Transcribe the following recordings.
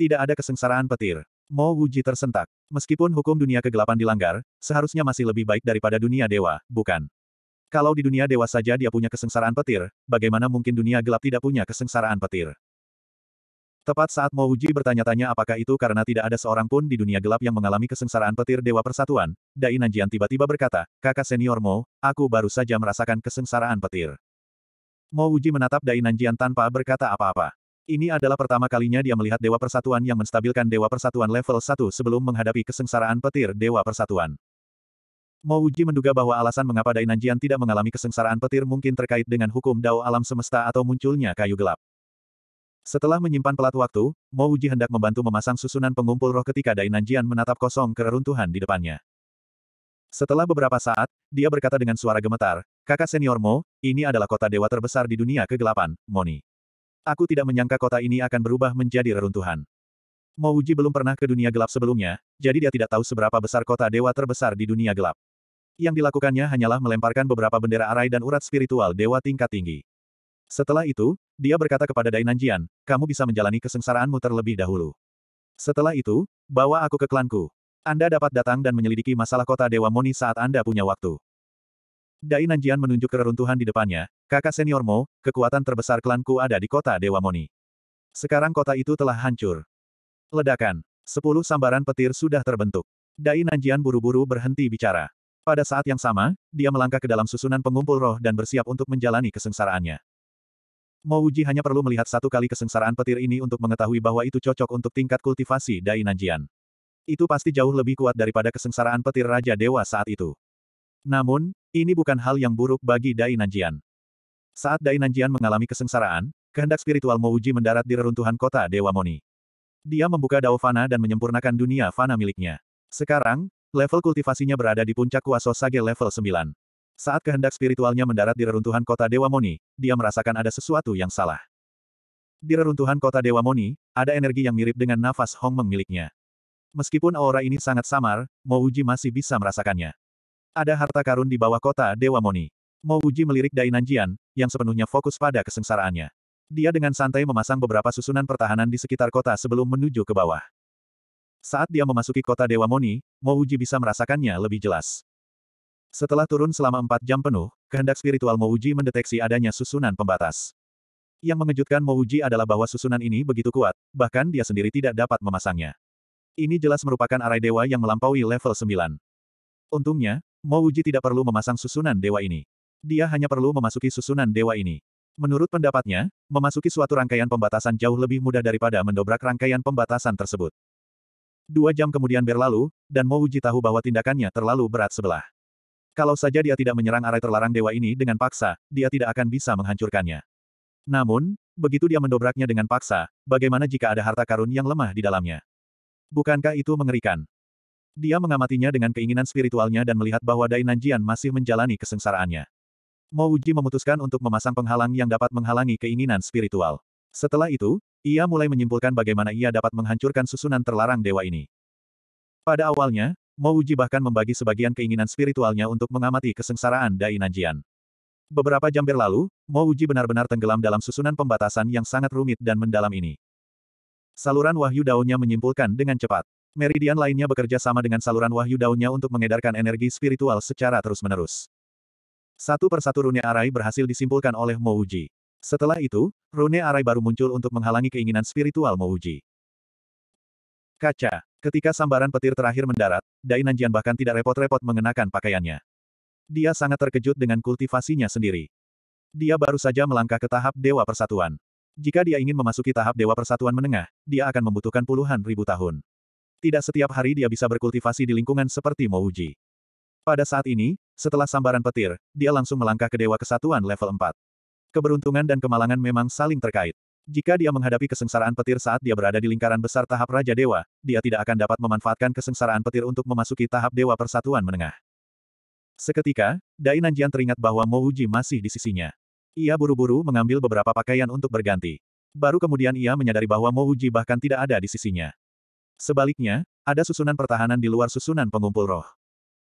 Tidak ada kesengsaraan petir. Mo Wuji tersentak. Meskipun hukum dunia kegelapan dilanggar, seharusnya masih lebih baik daripada dunia dewa, bukan? Kalau di dunia dewa saja dia punya kesengsaraan petir, bagaimana mungkin dunia gelap tidak punya kesengsaraan petir? Tepat saat Mo Wuji bertanya-tanya apakah itu karena tidak ada seorang pun di dunia gelap yang mengalami kesengsaraan petir Dewa Persatuan, Dai Nanjian tiba-tiba berkata, kakak senior Mo, aku baru saja merasakan kesengsaraan petir. Mo Wuji menatap Dai Nanjian tanpa berkata apa-apa. Ini adalah pertama kalinya dia melihat Dewa Persatuan yang menstabilkan Dewa Persatuan level 1 sebelum menghadapi kesengsaraan petir Dewa Persatuan. Mo Uji menduga bahwa alasan mengapa Dainanjian tidak mengalami kesengsaraan petir mungkin terkait dengan hukum dao alam semesta atau munculnya kayu gelap. Setelah menyimpan pelat waktu, Mo Uji hendak membantu memasang susunan pengumpul roh ketika Dainanjian menatap kosong keruntuhan di depannya. Setelah beberapa saat, dia berkata dengan suara gemetar, kakak senior Mo, ini adalah kota dewa terbesar di dunia kegelapan, Moni. Aku tidak menyangka kota ini akan berubah menjadi reruntuhan. Mouji belum pernah ke dunia gelap sebelumnya, jadi dia tidak tahu seberapa besar kota dewa terbesar di dunia gelap. Yang dilakukannya hanyalah melemparkan beberapa bendera arai dan urat spiritual dewa tingkat tinggi. Setelah itu, dia berkata kepada Dainanjian, kamu bisa menjalani kesengsaraanmu terlebih dahulu. Setelah itu, bawa aku ke klanku. Anda dapat datang dan menyelidiki masalah kota Dewa Moni saat Anda punya waktu. Dai Nanjian menunjuk keruntuhan di depannya, kakak senior Mo, kekuatan terbesar klanku ada di kota Dewa Moni. Sekarang kota itu telah hancur. Ledakan. Sepuluh sambaran petir sudah terbentuk. Dai Nanjian buru-buru berhenti bicara. Pada saat yang sama, dia melangkah ke dalam susunan pengumpul roh dan bersiap untuk menjalani kesengsaraannya. Mo Uji hanya perlu melihat satu kali kesengsaraan petir ini untuk mengetahui bahwa itu cocok untuk tingkat kultivasi Dai Nanjian. Itu pasti jauh lebih kuat daripada kesengsaraan petir Raja Dewa saat itu. Namun, ini bukan hal yang buruk bagi Dai Nanjian. Saat Dai Nanjian mengalami kesengsaraan, kehendak spiritual Mouji mendarat di reruntuhan kota Dewa Moni. Dia membuka Dao Fana dan menyempurnakan dunia Fana miliknya. Sekarang, level kultivasinya berada di puncak kuasa Sage level 9. Saat kehendak spiritualnya mendarat di reruntuhan kota Dewa Moni, dia merasakan ada sesuatu yang salah. Di reruntuhan kota Dewa Moni, ada energi yang mirip dengan nafas Hong Meng miliknya. Meskipun aura ini sangat samar, Mouji masih bisa merasakannya. Ada harta karun di bawah kota Dewa Moni. Mo Uji melirik Dai Nanjian, yang sepenuhnya fokus pada kesengsaraannya. Dia dengan santai memasang beberapa susunan pertahanan di sekitar kota sebelum menuju ke bawah. Saat dia memasuki kota Dewa Moni, Mo Uji bisa merasakannya lebih jelas. Setelah turun selama empat jam penuh, kehendak spiritual Mo Uji mendeteksi adanya susunan pembatas. Yang mengejutkan Mo Uji adalah bahwa susunan ini begitu kuat, bahkan dia sendiri tidak dapat memasangnya. Ini jelas merupakan arai dewa yang melampaui level 9. Untungnya, Mo Uji tidak perlu memasang susunan dewa ini. Dia hanya perlu memasuki susunan dewa ini. Menurut pendapatnya, memasuki suatu rangkaian pembatasan jauh lebih mudah daripada mendobrak rangkaian pembatasan tersebut. Dua jam kemudian berlalu, dan Mo Uji tahu bahwa tindakannya terlalu berat sebelah. Kalau saja dia tidak menyerang arai terlarang dewa ini dengan paksa, dia tidak akan bisa menghancurkannya. Namun, begitu dia mendobraknya dengan paksa, bagaimana jika ada harta karun yang lemah di dalamnya? Bukankah itu mengerikan? Dia mengamatinya dengan keinginan spiritualnya dan melihat bahwa Dai Nanjian masih menjalani kesengsaraannya. Mo Uji memutuskan untuk memasang penghalang yang dapat menghalangi keinginan spiritual. Setelah itu, ia mulai menyimpulkan bagaimana ia dapat menghancurkan susunan terlarang dewa ini. Pada awalnya, Mo Uji bahkan membagi sebagian keinginan spiritualnya untuk mengamati kesengsaraan Dai Nanjian. Beberapa jam berlalu, Mo Uji benar-benar tenggelam dalam susunan pembatasan yang sangat rumit dan mendalam ini. Saluran wahyu daunnya menyimpulkan dengan cepat. Meridian lainnya bekerja sama dengan saluran wahyu daunnya untuk mengedarkan energi spiritual secara terus-menerus. Satu persatu rune arai berhasil disimpulkan oleh Mouji. Setelah itu, rune arai baru muncul untuk menghalangi keinginan spiritual Mouji. Kaca. Ketika sambaran petir terakhir mendarat, Dai Nanjian bahkan tidak repot-repot mengenakan pakaiannya. Dia sangat terkejut dengan kultivasinya sendiri. Dia baru saja melangkah ke tahap Dewa Persatuan. Jika dia ingin memasuki tahap Dewa Persatuan Menengah, dia akan membutuhkan puluhan ribu tahun. Tidak setiap hari dia bisa berkultivasi di lingkungan seperti Mouji. Pada saat ini, setelah sambaran petir, dia langsung melangkah ke Dewa Kesatuan level 4. Keberuntungan dan kemalangan memang saling terkait. Jika dia menghadapi kesengsaraan petir saat dia berada di lingkaran besar tahap Raja Dewa, dia tidak akan dapat memanfaatkan kesengsaraan petir untuk memasuki tahap Dewa Persatuan Menengah. Seketika, Dai Nanjian teringat bahwa Mouji masih di sisinya. Ia buru-buru mengambil beberapa pakaian untuk berganti. Baru kemudian ia menyadari bahwa Mouji bahkan tidak ada di sisinya. Sebaliknya, ada susunan pertahanan di luar susunan pengumpul roh.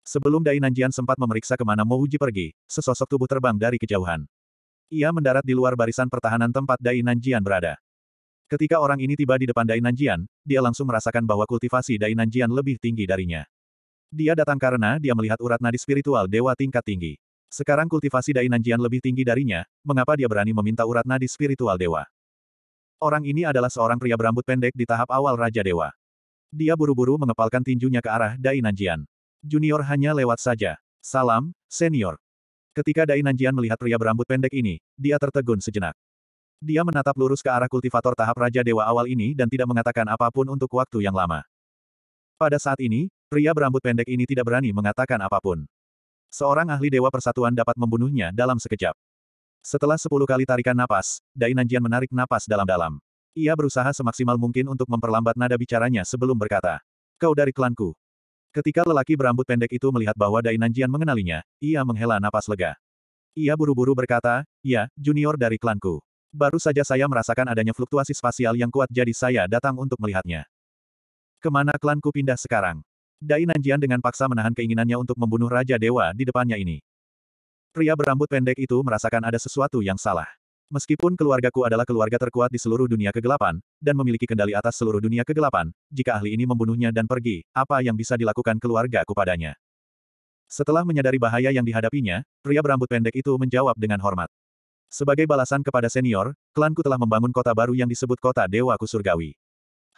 Sebelum Dai Nanjian sempat memeriksa kemana Mo Uji pergi, sesosok tubuh terbang dari kejauhan. Ia mendarat di luar barisan pertahanan tempat Dai Nanjian berada. Ketika orang ini tiba di depan Dai Nanjian, dia langsung merasakan bahwa kultivasi Dai Nanjian lebih tinggi darinya. Dia datang karena dia melihat urat nadi spiritual dewa tingkat tinggi. Sekarang kultivasi Dai Nanjian lebih tinggi darinya, mengapa dia berani meminta urat nadi spiritual dewa? Orang ini adalah seorang pria berambut pendek di tahap awal Raja Dewa. Dia buru-buru mengepalkan tinjunya ke arah Dai Nanjian. Junior hanya lewat saja. Salam, senior. Ketika Dai Nanjian melihat pria berambut pendek ini, dia tertegun sejenak. Dia menatap lurus ke arah kultivator tahap Raja Dewa awal ini dan tidak mengatakan apapun untuk waktu yang lama. Pada saat ini, pria berambut pendek ini tidak berani mengatakan apapun. Seorang ahli Dewa Persatuan dapat membunuhnya dalam sekejap. Setelah sepuluh kali tarikan napas, Dai Nanjian menarik napas dalam-dalam. Ia berusaha semaksimal mungkin untuk memperlambat nada bicaranya sebelum berkata, Kau dari klanku. Ketika lelaki berambut pendek itu melihat bahwa Dai Nanjian mengenalinya, ia menghela napas lega. Ia buru-buru berkata, ya, junior dari klanku. Baru saja saya merasakan adanya fluktuasi spasial yang kuat jadi saya datang untuk melihatnya. Kemana klanku pindah sekarang? Dai Nanjian dengan paksa menahan keinginannya untuk membunuh Raja Dewa di depannya ini. Pria berambut pendek itu merasakan ada sesuatu yang salah. Meskipun keluargaku adalah keluarga terkuat di seluruh dunia kegelapan, dan memiliki kendali atas seluruh dunia kegelapan, jika ahli ini membunuhnya dan pergi, apa yang bisa dilakukan keluargaku padanya? Setelah menyadari bahaya yang dihadapinya, pria berambut pendek itu menjawab dengan hormat. Sebagai balasan kepada senior, klanku telah membangun kota baru yang disebut kota Dewa Kusurgawi.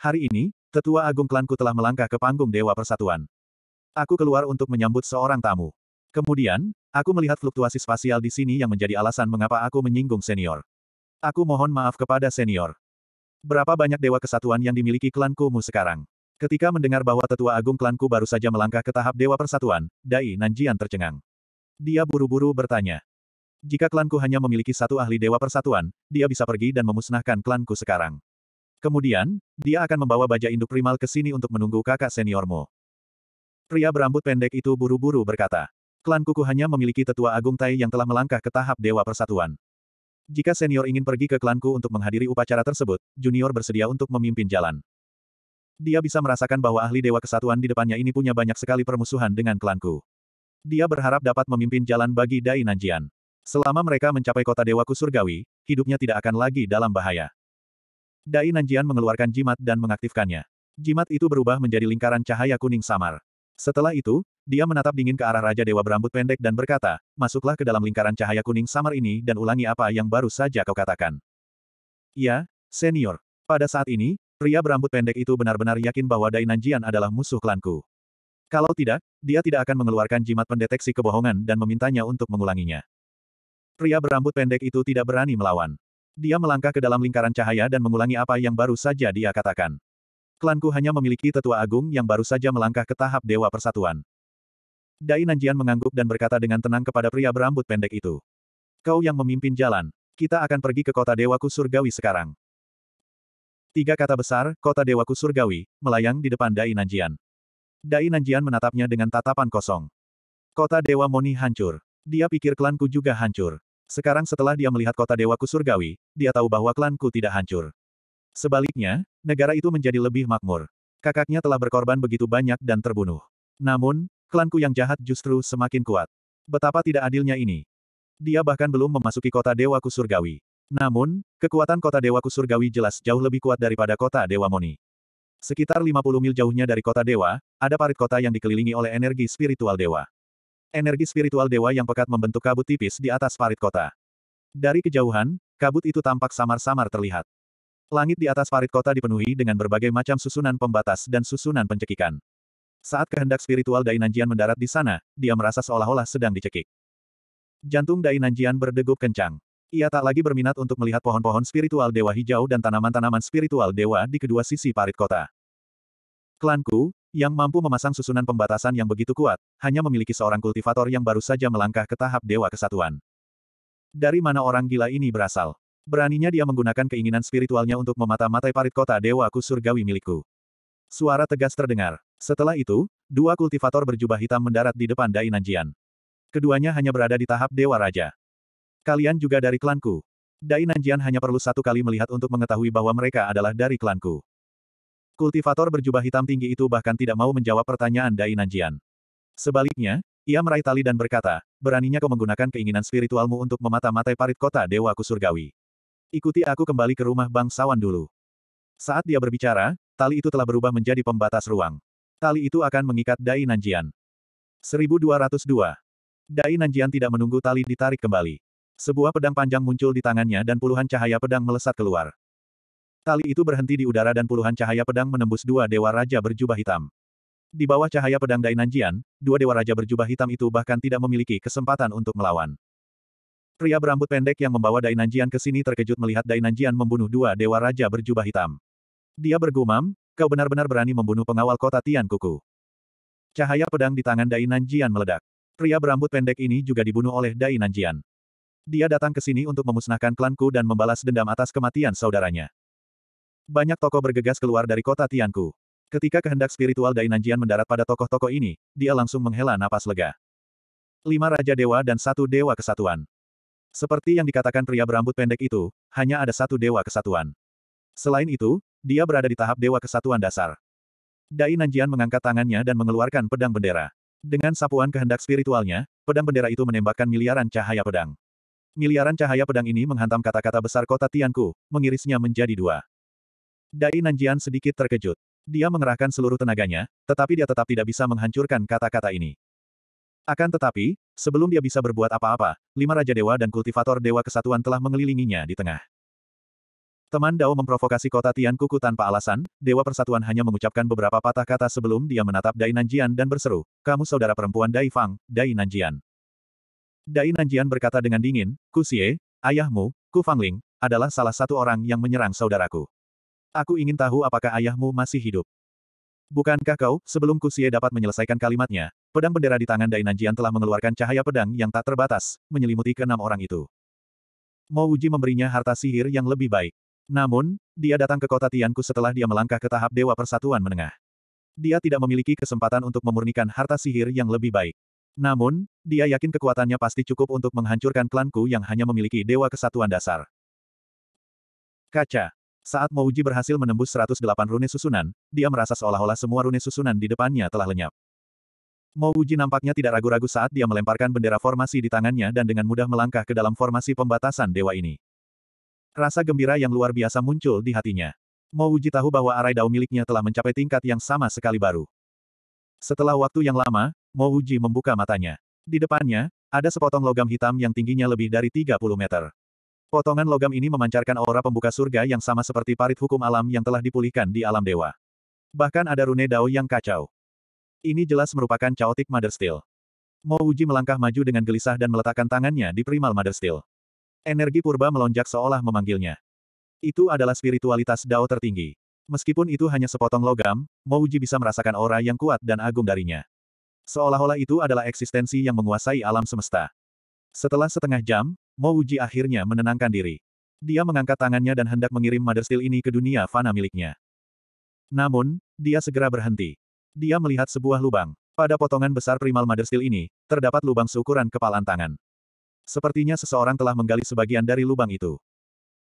Hari ini, tetua agung klanku telah melangkah ke panggung Dewa Persatuan. Aku keluar untuk menyambut seorang tamu. Kemudian, Aku melihat fluktuasi spasial di sini yang menjadi alasan mengapa aku menyinggung senior. Aku mohon maaf kepada senior. Berapa banyak dewa kesatuan yang dimiliki klan Kumu sekarang? Ketika mendengar bahwa tetua agung klanku baru saja melangkah ke tahap dewa persatuan, Dai Nanjian tercengang. Dia buru-buru bertanya. Jika klanku hanya memiliki satu ahli dewa persatuan, dia bisa pergi dan memusnahkan klanku sekarang. Kemudian, dia akan membawa baja induk primal ke sini untuk menunggu kakak seniormu. Pria berambut pendek itu buru-buru berkata. Klan Kuku hanya memiliki tetua agung Tai yang telah melangkah ke tahap Dewa Persatuan. Jika senior ingin pergi ke klanku untuk menghadiri upacara tersebut, junior bersedia untuk memimpin jalan. Dia bisa merasakan bahwa ahli Dewa Kesatuan di depannya ini punya banyak sekali permusuhan dengan klanku. Dia berharap dapat memimpin jalan bagi Dai Nanjian. Selama mereka mencapai kota Dewa Kusurgawi, hidupnya tidak akan lagi dalam bahaya. Dai Nanjian mengeluarkan jimat dan mengaktifkannya. Jimat itu berubah menjadi lingkaran cahaya kuning samar. Setelah itu, dia menatap dingin ke arah Raja Dewa berambut pendek dan berkata, masuklah ke dalam lingkaran cahaya kuning samar ini dan ulangi apa yang baru saja kau katakan. Ya, senior. Pada saat ini, pria berambut pendek itu benar-benar yakin bahwa Dai Nanjian adalah musuh klanku. Kalau tidak, dia tidak akan mengeluarkan jimat pendeteksi kebohongan dan memintanya untuk mengulanginya. Pria berambut pendek itu tidak berani melawan. Dia melangkah ke dalam lingkaran cahaya dan mengulangi apa yang baru saja dia katakan. Klanku hanya memiliki tetua agung yang baru saja melangkah ke tahap Dewa Persatuan. Dai Nanjian mengangguk dan berkata dengan tenang kepada pria berambut pendek itu. Kau yang memimpin jalan. Kita akan pergi ke kota Dewaku Surgawi sekarang. Tiga kata besar, kota Dewaku Surgawi, melayang di depan Dai Nanjian. Dai Nanjian menatapnya dengan tatapan kosong. Kota Dewa Moni hancur. Dia pikir klanku juga hancur. Sekarang setelah dia melihat kota Dewaku Surgawi, dia tahu bahwa klanku tidak hancur. Sebaliknya, negara itu menjadi lebih makmur. Kakaknya telah berkorban begitu banyak dan terbunuh. Namun, klanku yang jahat justru semakin kuat. Betapa tidak adilnya ini. Dia bahkan belum memasuki kota Dewaku Surgawi. Namun, kekuatan kota Dewaku Surgawi jelas jauh lebih kuat daripada kota Dewa Moni. Sekitar 50 mil jauhnya dari kota Dewa, ada parit kota yang dikelilingi oleh energi spiritual Dewa. Energi spiritual Dewa yang pekat membentuk kabut tipis di atas parit kota. Dari kejauhan, kabut itu tampak samar-samar terlihat. Langit di atas parit kota dipenuhi dengan berbagai macam susunan pembatas dan susunan pencekikan. Saat kehendak spiritual Dai Nanjian mendarat di sana, dia merasa seolah-olah sedang dicekik. Jantung Dai Nanjian berdegup kencang. Ia tak lagi berminat untuk melihat pohon-pohon spiritual dewa hijau dan tanaman-tanaman spiritual dewa di kedua sisi parit kota. Klanku, yang mampu memasang susunan pembatasan yang begitu kuat, hanya memiliki seorang kultivator yang baru saja melangkah ke tahap dewa kesatuan. Dari mana orang gila ini berasal? Beraninya dia menggunakan keinginan spiritualnya untuk memata-matai parit kota Dewa Ku Surgawi milikku. Suara tegas terdengar. Setelah itu, dua kultivator berjubah hitam mendarat di depan Dai Nanjian. Keduanya hanya berada di tahap Dewa Raja. Kalian juga dari klanku. Dai Nanjian hanya perlu satu kali melihat untuk mengetahui bahwa mereka adalah dari klanku. Kultivator berjubah hitam tinggi itu bahkan tidak mau menjawab pertanyaan Dai Nanjian. Sebaliknya, ia meraih tali dan berkata, beraninya kau menggunakan keinginan spiritualmu untuk memata-matai parit kota Dewa Kusurgawi. Ikuti aku kembali ke rumah bangsawan dulu. Saat dia berbicara, tali itu telah berubah menjadi pembatas ruang. Tali itu akan mengikat Dai Nanjian. 1202. Dai Nanjian tidak menunggu tali ditarik kembali. Sebuah pedang panjang muncul di tangannya dan puluhan cahaya pedang melesat keluar. Tali itu berhenti di udara dan puluhan cahaya pedang menembus dua dewa raja berjubah hitam. Di bawah cahaya pedang Dai Nanjian, dua dewa raja berjubah hitam itu bahkan tidak memiliki kesempatan untuk melawan. Pria berambut pendek yang membawa Dainanjian ke sini terkejut melihat Dainanjian membunuh dua dewa raja berjubah hitam. Dia bergumam, kau benar-benar berani membunuh pengawal kota Tian Kuku. Cahaya pedang di tangan Dainanjian meledak. Pria berambut pendek ini juga dibunuh oleh Dainanjian. Dia datang ke sini untuk memusnahkan klanku dan membalas dendam atas kematian saudaranya. Banyak tokoh bergegas keluar dari kota Tianku. Ketika kehendak spiritual Dainanjian mendarat pada tokoh-tokoh ini, dia langsung menghela napas lega. Lima Raja Dewa dan satu Dewa Kesatuan. Seperti yang dikatakan pria berambut pendek itu, hanya ada satu dewa kesatuan. Selain itu, dia berada di tahap dewa kesatuan dasar. Dai Nanjian mengangkat tangannya dan mengeluarkan pedang bendera. Dengan sapuan kehendak spiritualnya, pedang bendera itu menembakkan miliaran cahaya pedang. Miliaran cahaya pedang ini menghantam kata-kata besar kota Tianku, mengirisnya menjadi dua. Dai Nanjian sedikit terkejut. Dia mengerahkan seluruh tenaganya, tetapi dia tetap tidak bisa menghancurkan kata-kata ini. Akan tetapi, sebelum dia bisa berbuat apa-apa, lima Raja Dewa dan kultivator Dewa Kesatuan telah mengelilinginya di tengah. Teman Dao memprovokasi kota Tian Kuku tanpa alasan, Dewa Persatuan hanya mengucapkan beberapa patah kata sebelum dia menatap Dai Nanjian dan berseru, kamu saudara perempuan Dai Fang, Dai Nanjian. Dai Nanjian berkata dengan dingin, "Ku Xie, ayahmu, Ku Fangling, adalah salah satu orang yang menyerang saudaraku. Aku ingin tahu apakah ayahmu masih hidup. Bukankah kau, sebelum Ku Xie dapat menyelesaikan kalimatnya, Pedang bendera di tangan Da'inanjian telah mengeluarkan cahaya pedang yang tak terbatas, menyelimuti keenam orang itu. Mo Uji memberinya harta sihir yang lebih baik. Namun, dia datang ke kota Tianku setelah dia melangkah ke tahap Dewa Persatuan Menengah. Dia tidak memiliki kesempatan untuk memurnikan harta sihir yang lebih baik. Namun, dia yakin kekuatannya pasti cukup untuk menghancurkan klanku yang hanya memiliki Dewa Kesatuan Dasar. Kaca. Saat Mouji berhasil menembus 108 rune susunan, dia merasa seolah-olah semua rune susunan di depannya telah lenyap. Mo Uji nampaknya tidak ragu-ragu saat dia melemparkan bendera formasi di tangannya dan dengan mudah melangkah ke dalam formasi pembatasan dewa ini. Rasa gembira yang luar biasa muncul di hatinya. Mo Uji tahu bahwa arai dao miliknya telah mencapai tingkat yang sama sekali baru. Setelah waktu yang lama, Mo Uji membuka matanya. Di depannya, ada sepotong logam hitam yang tingginya lebih dari 30 meter. Potongan logam ini memancarkan aura pembuka surga yang sama seperti parit hukum alam yang telah dipulihkan di alam dewa. Bahkan ada rune dao yang kacau. Ini jelas merupakan chaotic Mother Steel. Mo Uji melangkah maju dengan gelisah dan meletakkan tangannya di primal Mother Steel. Energi purba melonjak seolah memanggilnya. Itu adalah spiritualitas Dao tertinggi. Meskipun itu hanya sepotong logam, Mo Uji bisa merasakan aura yang kuat dan agung darinya. Seolah-olah itu adalah eksistensi yang menguasai alam semesta. Setelah setengah jam, Mo Uji akhirnya menenangkan diri. Dia mengangkat tangannya dan hendak mengirim Mother Steel ini ke dunia fana miliknya. Namun, dia segera berhenti. Dia melihat sebuah lubang. Pada potongan besar primal Mother Steel ini, terdapat lubang seukuran kepalan tangan. Sepertinya seseorang telah menggali sebagian dari lubang itu.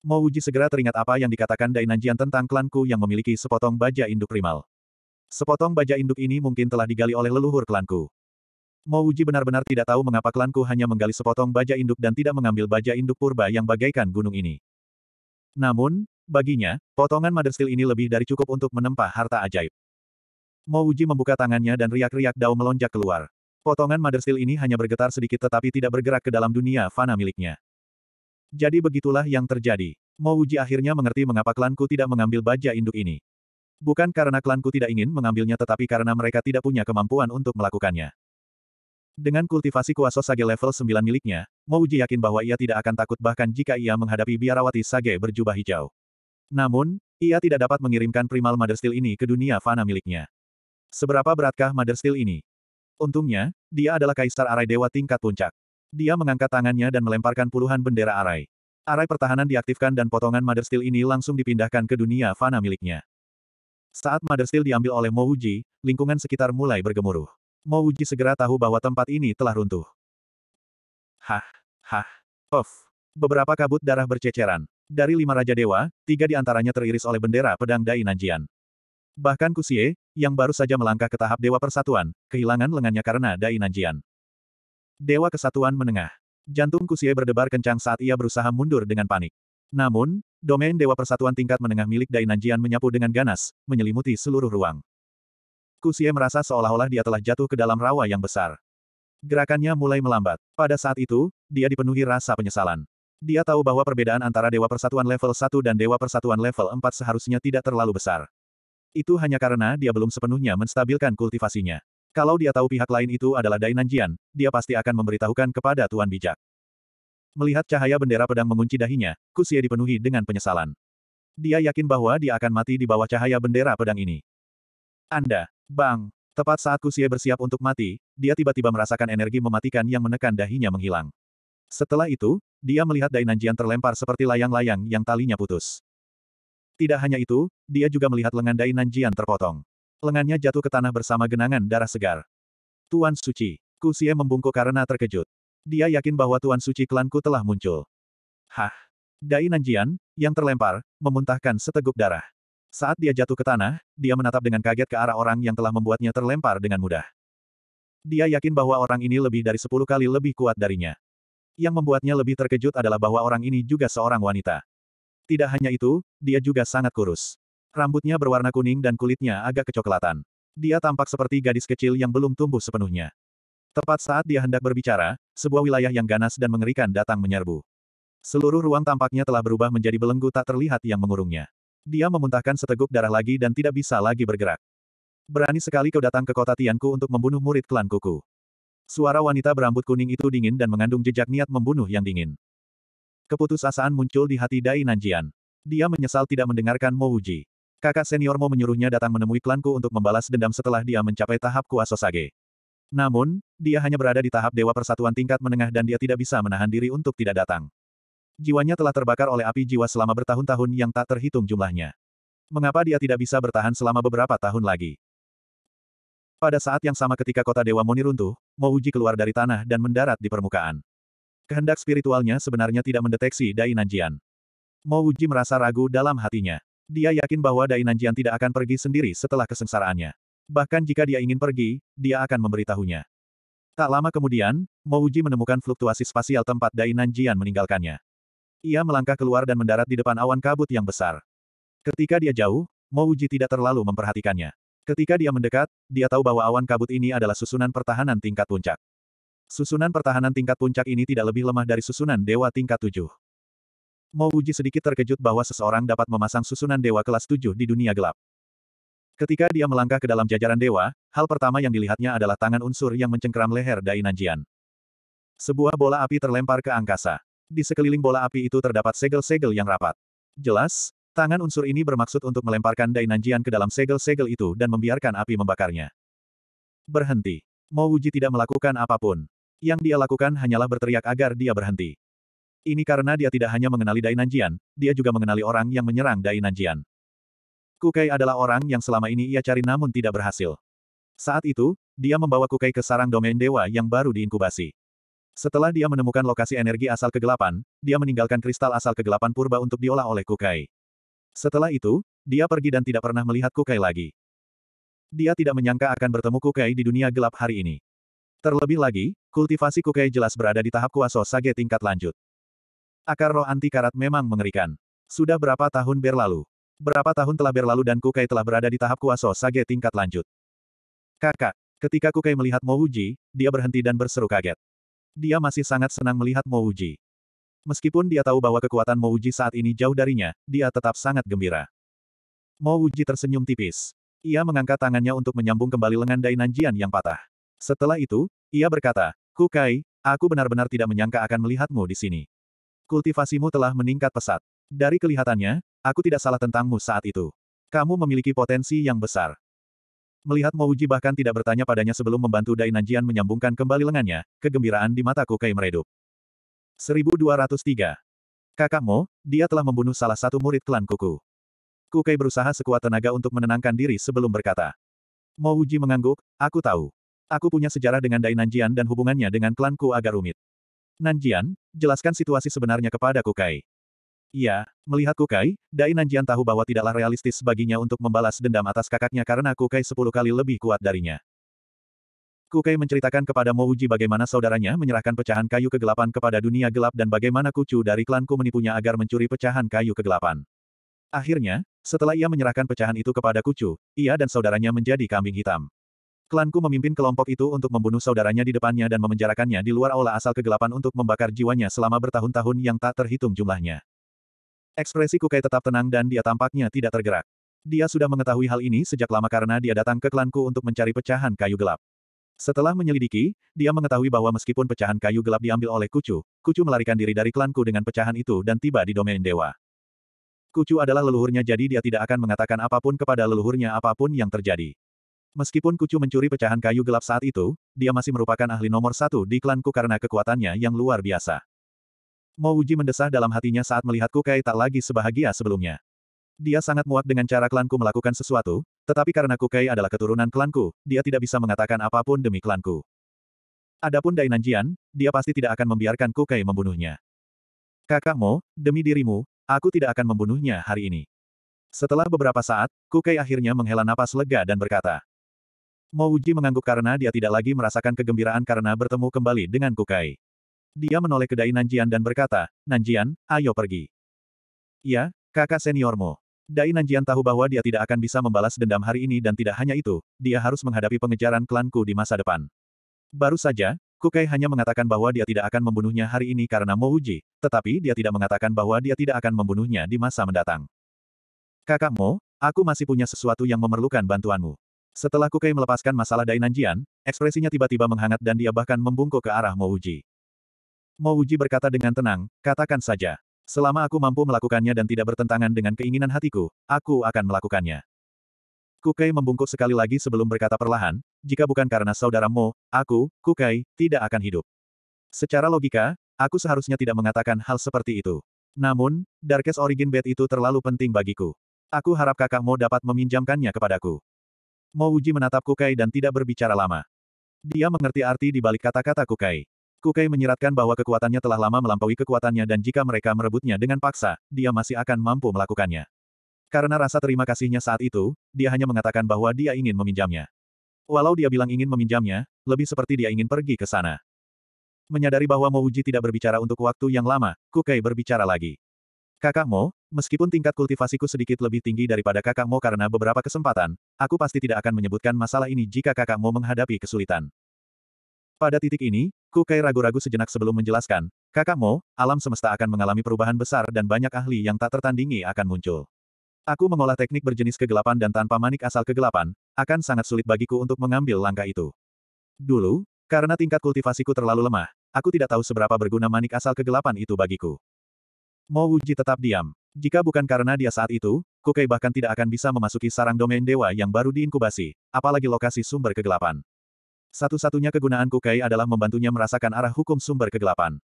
uji segera teringat apa yang dikatakan Dainanjian tentang klanku yang memiliki sepotong baja induk primal. Sepotong baja induk ini mungkin telah digali oleh leluhur klanku. uji benar-benar tidak tahu mengapa klanku hanya menggali sepotong baja induk dan tidak mengambil baja induk purba yang bagaikan gunung ini. Namun, baginya, potongan Mother Steel ini lebih dari cukup untuk menempa harta ajaib. Mo Uji membuka tangannya dan riak-riak Dao melonjak keluar. Potongan Mother Steel ini hanya bergetar sedikit tetapi tidak bergerak ke dalam dunia fana miliknya. Jadi begitulah yang terjadi. Mo Uji akhirnya mengerti mengapa klanku tidak mengambil baja induk ini. Bukan karena klanku tidak ingin mengambilnya tetapi karena mereka tidak punya kemampuan untuk melakukannya. Dengan kultivasi kuasa sage level 9 miliknya, Mo Uji yakin bahwa ia tidak akan takut bahkan jika ia menghadapi biarawati sage berjubah hijau. Namun, ia tidak dapat mengirimkan primal Mother Steel ini ke dunia fana miliknya. Seberapa beratkah Mother Steel ini? Untungnya, dia adalah Kaisar Arai Dewa tingkat puncak. Dia mengangkat tangannya dan melemparkan puluhan bendera Arai. Arai pertahanan diaktifkan dan potongan Mother Steel ini langsung dipindahkan ke dunia fana miliknya. Saat Mother Steel diambil oleh Mouji, lingkungan sekitar mulai bergemuruh. Mouji segera tahu bahwa tempat ini telah runtuh. Hah, hah, Of. Beberapa kabut darah berceceran. Dari lima Raja Dewa, tiga di antaranya teriris oleh bendera pedang Dai Nanjian. Bahkan Kusie, yang baru saja melangkah ke tahap Dewa Persatuan, kehilangan lengannya karena Dai Nanjian. Dewa Kesatuan Menengah. Jantung Kusie berdebar kencang saat ia berusaha mundur dengan panik. Namun, domain Dewa Persatuan tingkat menengah milik Dai Nanjian menyapu dengan ganas, menyelimuti seluruh ruang. Kusie merasa seolah-olah dia telah jatuh ke dalam rawa yang besar. Gerakannya mulai melambat. Pada saat itu, dia dipenuhi rasa penyesalan. Dia tahu bahwa perbedaan antara Dewa Persatuan level 1 dan Dewa Persatuan level 4 seharusnya tidak terlalu besar. Itu hanya karena dia belum sepenuhnya menstabilkan kultivasinya. Kalau dia tahu pihak lain itu adalah Dai Nanjian, dia pasti akan memberitahukan kepada Tuan Bijak. Melihat cahaya bendera pedang mengunci dahinya, Kusie dipenuhi dengan penyesalan. Dia yakin bahwa dia akan mati di bawah cahaya bendera pedang ini. Anda, Bang, Tepat saat Kusie bersiap untuk mati, dia tiba-tiba merasakan energi mematikan yang menekan dahinya menghilang. Setelah itu, dia melihat Dainanjian terlempar seperti layang-layang yang talinya putus. Tidak hanya itu, dia juga melihat lengan Dai Nanjian terpotong. Lengannya jatuh ke tanah bersama genangan darah segar. Tuan Suci, Xie membungkuk karena terkejut. Dia yakin bahwa Tuan Suci klanku telah muncul. Hah? Dai Nanjian, yang terlempar, memuntahkan seteguk darah. Saat dia jatuh ke tanah, dia menatap dengan kaget ke arah orang yang telah membuatnya terlempar dengan mudah. Dia yakin bahwa orang ini lebih dari sepuluh kali lebih kuat darinya. Yang membuatnya lebih terkejut adalah bahwa orang ini juga seorang wanita. Tidak hanya itu, dia juga sangat kurus. Rambutnya berwarna kuning dan kulitnya agak kecoklatan. Dia tampak seperti gadis kecil yang belum tumbuh sepenuhnya. Tepat saat dia hendak berbicara, sebuah wilayah yang ganas dan mengerikan datang menyerbu. Seluruh ruang tampaknya telah berubah menjadi belenggu tak terlihat yang mengurungnya. Dia memuntahkan seteguk darah lagi dan tidak bisa lagi bergerak. Berani sekali kau datang ke kota Tianku untuk membunuh murid klan kuku. Suara wanita berambut kuning itu dingin dan mengandung jejak niat membunuh yang dingin. Keputusasaan muncul di hati Dai Nanjian. Dia menyesal tidak mendengarkan Mo Wuji. Kakak senior Mo menyuruhnya datang menemui klanku untuk membalas dendam setelah dia mencapai tahap kuasa Sage. Namun, dia hanya berada di tahap Dewa Persatuan tingkat menengah dan dia tidak bisa menahan diri untuk tidak datang. Jiwanya telah terbakar oleh api jiwa selama bertahun-tahun yang tak terhitung jumlahnya. Mengapa dia tidak bisa bertahan selama beberapa tahun lagi? Pada saat yang sama ketika kota Dewa Moni runtuh, Mo Uji keluar dari tanah dan mendarat di permukaan. Kehendak spiritualnya sebenarnya tidak mendeteksi Dai Nanjian. Mo Wuji merasa ragu dalam hatinya. Dia yakin bahwa Dai Nanjian tidak akan pergi sendiri setelah kesengsaraannya. Bahkan jika dia ingin pergi, dia akan memberitahunya. Tak lama kemudian, Mo Uji menemukan fluktuasi spasial tempat Dai Nanjian meninggalkannya. Ia melangkah keluar dan mendarat di depan awan kabut yang besar. Ketika dia jauh, Mo Uji tidak terlalu memperhatikannya. Ketika dia mendekat, dia tahu bahwa awan kabut ini adalah susunan pertahanan tingkat puncak. Susunan pertahanan tingkat puncak ini tidak lebih lemah dari susunan dewa tingkat tujuh. Mo Uji sedikit terkejut bahwa seseorang dapat memasang susunan dewa kelas tujuh di dunia gelap. Ketika dia melangkah ke dalam jajaran dewa, hal pertama yang dilihatnya adalah tangan unsur yang mencengkeram leher Dai Nanjian. Sebuah bola api terlempar ke angkasa. Di sekeliling bola api itu terdapat segel-segel yang rapat. Jelas, tangan unsur ini bermaksud untuk melemparkan Dai Nanjian ke dalam segel-segel itu dan membiarkan api membakarnya. Berhenti. Mo Uji tidak melakukan apapun. Yang dia lakukan hanyalah berteriak agar dia berhenti. Ini karena dia tidak hanya mengenali Dai Nanjian, dia juga mengenali orang yang menyerang Dai Nanjian. Kukai adalah orang yang selama ini ia cari namun tidak berhasil. Saat itu, dia membawa Kukai ke sarang domain dewa yang baru diinkubasi. Setelah dia menemukan lokasi energi asal kegelapan, dia meninggalkan kristal asal kegelapan purba untuk diolah oleh Kukai. Setelah itu, dia pergi dan tidak pernah melihat Kukai lagi. Dia tidak menyangka akan bertemu Kukai di dunia gelap hari ini. Terlebih lagi, Kultivasi Kukai jelas berada di tahap kuasa sage tingkat lanjut. Akar roh anti karat memang mengerikan. Sudah berapa tahun berlalu? Berapa tahun telah berlalu dan Kukai telah berada di tahap kuasa sage tingkat lanjut. Kakak, ketika Kukai melihat Mouji, dia berhenti dan berseru kaget. Dia masih sangat senang melihat Mouji. Meskipun dia tahu bahwa kekuatan Mouji saat ini jauh darinya, dia tetap sangat gembira. Mouji tersenyum tipis. Ia mengangkat tangannya untuk menyambung kembali lengan Dainan Jian yang patah. Setelah itu, ia berkata, Kukai, aku benar-benar tidak menyangka akan melihatmu di sini. Kultivasimu telah meningkat pesat. Dari kelihatannya, aku tidak salah tentangmu saat itu. Kamu memiliki potensi yang besar. Melihat Mouji bahkan tidak bertanya padanya sebelum membantu Dai Nanjian menyambungkan kembali lengannya, kegembiraan di mata Kukai meredup. 1203. Kakakmu, dia telah membunuh salah satu murid klan Kuku. Kukai berusaha sekuat tenaga untuk menenangkan diri sebelum berkata. Mouji mengangguk, aku tahu. Aku punya sejarah dengan Dai Nanjian dan hubungannya dengan klanku agak rumit. Nanjian, jelaskan situasi sebenarnya kepada Kukai. Iya, melihat Kukai, Dai Nanjian tahu bahwa tidaklah realistis baginya untuk membalas dendam atas kakaknya karena Kukai sepuluh kali lebih kuat darinya. Kukai menceritakan kepada Mouji bagaimana saudaranya menyerahkan pecahan kayu kegelapan kepada dunia gelap dan bagaimana Kucu dari klanku menipunya agar mencuri pecahan kayu kegelapan. Akhirnya, setelah ia menyerahkan pecahan itu kepada Kucu, ia dan saudaranya menjadi kambing hitam. Klanku memimpin kelompok itu untuk membunuh saudaranya di depannya dan memenjarakannya di luar aula asal kegelapan untuk membakar jiwanya selama bertahun-tahun yang tak terhitung jumlahnya. Ekspresi Kukai tetap tenang dan dia tampaknya tidak tergerak. Dia sudah mengetahui hal ini sejak lama karena dia datang ke klanku untuk mencari pecahan kayu gelap. Setelah menyelidiki, dia mengetahui bahwa meskipun pecahan kayu gelap diambil oleh Kucu, Kucu melarikan diri dari klanku dengan pecahan itu dan tiba di domain dewa. Kucu adalah leluhurnya jadi dia tidak akan mengatakan apapun kepada leluhurnya apapun yang terjadi. Meskipun Kucu mencuri pecahan kayu gelap saat itu, dia masih merupakan ahli nomor satu di klanku karena kekuatannya yang luar biasa. Mo Uji mendesah dalam hatinya saat melihat Kukai tak lagi sebahagia sebelumnya. Dia sangat muak dengan cara klanku melakukan sesuatu, tetapi karena Kukai adalah keturunan klanku, dia tidak bisa mengatakan apapun demi klanku. Adapun Dai Nanjian, dia pasti tidak akan membiarkan Kukai membunuhnya. Kakak Mo, demi dirimu, aku tidak akan membunuhnya hari ini. Setelah beberapa saat, Kukai akhirnya menghela napas lega dan berkata, Mo Uji mengangguk karena dia tidak lagi merasakan kegembiraan karena bertemu kembali dengan Kukai. Dia menoleh ke kedai Nanjian dan berkata, Nanjian, ayo pergi. Ya, kakak seniormu. Dai Nanjian tahu bahwa dia tidak akan bisa membalas dendam hari ini dan tidak hanya itu, dia harus menghadapi pengejaran klanku di masa depan. Baru saja, Kukai hanya mengatakan bahwa dia tidak akan membunuhnya hari ini karena Mo Uji, tetapi dia tidak mengatakan bahwa dia tidak akan membunuhnya di masa mendatang. Kakak Mo, aku masih punya sesuatu yang memerlukan bantuanmu. Setelah Kukai melepaskan masalah Dainanjian, ekspresinya tiba-tiba menghangat dan dia bahkan membungkuk ke arah Mouji. Mouji berkata dengan tenang, katakan saja. Selama aku mampu melakukannya dan tidak bertentangan dengan keinginan hatiku, aku akan melakukannya. Kukai membungkuk sekali lagi sebelum berkata perlahan, jika bukan karena saudaramu, aku, Kukai, tidak akan hidup. Secara logika, aku seharusnya tidak mengatakan hal seperti itu. Namun, Darkest Origin Bed itu terlalu penting bagiku. Aku harap kakakmu dapat meminjamkannya kepadaku. Mo Uji menatap Kukai dan tidak berbicara lama. Dia mengerti arti di balik kata-kata Kukai. Kukai menyiratkan bahwa kekuatannya telah lama melampaui kekuatannya dan jika mereka merebutnya dengan paksa, dia masih akan mampu melakukannya. Karena rasa terima kasihnya saat itu, dia hanya mengatakan bahwa dia ingin meminjamnya. Walau dia bilang ingin meminjamnya, lebih seperti dia ingin pergi ke sana. Menyadari bahwa Mouji tidak berbicara untuk waktu yang lama, Kukai berbicara lagi. Kakak Mo, meskipun tingkat kultivasiku sedikit lebih tinggi daripada kakak Mo karena beberapa kesempatan, aku pasti tidak akan menyebutkan masalah ini jika kakak Mo menghadapi kesulitan. Pada titik ini, Kukai ragu-ragu sejenak sebelum menjelaskan, kakak Mo, alam semesta akan mengalami perubahan besar dan banyak ahli yang tak tertandingi akan muncul. Aku mengolah teknik berjenis kegelapan dan tanpa manik asal kegelapan, akan sangat sulit bagiku untuk mengambil langkah itu. Dulu, karena tingkat kultivasiku terlalu lemah, aku tidak tahu seberapa berguna manik asal kegelapan itu bagiku. Mo Wuji tetap diam. Jika bukan karena dia saat itu, Kukai bahkan tidak akan bisa memasuki sarang domain dewa yang baru diinkubasi, apalagi lokasi sumber kegelapan. Satu-satunya kegunaan Kukai adalah membantunya merasakan arah hukum sumber kegelapan.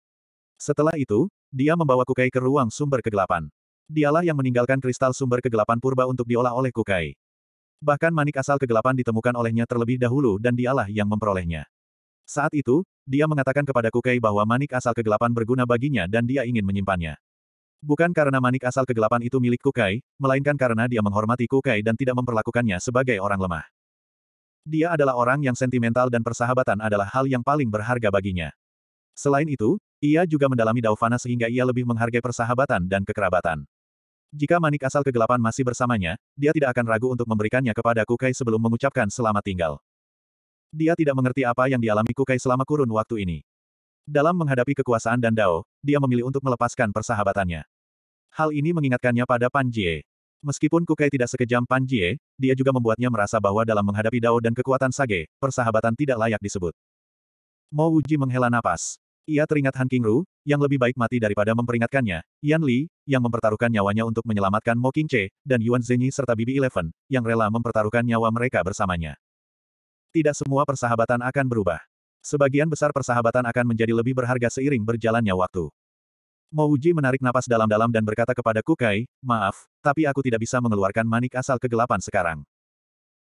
Setelah itu, dia membawa Kukai ke ruang sumber kegelapan. Dialah yang meninggalkan kristal sumber kegelapan purba untuk diolah oleh Kukai. Bahkan manik asal kegelapan ditemukan olehnya terlebih dahulu dan dialah yang memperolehnya. Saat itu, dia mengatakan kepada Kukai bahwa manik asal kegelapan berguna baginya dan dia ingin menyimpannya. Bukan karena manik asal kegelapan itu milik Kukai, melainkan karena dia menghormati Kukai dan tidak memperlakukannya sebagai orang lemah. Dia adalah orang yang sentimental dan persahabatan adalah hal yang paling berharga baginya. Selain itu, ia juga mendalami Daufana sehingga ia lebih menghargai persahabatan dan kekerabatan. Jika manik asal kegelapan masih bersamanya, dia tidak akan ragu untuk memberikannya kepada Kukai sebelum mengucapkan selamat tinggal. Dia tidak mengerti apa yang dialami Kukai selama kurun waktu ini. Dalam menghadapi kekuasaan dan Dao, dia memilih untuk melepaskan persahabatannya. Hal ini mengingatkannya pada Pan Jie. Meskipun Kukai tidak sekejam Pan Jie, dia juga membuatnya merasa bahwa dalam menghadapi Dao dan kekuatan Sage, persahabatan tidak layak disebut. Mo Wuji menghela napas. Ia teringat Han Qingru, yang lebih baik mati daripada memperingatkannya, Yan Li, yang mempertaruhkan nyawanya untuk menyelamatkan Mo Qingche, dan Yuan Zhenyi serta Bibi Eleven, yang rela mempertaruhkan nyawa mereka bersamanya. Tidak semua persahabatan akan berubah. Sebagian besar persahabatan akan menjadi lebih berharga seiring berjalannya waktu. Mouji menarik napas dalam-dalam dan berkata kepada Kukai, maaf, tapi aku tidak bisa mengeluarkan manik asal kegelapan sekarang.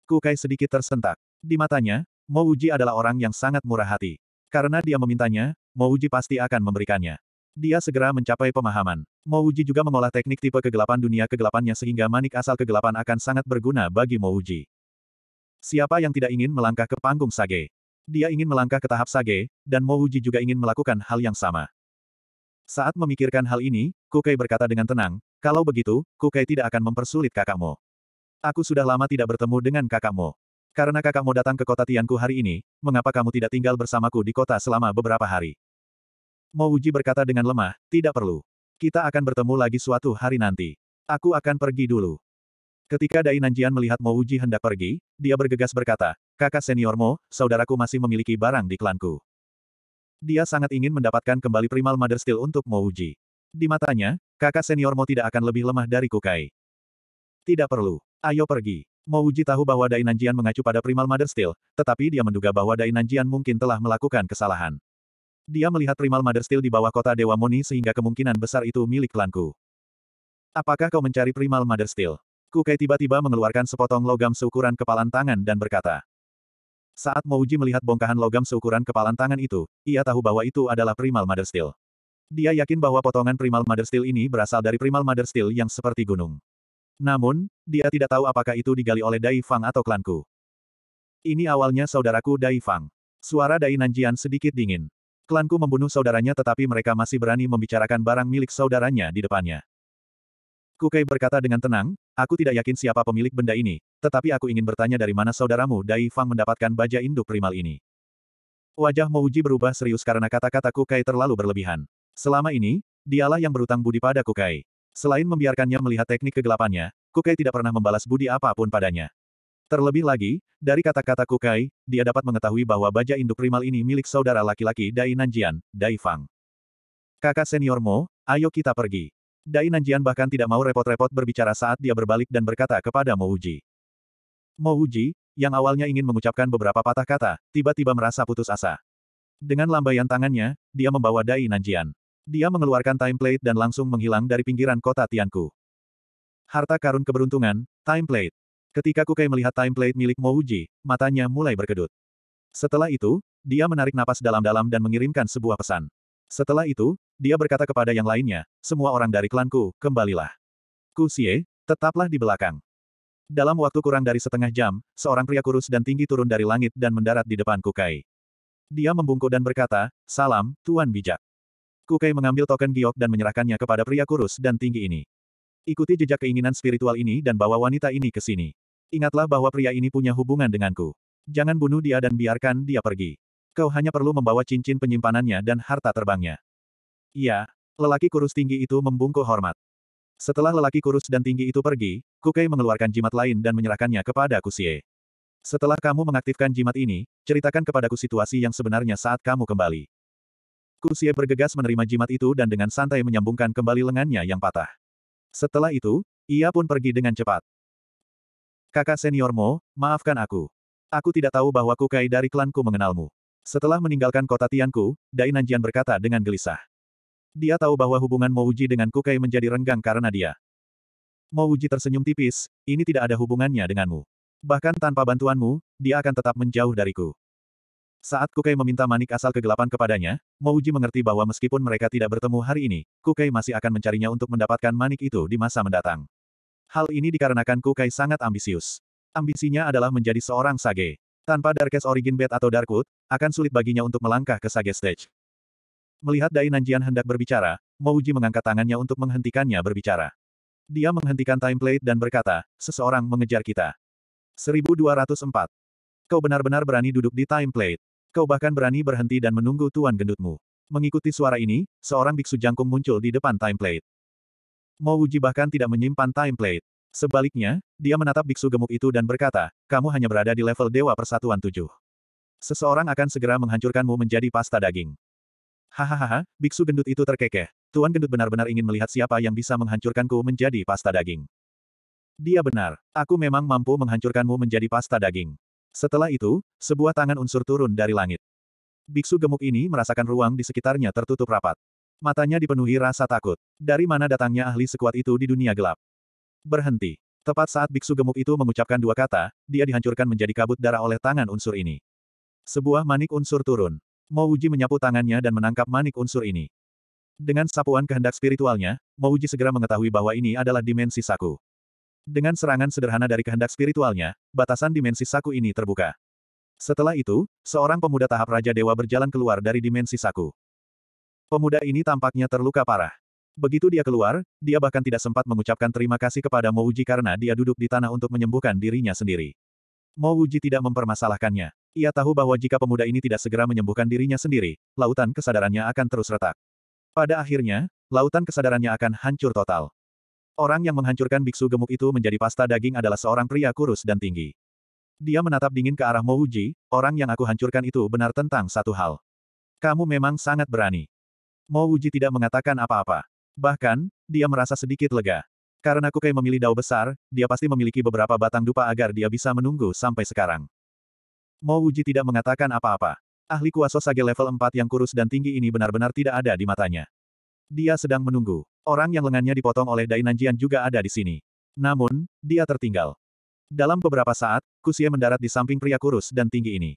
Kukai sedikit tersentak. Di matanya, Mouji adalah orang yang sangat murah hati. Karena dia memintanya, Mouji pasti akan memberikannya. Dia segera mencapai pemahaman. Mouji juga mengolah teknik tipe kegelapan dunia kegelapannya sehingga manik asal kegelapan akan sangat berguna bagi Mouji. Siapa yang tidak ingin melangkah ke panggung sage? Dia ingin melangkah ke tahap sage, dan Mouji juga ingin melakukan hal yang sama. Saat memikirkan hal ini, Kukai berkata dengan tenang, kalau begitu, Kukai tidak akan mempersulit kakakmu. Aku sudah lama tidak bertemu dengan kakakmu. Karena kakakmu datang ke kota Tianku hari ini, mengapa kamu tidak tinggal bersamaku di kota selama beberapa hari? Mouji berkata dengan lemah, tidak perlu. Kita akan bertemu lagi suatu hari nanti. Aku akan pergi dulu. Ketika Dai Nanjian melihat Mo Uji hendak pergi, dia bergegas berkata, kakak senior Mo, saudaraku masih memiliki barang di klanku. Dia sangat ingin mendapatkan kembali Primal Mother Steel untuk Mo Uji. Di matanya, kakak senior Mo tidak akan lebih lemah dari Kukai. Tidak perlu. Ayo pergi. Mo Uji tahu bahwa Dai Nanjian mengacu pada Primal Mother Steel, tetapi dia menduga bahwa Dai Nanjian mungkin telah melakukan kesalahan. Dia melihat Primal Mother Steel di bawah kota Dewa Moni sehingga kemungkinan besar itu milik klanku. Apakah kau mencari Primal Mother Steel? Kukai tiba-tiba mengeluarkan sepotong logam seukuran kepalan tangan dan berkata. Saat Mouji melihat bongkahan logam seukuran kepalan tangan itu, ia tahu bahwa itu adalah Primal Mother Steel. Dia yakin bahwa potongan Primal Mother Steel ini berasal dari Primal Mother Steel yang seperti gunung. Namun, dia tidak tahu apakah itu digali oleh Dai Fang atau klanku. Ini awalnya saudaraku Dai Fang. Suara Dai Nanjian sedikit dingin. Klanku membunuh saudaranya tetapi mereka masih berani membicarakan barang milik saudaranya di depannya. Kukai berkata dengan tenang, aku tidak yakin siapa pemilik benda ini, tetapi aku ingin bertanya dari mana saudaramu Dai Fang mendapatkan baja induk primal ini. Wajah Mouji berubah serius karena kata-kata Kukai terlalu berlebihan. Selama ini, dialah yang berutang budi pada Kukai. Selain membiarkannya melihat teknik kegelapannya, Kukai tidak pernah membalas budi apapun padanya. Terlebih lagi, dari kata-kata Kukai, dia dapat mengetahui bahwa baja induk primal ini milik saudara laki-laki Dai Nanjian, Dai Fang. Kakak senior Mo, ayo kita pergi. Dai Nanjian bahkan tidak mau repot-repot berbicara saat dia berbalik dan berkata kepada Mo Uji. Mo Uji, yang awalnya ingin mengucapkan beberapa patah kata, tiba-tiba merasa putus asa. Dengan lambaian tangannya, dia membawa Dai Nanjian. Dia mengeluarkan Timeplate dan langsung menghilang dari pinggiran kota Tianku. Harta karun keberuntungan, Timeplate. Ketika Kukai melihat Timeplate milik Mo Uji, matanya mulai berkedut. Setelah itu, dia menarik napas dalam-dalam dan mengirimkan sebuah pesan. Setelah itu, dia berkata kepada yang lainnya, semua orang dari klanku, kembalilah. Ku Xie, tetaplah di belakang. Dalam waktu kurang dari setengah jam, seorang pria kurus dan tinggi turun dari langit dan mendarat di depan Kukai. Dia membungkuk dan berkata, Salam, Tuan Bijak. Kukai mengambil token giok dan menyerahkannya kepada pria kurus dan tinggi ini. Ikuti jejak keinginan spiritual ini dan bawa wanita ini ke sini. Ingatlah bahwa pria ini punya hubungan denganku. Jangan bunuh dia dan biarkan dia pergi. Kau hanya perlu membawa cincin penyimpanannya dan harta terbangnya. Iya, lelaki kurus tinggi itu membungkuk hormat. Setelah lelaki kurus dan tinggi itu pergi, Kukai mengeluarkan jimat lain dan menyerahkannya kepada Kusie. Setelah kamu mengaktifkan jimat ini, ceritakan kepadaku situasi yang sebenarnya saat kamu kembali. Kusie bergegas menerima jimat itu dan dengan santai menyambungkan kembali lengannya yang patah. Setelah itu, ia pun pergi dengan cepat. Kakak seniormu, maafkan aku. Aku tidak tahu bahwa Kukai dari klanku mengenalmu. Setelah meninggalkan kota Tianku, Dai berkata dengan gelisah. Dia tahu bahwa hubungan Mouji dengan Kukai menjadi renggang karena dia. Mouji tersenyum tipis, ini tidak ada hubungannya denganmu. Bahkan tanpa bantuanmu, dia akan tetap menjauh dariku. Saat Kukai meminta manik asal kegelapan kepadanya, Mouji mengerti bahwa meskipun mereka tidak bertemu hari ini, Kukai masih akan mencarinya untuk mendapatkan manik itu di masa mendatang. Hal ini dikarenakan Kukai sangat ambisius. Ambisinya adalah menjadi seorang Sage. Tanpa Darkest Origin Bed atau Darkwood, akan sulit baginya untuk melangkah ke Sage Stage. Melihat Dai Nanjian hendak berbicara, Mouji mengangkat tangannya untuk menghentikannya berbicara. Dia menghentikan Timeplate dan berkata, seseorang mengejar kita. 1204. Kau benar-benar berani duduk di Timeplate. Kau bahkan berani berhenti dan menunggu tuan gendutmu. Mengikuti suara ini, seorang biksu jangkung muncul di depan template. Mouji bahkan tidak menyimpan Timeplate. Sebaliknya, dia menatap biksu gemuk itu dan berkata, kamu hanya berada di level Dewa Persatuan Tujuh. Seseorang akan segera menghancurkanmu menjadi pasta daging. Hahaha, biksu gendut itu terkekeh. Tuan gendut benar-benar ingin melihat siapa yang bisa menghancurkanku menjadi pasta daging. Dia benar, aku memang mampu menghancurkanmu menjadi pasta daging. Setelah itu, sebuah tangan unsur turun dari langit. Biksu gemuk ini merasakan ruang di sekitarnya tertutup rapat. Matanya dipenuhi rasa takut. Dari mana datangnya ahli sekuat itu di dunia gelap? Berhenti. Tepat saat biksu gemuk itu mengucapkan dua kata, dia dihancurkan menjadi kabut darah oleh tangan unsur ini. Sebuah manik unsur turun. Mouji menyapu tangannya dan menangkap manik unsur ini. Dengan sapuan kehendak spiritualnya, Mouji segera mengetahui bahwa ini adalah dimensi saku. Dengan serangan sederhana dari kehendak spiritualnya, batasan dimensi saku ini terbuka. Setelah itu, seorang pemuda tahap Raja Dewa berjalan keluar dari dimensi saku. Pemuda ini tampaknya terluka parah. Begitu dia keluar, dia bahkan tidak sempat mengucapkan terima kasih kepada Mouji karena dia duduk di tanah untuk menyembuhkan dirinya sendiri. Mouji tidak mempermasalahkannya. Ia tahu bahwa jika pemuda ini tidak segera menyembuhkan dirinya sendiri, lautan kesadarannya akan terus retak. Pada akhirnya, lautan kesadarannya akan hancur total. Orang yang menghancurkan biksu gemuk itu menjadi pasta daging adalah seorang pria kurus dan tinggi. Dia menatap dingin ke arah Mouji, orang yang aku hancurkan itu benar tentang satu hal. Kamu memang sangat berani. Mouji tidak mengatakan apa-apa. Bahkan, dia merasa sedikit lega. Karena Kukai memilih dao besar, dia pasti memiliki beberapa batang dupa agar dia bisa menunggu sampai sekarang. Mo Wuji tidak mengatakan apa-apa. Ahli kuasa sage level 4 yang kurus dan tinggi ini benar-benar tidak ada di matanya. Dia sedang menunggu. Orang yang lengannya dipotong oleh Dai Nanjian juga ada di sini. Namun, dia tertinggal. Dalam beberapa saat, Kusie mendarat di samping pria kurus dan tinggi ini.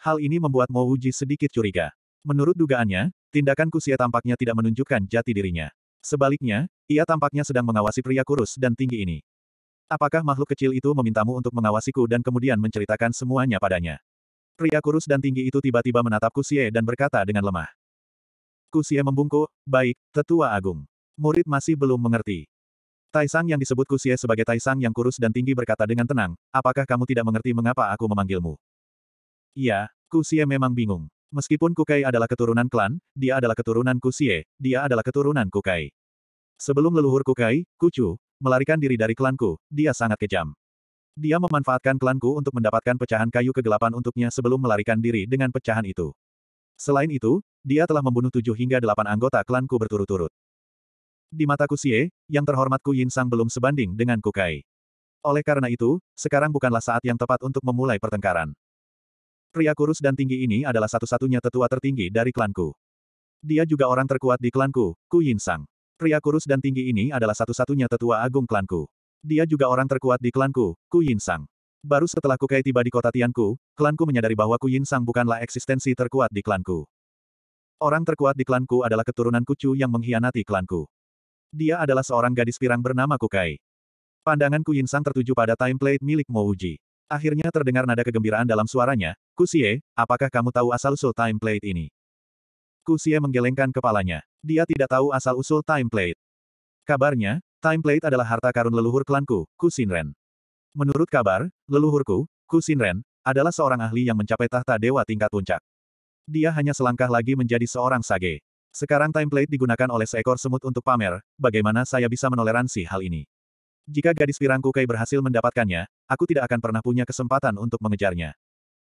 Hal ini membuat Mo Wuji sedikit curiga. Menurut dugaannya, tindakan Kusie tampaknya tidak menunjukkan jati dirinya. Sebaliknya, ia tampaknya sedang mengawasi pria kurus dan tinggi ini. Apakah makhluk kecil itu memintamu untuk mengawasiku dan kemudian menceritakan semuanya padanya? Pria kurus dan tinggi itu tiba-tiba menatap Kusie dan berkata dengan lemah. Kusie membungkuk, baik, tetua agung. Murid masih belum mengerti. Taisang yang disebut Kusie sebagai Taisang yang kurus dan tinggi berkata dengan tenang, apakah kamu tidak mengerti mengapa aku memanggilmu? Iya, Kusie memang bingung. Meskipun Kukai adalah keturunan klan, dia adalah keturunan Kusie, dia adalah keturunan Kukai. Sebelum leluhur Kukai, Kucu, Melarikan diri dari klanku, dia sangat kejam. Dia memanfaatkan klanku untuk mendapatkan pecahan kayu kegelapan untuknya sebelum melarikan diri dengan pecahan itu. Selain itu, dia telah membunuh tujuh hingga delapan anggota klanku berturut-turut. Di mata Kusie, yang terhormat Ku Yin Sang belum sebanding dengan Kukai. Oleh karena itu, sekarang bukanlah saat yang tepat untuk memulai pertengkaran. Pria kurus dan tinggi ini adalah satu-satunya tetua tertinggi dari klanku. Dia juga orang terkuat di klanku, Ku Yin Sang. Pria kurus dan tinggi ini adalah satu-satunya tetua agung klanku. Dia juga orang terkuat di klanku, Ku Yin Sang. Baru setelah Kukai tiba di kota Tianku, klanku menyadari bahwa Ku Yin Sang bukanlah eksistensi terkuat di klanku. Orang terkuat di klanku adalah keturunan Kucu yang mengkhianati klanku. Dia adalah seorang gadis pirang bernama Kukai. Pandangan Ku Yin Sang tertuju pada Timeplate milik Mo Uji. Akhirnya terdengar nada kegembiraan dalam suaranya, Kusie, apakah kamu tahu asal-usul Timeplate ini? Kuxie menggelengkan kepalanya. Dia tidak tahu asal-usul Timeplate. Kabarnya, Timeplate adalah harta karun leluhur klanku, Kusinren. Menurut kabar, leluhurku, Kusinren, adalah seorang ahli yang mencapai tahta dewa tingkat puncak. Dia hanya selangkah lagi menjadi seorang sage. Sekarang Timeplate digunakan oleh seekor semut untuk pamer, bagaimana saya bisa menoleransi hal ini? Jika gadis pirangku Kai berhasil mendapatkannya, aku tidak akan pernah punya kesempatan untuk mengejarnya.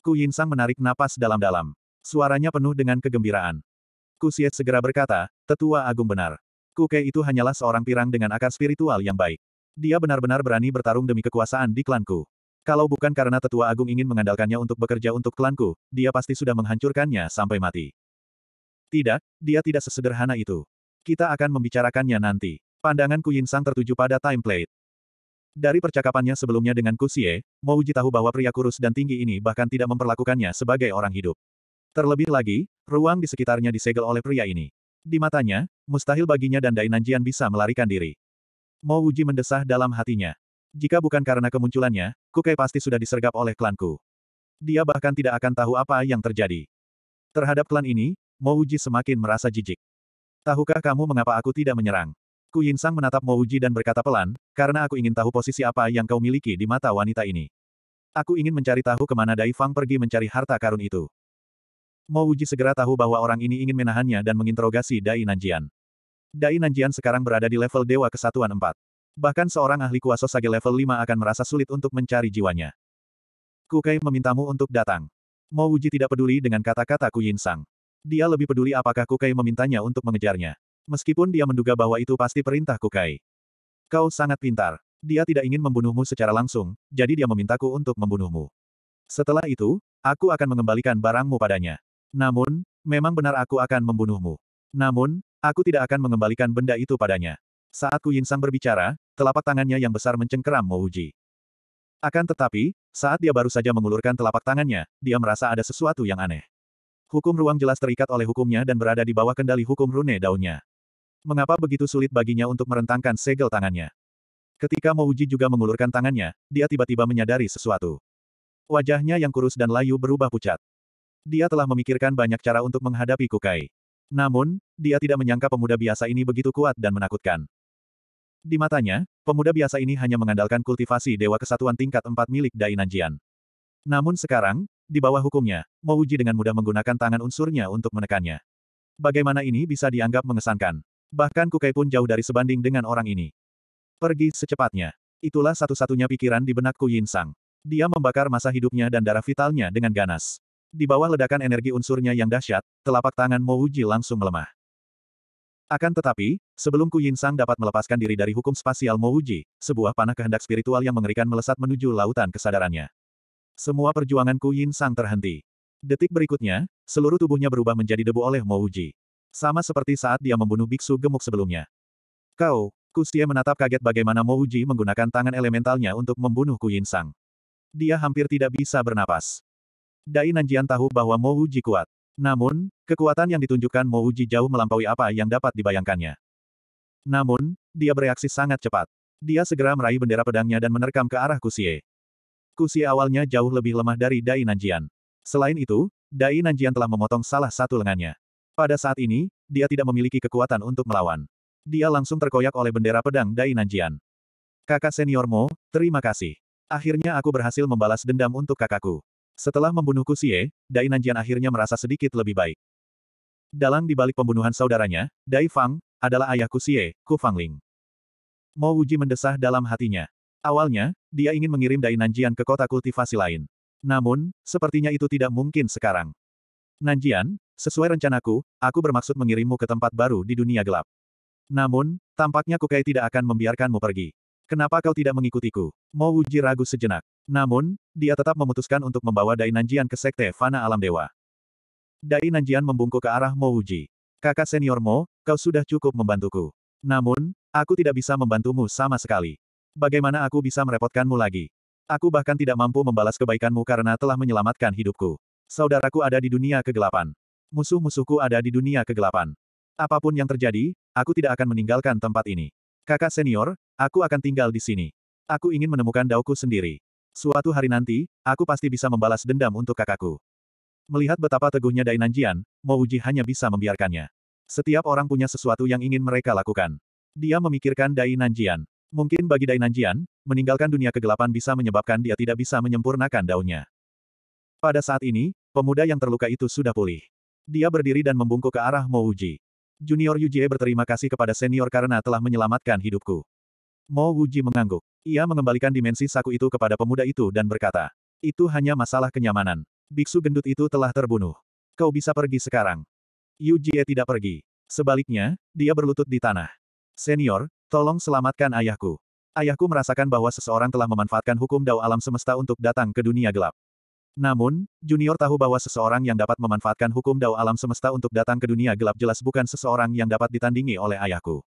Ku Yin sang menarik napas dalam-dalam. Suaranya penuh dengan kegembiraan. Kusiet segera berkata, tetua agung benar. Kuke itu hanyalah seorang pirang dengan akar spiritual yang baik. Dia benar-benar berani bertarung demi kekuasaan di klanku. Kalau bukan karena tetua agung ingin mengandalkannya untuk bekerja untuk klanku, dia pasti sudah menghancurkannya sampai mati. Tidak, dia tidak sesederhana itu. Kita akan membicarakannya nanti. Pandangan Ku Sang tertuju pada Timeplate. Dari percakapannya sebelumnya dengan Kusie, Mouji tahu bahwa pria kurus dan tinggi ini bahkan tidak memperlakukannya sebagai orang hidup. Terlebih lagi, Ruang di sekitarnya disegel oleh pria ini. Di matanya, mustahil baginya dan Dai Nanjian bisa melarikan diri. Mo Uji mendesah dalam hatinya. Jika bukan karena kemunculannya, Kukai pasti sudah disergap oleh klanku. Dia bahkan tidak akan tahu apa yang terjadi. Terhadap klan ini, Mo Uji semakin merasa jijik. Tahukah kamu mengapa aku tidak menyerang? Ku Yinsang menatap Mo Uji dan berkata pelan, karena aku ingin tahu posisi apa yang kau miliki di mata wanita ini. Aku ingin mencari tahu kemana Dai Fang pergi mencari harta karun itu. Mo Wuji segera tahu bahwa orang ini ingin menahannya dan menginterogasi Dai Nanjian. Dai Nanjian sekarang berada di level Dewa Kesatuan 4. Bahkan seorang ahli kuasa sage level 5 akan merasa sulit untuk mencari jiwanya. Kukai memintamu untuk datang. Mo Wuji tidak peduli dengan kata-kata Ku Yin Sang. Dia lebih peduli apakah Kukai memintanya untuk mengejarnya. Meskipun dia menduga bahwa itu pasti perintah Kukai. Kau sangat pintar. Dia tidak ingin membunuhmu secara langsung, jadi dia memintaku untuk membunuhmu. Setelah itu, aku akan mengembalikan barangmu padanya. Namun, memang benar aku akan membunuhmu. Namun, aku tidak akan mengembalikan benda itu padanya. Saat Ku Yinsang berbicara, telapak tangannya yang besar mencengkeram Mouji. Akan tetapi, saat dia baru saja mengulurkan telapak tangannya, dia merasa ada sesuatu yang aneh. Hukum ruang jelas terikat oleh hukumnya dan berada di bawah kendali hukum rune daunnya. Mengapa begitu sulit baginya untuk merentangkan segel tangannya? Ketika Mouji juga mengulurkan tangannya, dia tiba-tiba menyadari sesuatu. Wajahnya yang kurus dan layu berubah pucat dia telah memikirkan banyak cara untuk menghadapi Kukai. Namun, dia tidak menyangka pemuda biasa ini begitu kuat dan menakutkan. Di matanya, pemuda biasa ini hanya mengandalkan kultivasi Dewa Kesatuan tingkat 4 milik Dai Nanjian. Namun sekarang, di bawah hukumnya, Mouji dengan mudah menggunakan tangan unsurnya untuk menekannya. Bagaimana ini bisa dianggap mengesankan? Bahkan Kukai pun jauh dari sebanding dengan orang ini. Pergi secepatnya. Itulah satu-satunya pikiran di benak Ku Yin Sang. Dia membakar masa hidupnya dan darah vitalnya dengan ganas. Di bawah ledakan energi unsurnya yang dahsyat, telapak tangan Mo Wuji langsung melemah. Akan tetapi, sebelum Ku Sang dapat melepaskan diri dari hukum spasial Mo Wuji, sebuah panah kehendak spiritual yang mengerikan melesat menuju lautan kesadarannya. Semua perjuangan Ku Sang terhenti. Detik berikutnya, seluruh tubuhnya berubah menjadi debu oleh Mo Wuji. Sama seperti saat dia membunuh biksu gemuk sebelumnya. Kau, Xie menatap kaget bagaimana Mo Wuji menggunakan tangan elementalnya untuk membunuh Ku Sang. Dia hampir tidak bisa bernapas. Dai Nanjian tahu bahwa Mo Uji kuat. Namun, kekuatan yang ditunjukkan Mo Uji jauh melampaui apa yang dapat dibayangkannya. Namun, dia bereaksi sangat cepat. Dia segera meraih bendera pedangnya dan menerkam ke arah Kusie. Kusie awalnya jauh lebih lemah dari Dai Nanjian. Selain itu, Dai Nanjian telah memotong salah satu lengannya. Pada saat ini, dia tidak memiliki kekuatan untuk melawan. Dia langsung terkoyak oleh bendera pedang Dai Nanjian. Kakak senior Mo, terima kasih. Akhirnya aku berhasil membalas dendam untuk kakakku. Setelah membunuh Kusie, Dai Nanjian akhirnya merasa sedikit lebih baik. Dalang di balik pembunuhan saudaranya, Dai Fang, adalah ayah Kusie, Ku Fangling. Mo Wuji mendesah dalam hatinya. Awalnya, dia ingin mengirim Dai Nanjian ke kota kultivasi lain. Namun, sepertinya itu tidak mungkin sekarang. Nanjian, sesuai rencanaku, aku bermaksud mengirimmu ke tempat baru di dunia gelap. Namun, tampaknya Kukai tidak akan membiarkanmu pergi. Kenapa kau tidak mengikutiku? Mo Wuji ragu sejenak. Namun, dia tetap memutuskan untuk membawa Dai Nanjian ke Sekte Fana Alam Dewa. Dai Nanjian membungkuk ke arah Mo Wuji. Kakak senior Mo, kau sudah cukup membantuku. Namun, aku tidak bisa membantumu sama sekali. Bagaimana aku bisa merepotkanmu lagi? Aku bahkan tidak mampu membalas kebaikanmu karena telah menyelamatkan hidupku. Saudaraku ada di dunia kegelapan. Musuh-musuhku ada di dunia kegelapan. Apapun yang terjadi, aku tidak akan meninggalkan tempat ini. Kakak senior, Aku akan tinggal di sini. Aku ingin menemukan dauku sendiri. Suatu hari nanti, aku pasti bisa membalas dendam untuk kakakku. Melihat betapa teguhnya Dai Nanjian, Mouji hanya bisa membiarkannya. Setiap orang punya sesuatu yang ingin mereka lakukan. Dia memikirkan Dai Nanjian. Mungkin bagi Dai Nanjian, meninggalkan dunia kegelapan bisa menyebabkan dia tidak bisa menyempurnakan daunnya. Pada saat ini, pemuda yang terluka itu sudah pulih. Dia berdiri dan membungkuk ke arah Mouji. Junior Yujie berterima kasih kepada senior karena telah menyelamatkan hidupku. Mo Wuji mengangguk. Ia mengembalikan dimensi saku itu kepada pemuda itu dan berkata, itu hanya masalah kenyamanan. Biksu gendut itu telah terbunuh. Kau bisa pergi sekarang. Yu Jie tidak pergi. Sebaliknya, dia berlutut di tanah. Senior, tolong selamatkan ayahku. Ayahku merasakan bahwa seseorang telah memanfaatkan hukum dao alam semesta untuk datang ke dunia gelap. Namun, Junior tahu bahwa seseorang yang dapat memanfaatkan hukum dao alam semesta untuk datang ke dunia gelap jelas bukan seseorang yang dapat ditandingi oleh ayahku.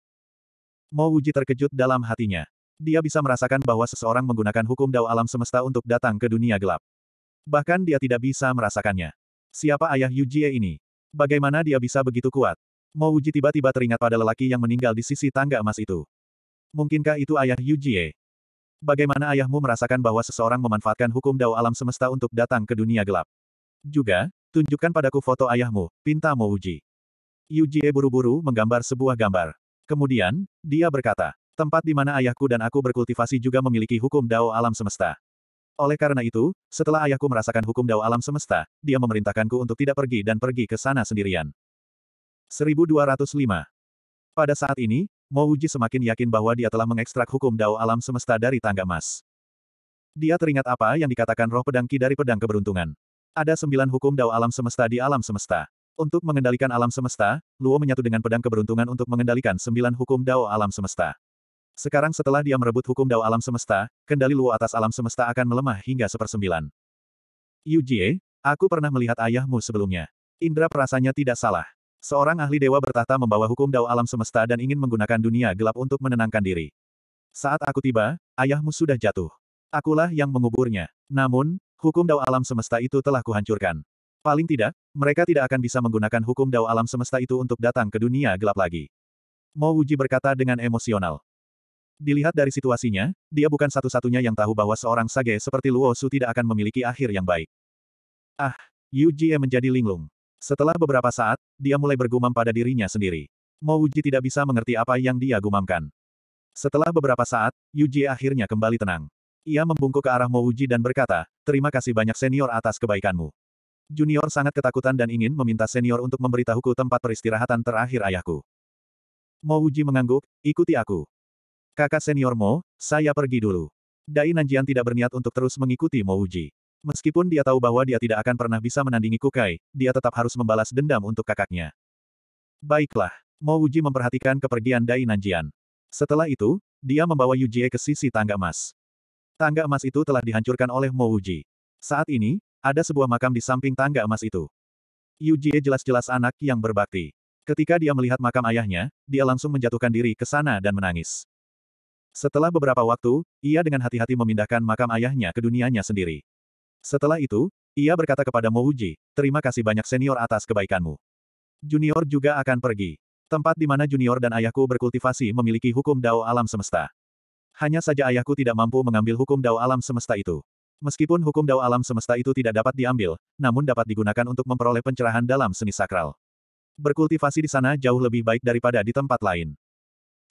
Mo Wuji terkejut dalam hatinya. Dia bisa merasakan bahwa seseorang menggunakan hukum dao alam semesta untuk datang ke dunia gelap. Bahkan dia tidak bisa merasakannya. Siapa ayah Yu Jie ini? Bagaimana dia bisa begitu kuat? Mo Wuji tiba-tiba teringat pada lelaki yang meninggal di sisi tangga emas itu. Mungkinkah itu ayah Yu Jie? Bagaimana ayahmu merasakan bahwa seseorang memanfaatkan hukum dao alam semesta untuk datang ke dunia gelap? Juga, tunjukkan padaku foto ayahmu, pinta Mo Wuji. Yu Jie buru-buru menggambar sebuah gambar. Kemudian, dia berkata, tempat di mana ayahku dan aku berkultivasi juga memiliki hukum dao alam semesta. Oleh karena itu, setelah ayahku merasakan hukum dao alam semesta, dia memerintahkanku untuk tidak pergi dan pergi ke sana sendirian. 1205. Pada saat ini, Mo Mouji semakin yakin bahwa dia telah mengekstrak hukum dao alam semesta dari tangga emas. Dia teringat apa yang dikatakan roh pedang Ki dari pedang keberuntungan. Ada sembilan hukum dao alam semesta di alam semesta. Untuk mengendalikan alam semesta, Luo menyatu dengan pedang keberuntungan untuk mengendalikan sembilan hukum Dao alam semesta. Sekarang setelah dia merebut hukum Dao alam semesta, kendali Luo atas alam semesta akan melemah hingga sepersembilan. Yu Jie, aku pernah melihat ayahmu sebelumnya. Indra perasanya tidak salah. Seorang ahli dewa bertahta membawa hukum Dao alam semesta dan ingin menggunakan dunia gelap untuk menenangkan diri. Saat aku tiba, ayahmu sudah jatuh. Akulah yang menguburnya. Namun, hukum Dao alam semesta itu telah kuhancurkan. Paling tidak, mereka tidak akan bisa menggunakan hukum dao alam semesta itu untuk datang ke dunia gelap lagi. Mo Wuji berkata dengan emosional. Dilihat dari situasinya, dia bukan satu-satunya yang tahu bahwa seorang sage seperti Luo Su tidak akan memiliki akhir yang baik. Ah, Yu Jie menjadi linglung. Setelah beberapa saat, dia mulai bergumam pada dirinya sendiri. Mo Wuji tidak bisa mengerti apa yang dia gumamkan. Setelah beberapa saat, Yu Jie akhirnya kembali tenang. Ia membungkuk ke arah Mo Wuji dan berkata, terima kasih banyak senior atas kebaikanmu. Junior sangat ketakutan dan ingin meminta senior untuk memberitahuku tempat peristirahatan terakhir ayahku. Mo Uji mengangguk, ikuti aku. Kakak senior Mo, saya pergi dulu. Dai Nanjian tidak berniat untuk terus mengikuti Mo Uji. Meskipun dia tahu bahwa dia tidak akan pernah bisa menandingi Kukai, dia tetap harus membalas dendam untuk kakaknya. Baiklah, Mo Uji memperhatikan kepergian Dai Nanjian. Setelah itu, dia membawa Yujie ke sisi tangga emas. Tangga emas itu telah dihancurkan oleh Mo Uji. Saat ini, ada sebuah makam di samping tangga emas itu. Yu Jie jelas-jelas anak yang berbakti. Ketika dia melihat makam ayahnya, dia langsung menjatuhkan diri ke sana dan menangis. Setelah beberapa waktu, ia dengan hati-hati memindahkan makam ayahnya ke dunianya sendiri. Setelah itu, ia berkata kepada Mo Uji, terima kasih banyak senior atas kebaikanmu. Junior juga akan pergi. Tempat di mana junior dan ayahku berkultivasi memiliki hukum dao alam semesta. Hanya saja ayahku tidak mampu mengambil hukum dao alam semesta itu. Meskipun hukum dao alam semesta itu tidak dapat diambil, namun dapat digunakan untuk memperoleh pencerahan dalam seni sakral. Berkultivasi di sana jauh lebih baik daripada di tempat lain.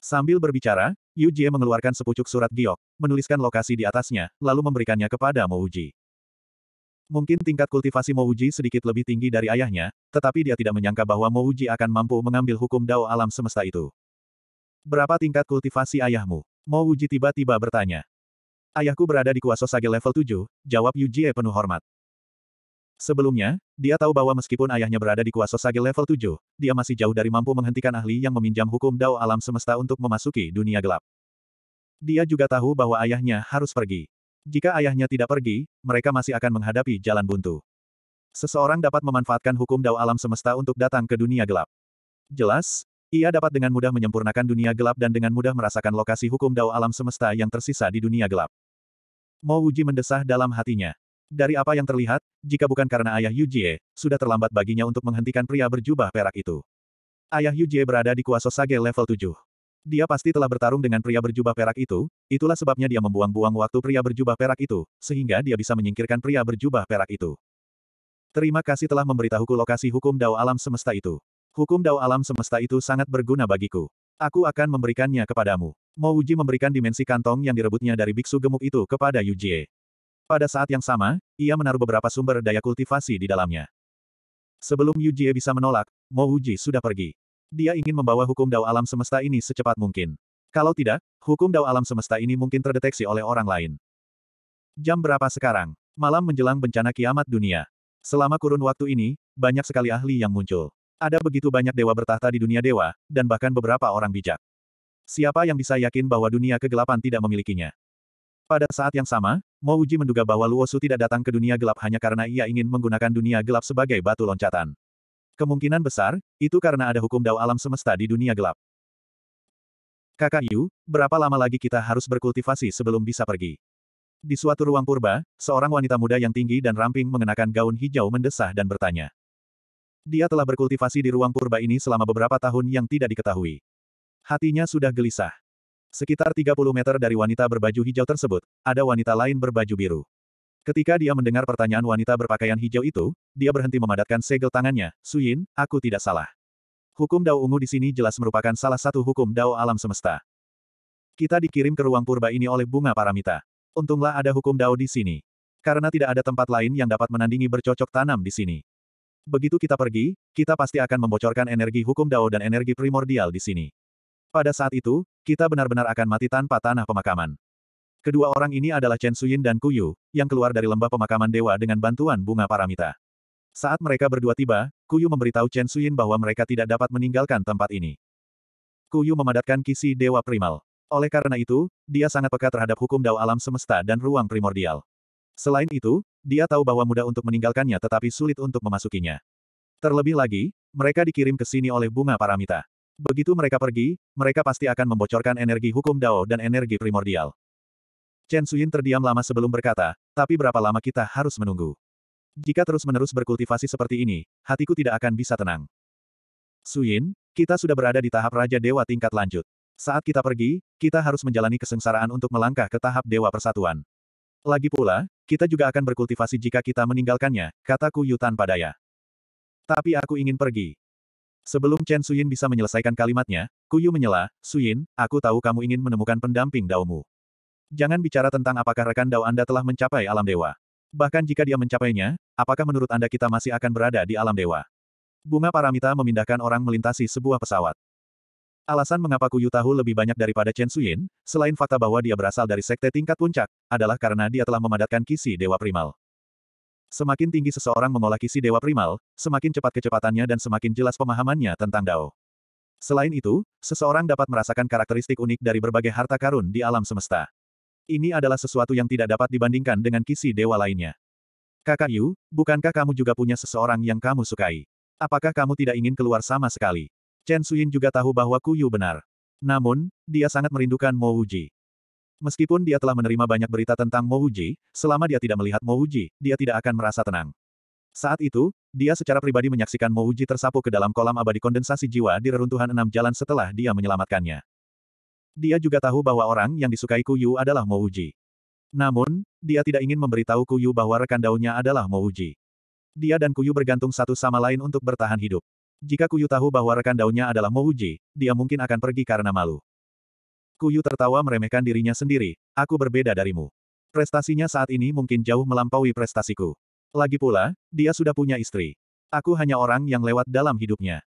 Sambil berbicara, Yu Jie mengeluarkan sepucuk surat giok, menuliskan lokasi di atasnya, lalu memberikannya kepada Mo Uji. Mungkin tingkat kultivasi Mo Uji sedikit lebih tinggi dari ayahnya, tetapi dia tidak menyangka bahwa Mo Uji akan mampu mengambil hukum dao alam semesta itu. Berapa tingkat kultivasi ayahmu? Mo Uji tiba-tiba bertanya. Ayahku berada di kuasa sage level 7, jawab Jie penuh hormat. Sebelumnya, dia tahu bahwa meskipun ayahnya berada di kuasa sage level 7, dia masih jauh dari mampu menghentikan ahli yang meminjam hukum dao alam semesta untuk memasuki dunia gelap. Dia juga tahu bahwa ayahnya harus pergi. Jika ayahnya tidak pergi, mereka masih akan menghadapi jalan buntu. Seseorang dapat memanfaatkan hukum dao alam semesta untuk datang ke dunia gelap. Jelas, ia dapat dengan mudah menyempurnakan dunia gelap dan dengan mudah merasakan lokasi hukum dao alam semesta yang tersisa di dunia gelap. Mo Wuji mendesah dalam hatinya. Dari apa yang terlihat, jika bukan karena ayah Yu Jie sudah terlambat baginya untuk menghentikan pria berjubah perak itu. Ayah Yu Jie berada di kuasa Sage level 7. Dia pasti telah bertarung dengan pria berjubah perak itu, itulah sebabnya dia membuang-buang waktu pria berjubah perak itu, sehingga dia bisa menyingkirkan pria berjubah perak itu. Terima kasih telah memberitahuku lokasi hukum dao alam semesta itu. Hukum dao alam semesta itu sangat berguna bagiku. Aku akan memberikannya kepadamu. Mo Uji memberikan dimensi kantong yang direbutnya dari biksu gemuk itu kepada Yu Jie. Pada saat yang sama, ia menaruh beberapa sumber daya kultivasi di dalamnya. Sebelum Yu Jie bisa menolak, Mo Uji sudah pergi. Dia ingin membawa hukum dao alam semesta ini secepat mungkin. Kalau tidak, hukum dao alam semesta ini mungkin terdeteksi oleh orang lain. Jam berapa sekarang? Malam menjelang bencana kiamat dunia. Selama kurun waktu ini, banyak sekali ahli yang muncul. Ada begitu banyak dewa bertahta di dunia dewa, dan bahkan beberapa orang bijak. Siapa yang bisa yakin bahwa dunia kegelapan tidak memilikinya? Pada saat yang sama, Mo Uji menduga bahwa Luosu tidak datang ke dunia gelap hanya karena ia ingin menggunakan dunia gelap sebagai batu loncatan. Kemungkinan besar, itu karena ada hukum dao alam semesta di dunia gelap. Kakak Yu, berapa lama lagi kita harus berkultivasi sebelum bisa pergi? Di suatu ruang purba, seorang wanita muda yang tinggi dan ramping mengenakan gaun hijau mendesah dan bertanya. Dia telah berkultivasi di ruang purba ini selama beberapa tahun yang tidak diketahui. Hatinya sudah gelisah. Sekitar 30 meter dari wanita berbaju hijau tersebut, ada wanita lain berbaju biru. Ketika dia mendengar pertanyaan wanita berpakaian hijau itu, dia berhenti memadatkan segel tangannya, Suyin, aku tidak salah. Hukum Dao Ungu di sini jelas merupakan salah satu hukum Dao alam semesta. Kita dikirim ke ruang purba ini oleh bunga paramita. Untunglah ada hukum Dao di sini. Karena tidak ada tempat lain yang dapat menandingi bercocok tanam di sini. Begitu kita pergi, kita pasti akan membocorkan energi hukum Dao dan energi primordial di sini. Pada saat itu, kita benar-benar akan mati tanpa tanah pemakaman. Kedua orang ini adalah Chen Suyin dan Kuyu, yang keluar dari lembah pemakaman dewa dengan bantuan bunga paramita. Saat mereka berdua tiba, Kuyu memberitahu Chen Suyin bahwa mereka tidak dapat meninggalkan tempat ini. Kuyu memadatkan kisi dewa primal. Oleh karena itu, dia sangat peka terhadap hukum dao alam semesta dan ruang primordial. Selain itu, dia tahu bahwa mudah untuk meninggalkannya tetapi sulit untuk memasukinya. Terlebih lagi, mereka dikirim ke sini oleh bunga paramita. Begitu mereka pergi, mereka pasti akan membocorkan energi hukum Dao dan energi primordial. Chen Suyin terdiam lama sebelum berkata, tapi berapa lama kita harus menunggu? Jika terus-menerus berkultivasi seperti ini, hatiku tidak akan bisa tenang. Suyin, kita sudah berada di tahap Raja Dewa tingkat lanjut. Saat kita pergi, kita harus menjalani kesengsaraan untuk melangkah ke tahap Dewa Persatuan. Lagi pula, kita juga akan berkultivasi jika kita meninggalkannya, kataku Yutan padaya. Tapi aku ingin pergi. Sebelum Chen Suyin bisa menyelesaikan kalimatnya, Kuyu menyela, Suyin, aku tahu kamu ingin menemukan pendamping Daomu. Jangan bicara tentang apakah rekan Dao Anda telah mencapai alam dewa. Bahkan jika dia mencapainya, apakah menurut Anda kita masih akan berada di alam dewa? Bunga Paramita memindahkan orang melintasi sebuah pesawat. Alasan mengapa Kuyu tahu lebih banyak daripada Chen Suyin, selain fakta bahwa dia berasal dari sekte tingkat puncak, adalah karena dia telah memadatkan kisi Dewa Primal. Semakin tinggi seseorang mengolah kisi Dewa Primal, semakin cepat kecepatannya dan semakin jelas pemahamannya tentang Dao. Selain itu, seseorang dapat merasakan karakteristik unik dari berbagai harta karun di alam semesta. Ini adalah sesuatu yang tidak dapat dibandingkan dengan kisi dewa lainnya. Kakak Yu, bukankah kamu juga punya seseorang yang kamu sukai? Apakah kamu tidak ingin keluar sama sekali? Chen Suyin juga tahu bahwa Kuyu benar. Namun, dia sangat merindukan Mo Wuji. Meskipun dia telah menerima banyak berita tentang Mouji, selama dia tidak melihat Mouji, dia tidak akan merasa tenang. Saat itu, dia secara pribadi menyaksikan Mouji tersapu ke dalam kolam abadi kondensasi jiwa di reruntuhan enam jalan setelah dia menyelamatkannya. Dia juga tahu bahwa orang yang disukai Kuyu adalah Mouji. Namun, dia tidak ingin memberitahu Kuyu bahwa rekan daunnya adalah Mouji. Dia dan Kuyu bergantung satu sama lain untuk bertahan hidup. Jika Kuyu tahu bahwa rekan daunnya adalah Mouji, dia mungkin akan pergi karena malu. Kuyu tertawa meremehkan dirinya sendiri, aku berbeda darimu. Prestasinya saat ini mungkin jauh melampaui prestasiku. Lagi pula, dia sudah punya istri. Aku hanya orang yang lewat dalam hidupnya.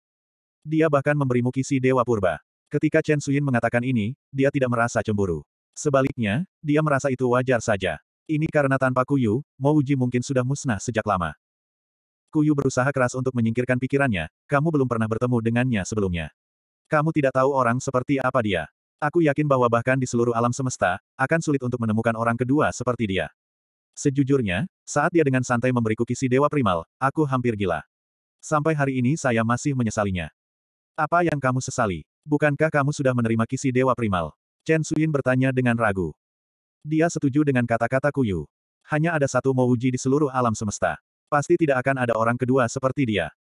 Dia bahkan memberimu kisi Dewa Purba. Ketika Chen Suyin mengatakan ini, dia tidak merasa cemburu. Sebaliknya, dia merasa itu wajar saja. Ini karena tanpa Kuyu, Mouji mungkin sudah musnah sejak lama. Kuyu berusaha keras untuk menyingkirkan pikirannya, kamu belum pernah bertemu dengannya sebelumnya. Kamu tidak tahu orang seperti apa dia. Aku yakin bahwa bahkan di seluruh alam semesta, akan sulit untuk menemukan orang kedua seperti dia. Sejujurnya, saat dia dengan santai memberiku kisi Dewa Primal, aku hampir gila. Sampai hari ini saya masih menyesalinya. Apa yang kamu sesali? Bukankah kamu sudah menerima kisi Dewa Primal? Chen Suyin bertanya dengan ragu. Dia setuju dengan kata-kata Kuyu. Hanya ada satu Mouji di seluruh alam semesta. Pasti tidak akan ada orang kedua seperti dia.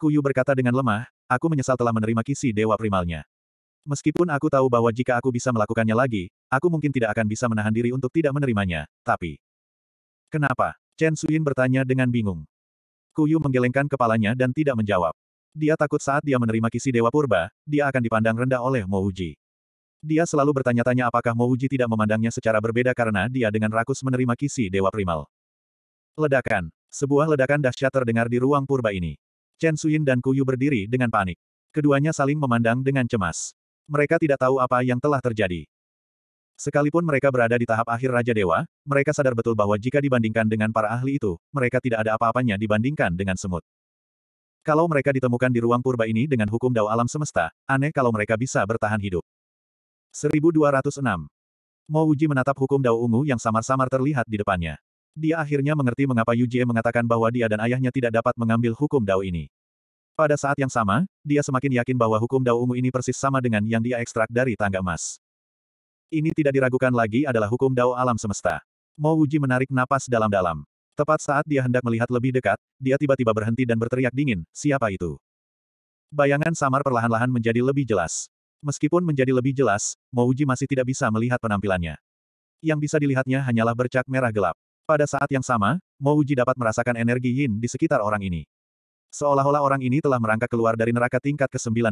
Kuyu berkata dengan lemah, aku menyesal telah menerima kisi Dewa Primalnya. Meskipun aku tahu bahwa jika aku bisa melakukannya lagi, aku mungkin tidak akan bisa menahan diri untuk tidak menerimanya, tapi... Kenapa? Chen Suyin bertanya dengan bingung. Kuyu menggelengkan kepalanya dan tidak menjawab. Dia takut saat dia menerima kisi Dewa Purba, dia akan dipandang rendah oleh Mouji. Dia selalu bertanya-tanya apakah Mouji tidak memandangnya secara berbeda karena dia dengan rakus menerima kisi Dewa Primal. Ledakan. Sebuah ledakan dahsyat terdengar di ruang purba ini. Chen Suyin dan Kuyu berdiri dengan panik. Keduanya saling memandang dengan cemas. Mereka tidak tahu apa yang telah terjadi. Sekalipun mereka berada di tahap akhir Raja Dewa, mereka sadar betul bahwa jika dibandingkan dengan para ahli itu, mereka tidak ada apa-apanya dibandingkan dengan semut. Kalau mereka ditemukan di ruang purba ini dengan hukum dao alam semesta, aneh kalau mereka bisa bertahan hidup. 1206. Mo Uji menatap hukum dao ungu yang samar-samar terlihat di depannya. Dia akhirnya mengerti mengapa Yujie mengatakan bahwa dia dan ayahnya tidak dapat mengambil hukum dao ini. Pada saat yang sama, dia semakin yakin bahwa hukum Dao Ungu ini persis sama dengan yang dia ekstrak dari tangga emas. Ini tidak diragukan lagi adalah hukum Dao alam semesta. Mo Wuji menarik napas dalam-dalam. Tepat saat dia hendak melihat lebih dekat, dia tiba-tiba berhenti dan berteriak dingin, siapa itu? Bayangan samar perlahan-lahan menjadi lebih jelas. Meskipun menjadi lebih jelas, Mo Wuji masih tidak bisa melihat penampilannya. Yang bisa dilihatnya hanyalah bercak merah gelap. Pada saat yang sama, Mo Wuji dapat merasakan energi yin di sekitar orang ini. Seolah-olah orang ini telah merangkak keluar dari neraka tingkat ke-19.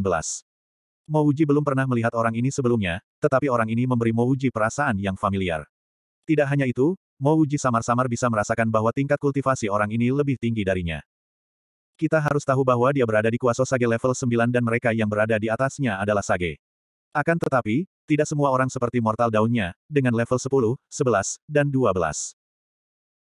Mouji belum pernah melihat orang ini sebelumnya, tetapi orang ini memberi Mouji perasaan yang familiar. Tidak hanya itu, Mouji samar-samar bisa merasakan bahwa tingkat kultivasi orang ini lebih tinggi darinya. Kita harus tahu bahwa dia berada di kuasa sage level 9 dan mereka yang berada di atasnya adalah sage. Akan tetapi, tidak semua orang seperti mortal daunnya, dengan level 10, 11, dan 12.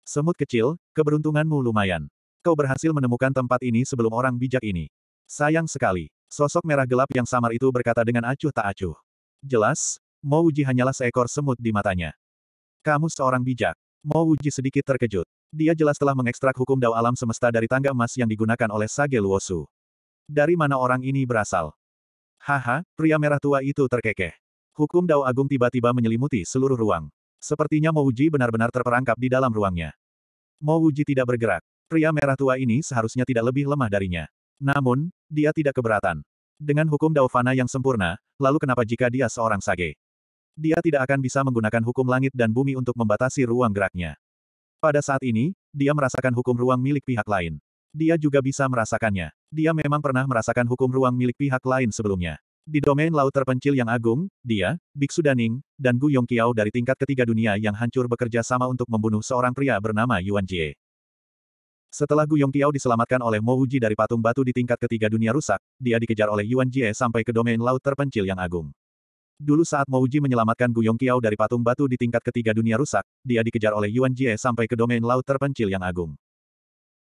Semut kecil, keberuntunganmu lumayan. Kau berhasil menemukan tempat ini sebelum orang bijak ini. Sayang sekali. Sosok merah gelap yang samar itu berkata dengan acuh tak acuh. Jelas, Mo Wuji hanyalah seekor semut di matanya. Kamu seorang bijak. Mo Wuji sedikit terkejut. Dia jelas telah mengekstrak hukum dao alam semesta dari tangga emas yang digunakan oleh Sage Luosu. Dari mana orang ini berasal? Haha, pria merah tua itu terkekeh. Hukum dao agung tiba-tiba menyelimuti seluruh ruang. Sepertinya Mo Wuji benar-benar terperangkap di dalam ruangnya. Mo Wuji tidak bergerak. Pria merah tua ini seharusnya tidak lebih lemah darinya. Namun, dia tidak keberatan. Dengan hukum Daofana yang sempurna, lalu kenapa jika dia seorang sage? Dia tidak akan bisa menggunakan hukum langit dan bumi untuk membatasi ruang geraknya. Pada saat ini, dia merasakan hukum ruang milik pihak lain. Dia juga bisa merasakannya. Dia memang pernah merasakan hukum ruang milik pihak lain sebelumnya. Di domain laut terpencil yang agung, dia, Biksu Daning, dan Gu Yongqiao dari tingkat ketiga dunia yang hancur bekerja sama untuk membunuh seorang pria bernama Yuan Jie. Setelah Gu Yongtiao diselamatkan oleh Mo Uji dari patung batu di tingkat ketiga dunia rusak, dia dikejar oleh Yuan Jie sampai ke domain laut terpencil yang agung. Dulu saat Mo Uji menyelamatkan Gu Yongtiao dari patung batu di tingkat ketiga dunia rusak, dia dikejar oleh Yuan Jie sampai ke domain laut terpencil yang agung.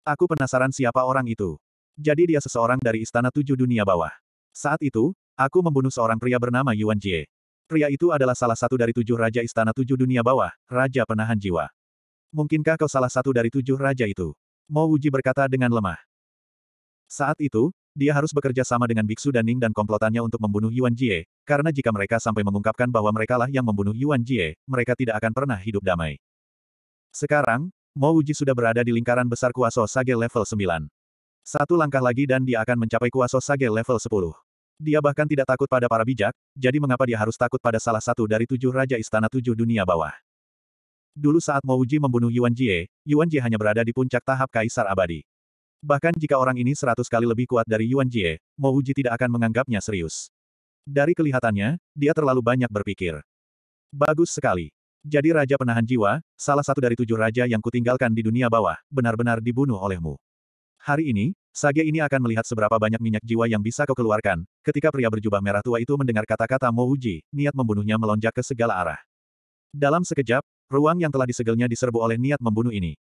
Aku penasaran siapa orang itu. Jadi dia seseorang dari Istana Tujuh Dunia Bawah. Saat itu, aku membunuh seorang pria bernama Yuan Jie. Pria itu adalah salah satu dari tujuh Raja Istana Tujuh Dunia Bawah, Raja Penahan Jiwa. Mungkinkah kau salah satu dari tujuh raja itu? Mo Wuji berkata dengan lemah. Saat itu, dia harus bekerja sama dengan Biksu Daning dan komplotannya untuk membunuh Yuan Jie, karena jika mereka sampai mengungkapkan bahwa merekalah yang membunuh Yuan Jie, mereka tidak akan pernah hidup damai. Sekarang, Mo Wuji sudah berada di lingkaran besar Kuaso Sage level 9. Satu langkah lagi dan dia akan mencapai Kuaso Sage level 10. Dia bahkan tidak takut pada para bijak, jadi mengapa dia harus takut pada salah satu dari tujuh Raja Istana Tujuh Dunia Bawah. Dulu saat Mo Uji membunuh Yuan Jie, Yuan Jie hanya berada di puncak tahap Kaisar Abadi. Bahkan jika orang ini seratus kali lebih kuat dari Yuan Jie, Mo Uji tidak akan menganggapnya serius. Dari kelihatannya, dia terlalu banyak berpikir. Bagus sekali. Jadi Raja Penahan Jiwa, salah satu dari tujuh raja yang kutinggalkan di dunia bawah, benar-benar dibunuh olehmu. Hari ini, Sage ini akan melihat seberapa banyak minyak jiwa yang bisa kau keluarkan, ketika pria berjubah merah tua itu mendengar kata-kata Mo Uji, niat membunuhnya melonjak ke segala arah. Dalam sekejap, Ruang yang telah disegelnya diserbu oleh niat membunuh ini.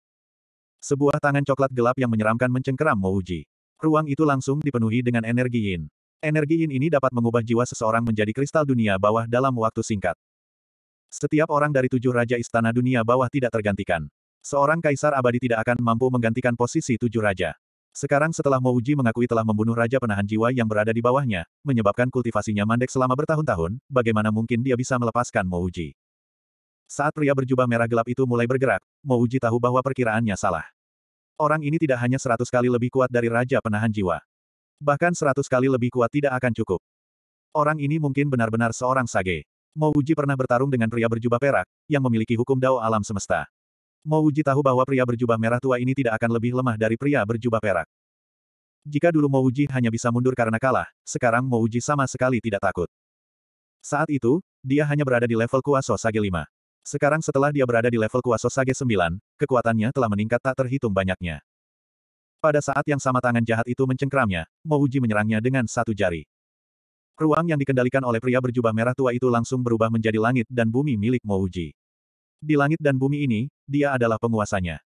Sebuah tangan coklat gelap yang menyeramkan mencengkeram Mouji. Ruang itu langsung dipenuhi dengan energi yin. Energi yin ini dapat mengubah jiwa seseorang menjadi kristal dunia bawah dalam waktu singkat. Setiap orang dari tujuh raja istana dunia bawah tidak tergantikan. Seorang kaisar abadi tidak akan mampu menggantikan posisi tujuh raja. Sekarang setelah Mouji mengakui telah membunuh raja penahan jiwa yang berada di bawahnya, menyebabkan kultivasinya mandek selama bertahun-tahun, bagaimana mungkin dia bisa melepaskan Mouji? Saat pria berjubah merah gelap itu mulai bergerak, Mouji tahu bahwa perkiraannya salah. Orang ini tidak hanya seratus kali lebih kuat dari Raja Penahan Jiwa. Bahkan seratus kali lebih kuat tidak akan cukup. Orang ini mungkin benar-benar seorang sage. Mouji pernah bertarung dengan pria berjubah perak, yang memiliki hukum dao alam semesta. Mouji tahu bahwa pria berjubah merah tua ini tidak akan lebih lemah dari pria berjubah perak. Jika dulu Mouji hanya bisa mundur karena kalah, sekarang Mouji sama sekali tidak takut. Saat itu, dia hanya berada di level kuasa Sage 5. Sekarang setelah dia berada di level kuasa Sage 9, kekuatannya telah meningkat tak terhitung banyaknya. Pada saat yang sama tangan jahat itu mencengkramnya, Mouji menyerangnya dengan satu jari. Ruang yang dikendalikan oleh pria berjubah merah tua itu langsung berubah menjadi langit dan bumi milik Mouji. Di langit dan bumi ini, dia adalah penguasanya.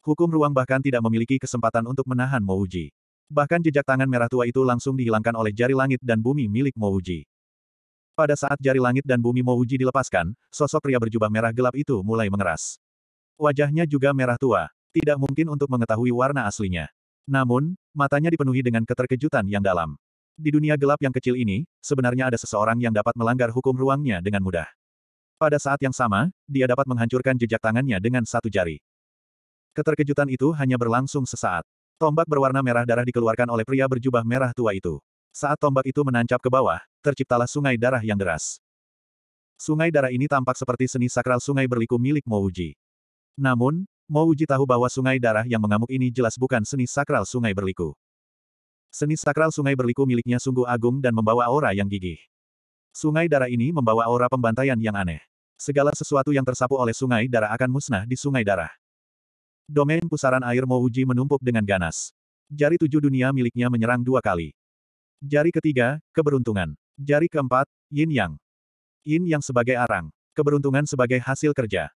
Hukum ruang bahkan tidak memiliki kesempatan untuk menahan Mouji. Bahkan jejak tangan merah tua itu langsung dihilangkan oleh jari langit dan bumi milik Mouji. Pada saat jari langit dan bumi Mouji dilepaskan, sosok pria berjubah merah gelap itu mulai mengeras. Wajahnya juga merah tua. Tidak mungkin untuk mengetahui warna aslinya. Namun, matanya dipenuhi dengan keterkejutan yang dalam. Di dunia gelap yang kecil ini, sebenarnya ada seseorang yang dapat melanggar hukum ruangnya dengan mudah. Pada saat yang sama, dia dapat menghancurkan jejak tangannya dengan satu jari. Keterkejutan itu hanya berlangsung sesaat. Tombak berwarna merah darah dikeluarkan oleh pria berjubah merah tua itu. Saat tombak itu menancap ke bawah, terciptalah sungai darah yang deras. Sungai darah ini tampak seperti seni sakral sungai berliku milik Mouji. Namun, Mouji tahu bahwa sungai darah yang mengamuk ini jelas bukan seni sakral sungai berliku. Seni sakral sungai berliku miliknya sungguh agung dan membawa aura yang gigih. Sungai darah ini membawa aura pembantaian yang aneh. Segala sesuatu yang tersapu oleh sungai darah akan musnah di sungai darah. Domain pusaran air Mouji menumpuk dengan ganas. Jari tujuh dunia miliknya menyerang dua kali. Jari ketiga, keberuntungan. Jari keempat, yin yang. Yin yang sebagai arang. Keberuntungan sebagai hasil kerja.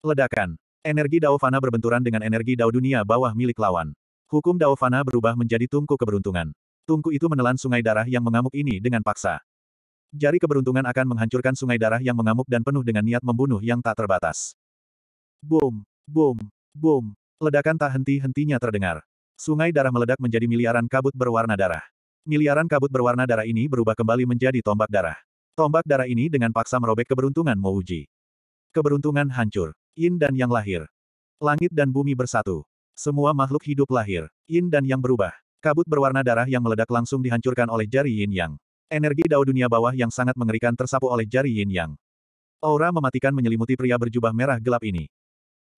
Ledakan. Energi Dao Fana berbenturan dengan energi Dao dunia bawah milik lawan. Hukum Dao Fana berubah menjadi tungku keberuntungan. Tungku itu menelan sungai darah yang mengamuk ini dengan paksa. Jari keberuntungan akan menghancurkan sungai darah yang mengamuk dan penuh dengan niat membunuh yang tak terbatas. Boom, boom, boom. Ledakan tak henti-hentinya terdengar. Sungai darah meledak menjadi miliaran kabut berwarna darah. Miliaran kabut berwarna darah ini berubah kembali menjadi tombak darah. Tombak darah ini dengan paksa merobek keberuntungan Mouji. Keberuntungan hancur. Yin dan yang lahir. Langit dan bumi bersatu. Semua makhluk hidup lahir. Yin dan yang berubah. Kabut berwarna darah yang meledak langsung dihancurkan oleh jari Yin Yang. Energi dao dunia bawah yang sangat mengerikan tersapu oleh jari Yin Yang. Aura mematikan menyelimuti pria berjubah merah gelap ini.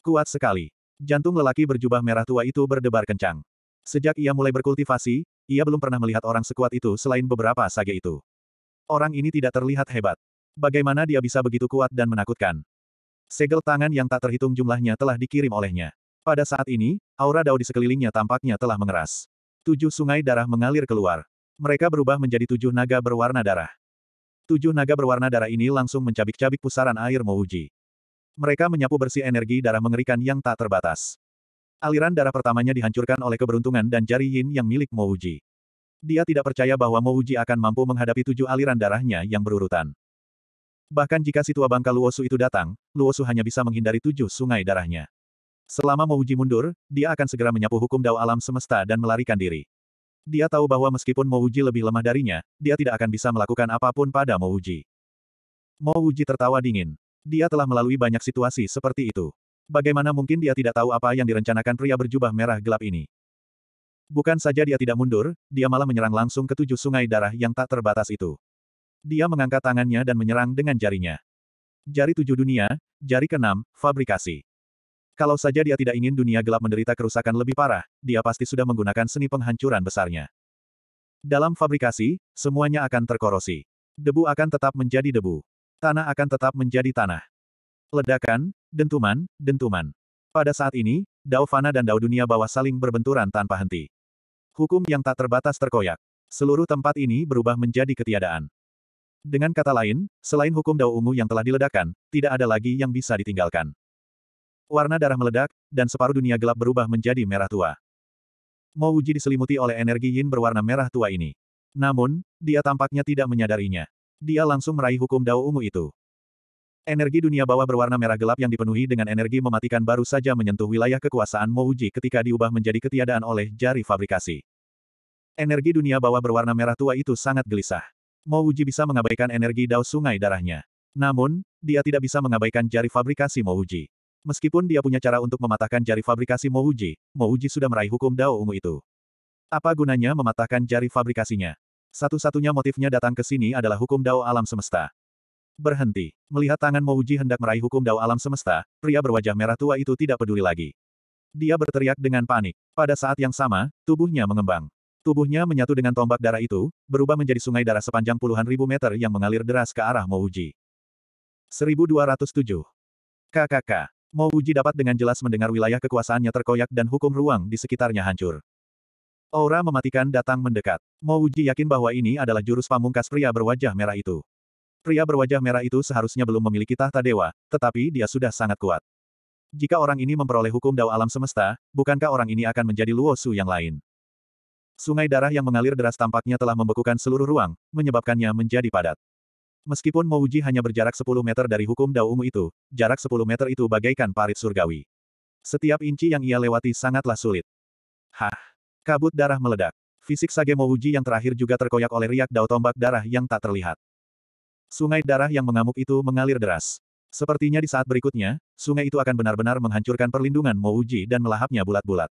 Kuat sekali. Jantung lelaki berjubah merah tua itu berdebar kencang. Sejak ia mulai berkultivasi, ia belum pernah melihat orang sekuat itu selain beberapa sage itu. Orang ini tidak terlihat hebat. Bagaimana dia bisa begitu kuat dan menakutkan? Segel tangan yang tak terhitung jumlahnya telah dikirim olehnya. Pada saat ini, aura dao di sekelilingnya tampaknya telah mengeras. Tujuh sungai darah mengalir keluar. Mereka berubah menjadi tujuh naga berwarna darah. Tujuh naga berwarna darah ini langsung mencabik-cabik pusaran air Mouji. Mereka menyapu bersih energi darah mengerikan yang tak terbatas. Aliran darah pertamanya dihancurkan oleh keberuntungan dan jari yin yang milik Mo Uji. Dia tidak percaya bahwa Mo Uji akan mampu menghadapi tujuh aliran darahnya yang berurutan. Bahkan jika si tua bangka Luosu itu datang, Luosu hanya bisa menghindari tujuh sungai darahnya. Selama Mo Uji mundur, dia akan segera menyapu hukum dao alam semesta dan melarikan diri. Dia tahu bahwa meskipun Mo Uji lebih lemah darinya, dia tidak akan bisa melakukan apapun pada Mo Uji. Mo Uji tertawa dingin. Dia telah melalui banyak situasi seperti itu. Bagaimana mungkin dia tidak tahu apa yang direncanakan pria berjubah merah gelap ini? Bukan saja dia tidak mundur, dia malah menyerang langsung ke tujuh sungai darah yang tak terbatas itu. Dia mengangkat tangannya dan menyerang dengan jarinya. Jari tujuh dunia, jari keenam, fabrikasi. Kalau saja dia tidak ingin dunia gelap menderita kerusakan lebih parah, dia pasti sudah menggunakan seni penghancuran besarnya. Dalam fabrikasi, semuanya akan terkorosi. Debu akan tetap menjadi debu. Tanah akan tetap menjadi tanah. Ledakan, dentuman, dentuman. Pada saat ini, Dao Fana dan Dao Dunia bawah saling berbenturan tanpa henti. Hukum yang tak terbatas terkoyak. Seluruh tempat ini berubah menjadi ketiadaan. Dengan kata lain, selain hukum Dao Ungu yang telah diledakkan, tidak ada lagi yang bisa ditinggalkan. Warna darah meledak, dan separuh dunia gelap berubah menjadi merah tua. Mo Wuji diselimuti oleh energi yin berwarna merah tua ini. Namun, dia tampaknya tidak menyadarinya. Dia langsung meraih hukum Dao Ungu itu. Energi dunia bawah berwarna merah gelap yang dipenuhi dengan energi mematikan baru saja menyentuh wilayah kekuasaan Mouji ketika diubah menjadi ketiadaan oleh jari fabrikasi. Energi dunia bawah berwarna merah tua itu sangat gelisah. Mouji bisa mengabaikan energi dao sungai darahnya. Namun, dia tidak bisa mengabaikan jari fabrikasi Mouji. Meskipun dia punya cara untuk mematahkan jari fabrikasi Mouji, Mouji sudah meraih hukum dao ungu itu. Apa gunanya mematahkan jari fabrikasinya? Satu-satunya motifnya datang ke sini adalah hukum dao alam semesta. Berhenti. Melihat tangan Mouji hendak meraih hukum dao alam semesta, pria berwajah merah tua itu tidak peduli lagi. Dia berteriak dengan panik. Pada saat yang sama, tubuhnya mengembang. Tubuhnya menyatu dengan tombak darah itu, berubah menjadi sungai darah sepanjang puluhan ribu meter yang mengalir deras ke arah Mouji. 1207. KKK. Mouji dapat dengan jelas mendengar wilayah kekuasaannya terkoyak dan hukum ruang di sekitarnya hancur. Aura mematikan datang mendekat. Mouji yakin bahwa ini adalah jurus pamungkas pria berwajah merah itu. Pria berwajah merah itu seharusnya belum memiliki tahta dewa, tetapi dia sudah sangat kuat. Jika orang ini memperoleh hukum dao alam semesta, bukankah orang ini akan menjadi Luosu yang lain? Sungai darah yang mengalir deras tampaknya telah membekukan seluruh ruang, menyebabkannya menjadi padat. Meskipun Mouji hanya berjarak 10 meter dari hukum dao ungu itu, jarak 10 meter itu bagaikan parit surgawi. Setiap inci yang ia lewati sangatlah sulit. Hah! Kabut darah meledak. Fisik Sage Mouji yang terakhir juga terkoyak oleh riak dao tombak darah yang tak terlihat. Sungai darah yang mengamuk itu mengalir deras. Sepertinya di saat berikutnya, sungai itu akan benar-benar menghancurkan perlindungan Mo dan melahapnya bulat-bulat.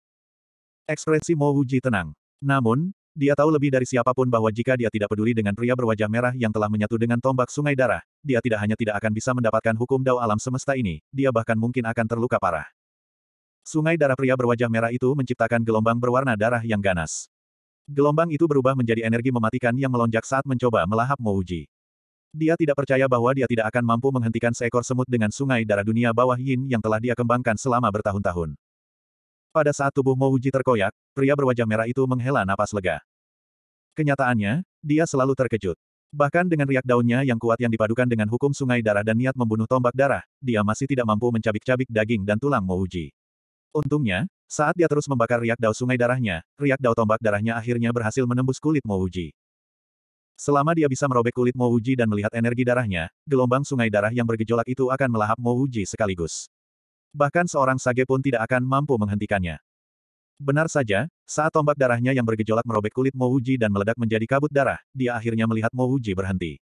Ekspresi Mo tenang. Namun, dia tahu lebih dari siapapun bahwa jika dia tidak peduli dengan pria berwajah merah yang telah menyatu dengan tombak sungai darah, dia tidak hanya tidak akan bisa mendapatkan hukum dao alam semesta ini, dia bahkan mungkin akan terluka parah. Sungai darah pria berwajah merah itu menciptakan gelombang berwarna darah yang ganas. Gelombang itu berubah menjadi energi mematikan yang melonjak saat mencoba melahap Mouji. Dia tidak percaya bahwa dia tidak akan mampu menghentikan seekor semut dengan sungai darah dunia bawah yin yang telah dia kembangkan selama bertahun-tahun. Pada saat tubuh Mo Mouji terkoyak, pria berwajah merah itu menghela napas lega. Kenyataannya, dia selalu terkejut. Bahkan dengan riak daunnya yang kuat yang dipadukan dengan hukum sungai darah dan niat membunuh tombak darah, dia masih tidak mampu mencabik-cabik daging dan tulang Mo Mouji. Untungnya, saat dia terus membakar riak daun sungai darahnya, riak daun tombak darahnya akhirnya berhasil menembus kulit Mo Mouji. Selama dia bisa merobek kulit Mouji dan melihat energi darahnya, gelombang sungai darah yang bergejolak itu akan melahap Mouji sekaligus. Bahkan seorang sage pun tidak akan mampu menghentikannya. Benar saja, saat tombak darahnya yang bergejolak merobek kulit Mouji dan meledak menjadi kabut darah, dia akhirnya melihat Mouji berhenti.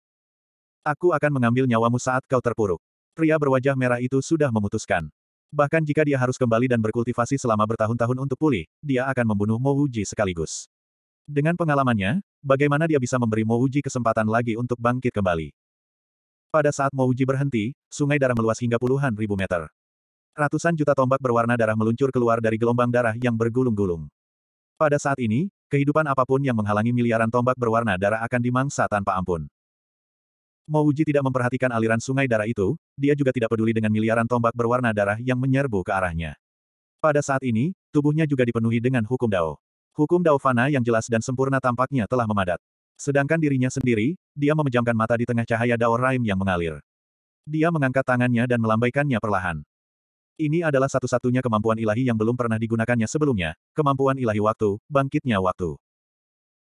Aku akan mengambil nyawamu saat kau terpuruk. Pria berwajah merah itu sudah memutuskan. Bahkan jika dia harus kembali dan berkultivasi selama bertahun-tahun untuk pulih, dia akan membunuh Mouji sekaligus. Dengan pengalamannya, bagaimana dia bisa memberi Mouji kesempatan lagi untuk bangkit kembali? Pada saat Mouji berhenti, sungai darah meluas hingga puluhan ribu meter. Ratusan juta tombak berwarna darah meluncur keluar dari gelombang darah yang bergulung-gulung. Pada saat ini, kehidupan apapun yang menghalangi miliaran tombak berwarna darah akan dimangsa tanpa ampun. Mouji tidak memperhatikan aliran sungai darah itu, dia juga tidak peduli dengan miliaran tombak berwarna darah yang menyerbu ke arahnya. Pada saat ini, tubuhnya juga dipenuhi dengan hukum Dao. Hukum Daofana yang jelas dan sempurna tampaknya telah memadat. Sedangkan dirinya sendiri, dia memejamkan mata di tengah cahaya Dao Raim yang mengalir. Dia mengangkat tangannya dan melambaikannya perlahan. Ini adalah satu-satunya kemampuan ilahi yang belum pernah digunakannya sebelumnya, kemampuan ilahi waktu, bangkitnya waktu.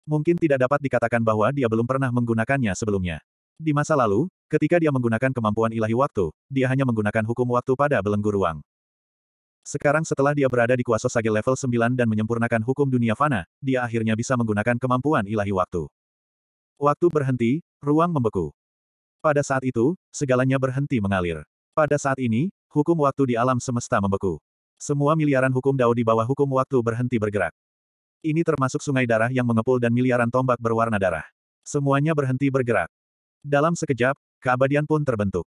Mungkin tidak dapat dikatakan bahwa dia belum pernah menggunakannya sebelumnya. Di masa lalu, ketika dia menggunakan kemampuan ilahi waktu, dia hanya menggunakan hukum waktu pada belenggu ruang. Sekarang setelah dia berada di kuasa sage level 9 dan menyempurnakan hukum dunia fana, dia akhirnya bisa menggunakan kemampuan ilahi waktu. Waktu berhenti, ruang membeku. Pada saat itu, segalanya berhenti mengalir. Pada saat ini, hukum waktu di alam semesta membeku. Semua miliaran hukum dao di bawah hukum waktu berhenti bergerak. Ini termasuk sungai darah yang mengepul dan miliaran tombak berwarna darah. Semuanya berhenti bergerak. Dalam sekejap, keabadian pun terbentuk.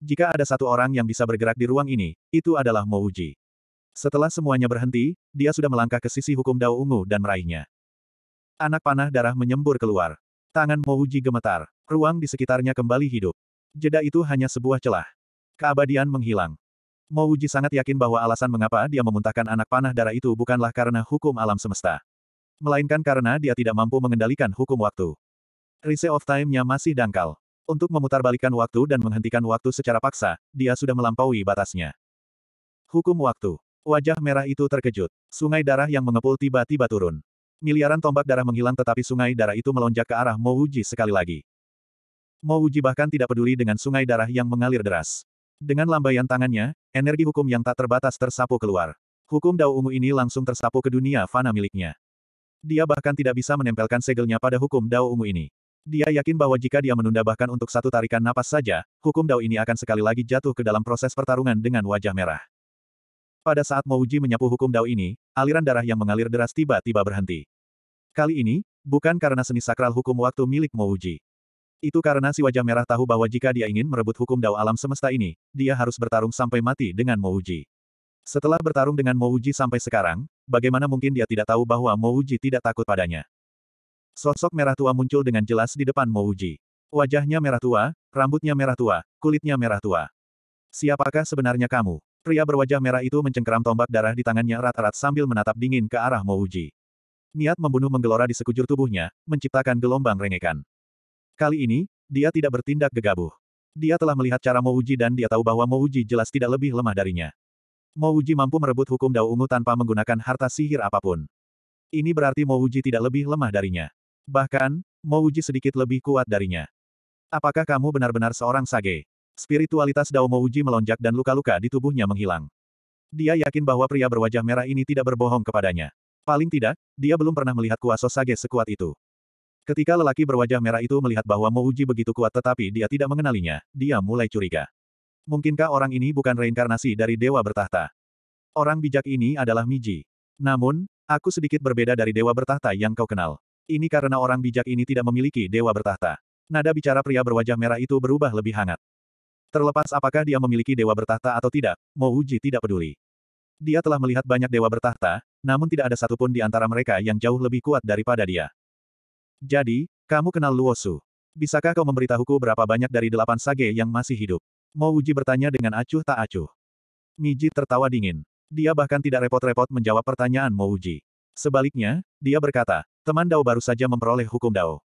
Jika ada satu orang yang bisa bergerak di ruang ini, itu adalah Mouji. Setelah semuanya berhenti, dia sudah melangkah ke sisi hukum Dao Ungu dan meraihnya. Anak panah darah menyembur keluar. Tangan Mouji gemetar. Ruang di sekitarnya kembali hidup. Jeda itu hanya sebuah celah. Keabadian menghilang. Mouji sangat yakin bahwa alasan mengapa dia memuntahkan anak panah darah itu bukanlah karena hukum alam semesta. Melainkan karena dia tidak mampu mengendalikan hukum waktu. Rise of time-nya masih dangkal. Untuk memutarbalikkan waktu dan menghentikan waktu secara paksa, dia sudah melampaui batasnya. Hukum waktu. Wajah merah itu terkejut. Sungai darah yang mengepul tiba-tiba turun. Miliaran tombak darah menghilang tetapi sungai darah itu melonjak ke arah Mouji sekali lagi. Mouji bahkan tidak peduli dengan sungai darah yang mengalir deras. Dengan lambaian tangannya, energi hukum yang tak terbatas tersapu keluar. Hukum Dao Ungu ini langsung tersapu ke dunia fana miliknya. Dia bahkan tidak bisa menempelkan segelnya pada hukum Dao Ungu ini. Dia yakin bahwa jika dia menunda bahkan untuk satu tarikan napas saja, hukum Dao ini akan sekali lagi jatuh ke dalam proses pertarungan dengan wajah merah. Pada saat Mouji menyapu hukum Dao ini, aliran darah yang mengalir deras tiba-tiba berhenti. Kali ini, bukan karena seni sakral hukum waktu milik Mouji. Itu karena si wajah merah tahu bahwa jika dia ingin merebut hukum Dao alam semesta ini, dia harus bertarung sampai mati dengan Mouji. Setelah bertarung dengan Mouji sampai sekarang, bagaimana mungkin dia tidak tahu bahwa Mouji tidak takut padanya? Sosok merah tua muncul dengan jelas di depan Mouji. Wajahnya merah tua, rambutnya merah tua, kulitnya merah tua. Siapakah sebenarnya kamu? Pria berwajah merah itu mencengkeram tombak darah di tangannya erat-erat sambil menatap dingin ke arah Mouji. Niat membunuh menggelora di sekujur tubuhnya, menciptakan gelombang rengekan. Kali ini, dia tidak bertindak gegabah. Dia telah melihat cara Mouji dan dia tahu bahwa Mouji jelas tidak lebih lemah darinya. Mouji mampu merebut hukum Dao Ungu tanpa menggunakan harta sihir apapun. Ini berarti Mouji tidak lebih lemah darinya. Bahkan, Mouji sedikit lebih kuat darinya. Apakah kamu benar-benar seorang sage? Spiritualitas Dao Uji melonjak dan luka-luka di tubuhnya menghilang. Dia yakin bahwa pria berwajah merah ini tidak berbohong kepadanya. Paling tidak, dia belum pernah melihat kuasa Sage sekuat itu. Ketika lelaki berwajah merah itu melihat bahwa Mouji begitu kuat tetapi dia tidak mengenalinya, dia mulai curiga. Mungkinkah orang ini bukan reinkarnasi dari dewa bertahta? Orang bijak ini adalah Miji. Namun, aku sedikit berbeda dari dewa bertahta yang kau kenal. Ini karena orang bijak ini tidak memiliki dewa bertahta. Nada bicara pria berwajah merah itu berubah lebih hangat. Terlepas apakah dia memiliki dewa bertahta atau tidak, Mo Uji tidak peduli. Dia telah melihat banyak dewa bertahta, namun tidak ada satupun di antara mereka yang jauh lebih kuat daripada dia. Jadi, kamu kenal Luosu. Bisakah kau memberitahuku berapa banyak dari delapan sage yang masih hidup? Mo Uji bertanya dengan acuh tak acuh. Miji tertawa dingin. Dia bahkan tidak repot-repot menjawab pertanyaan Mo Uji. Sebaliknya, dia berkata, teman Dao baru saja memperoleh hukum Dao.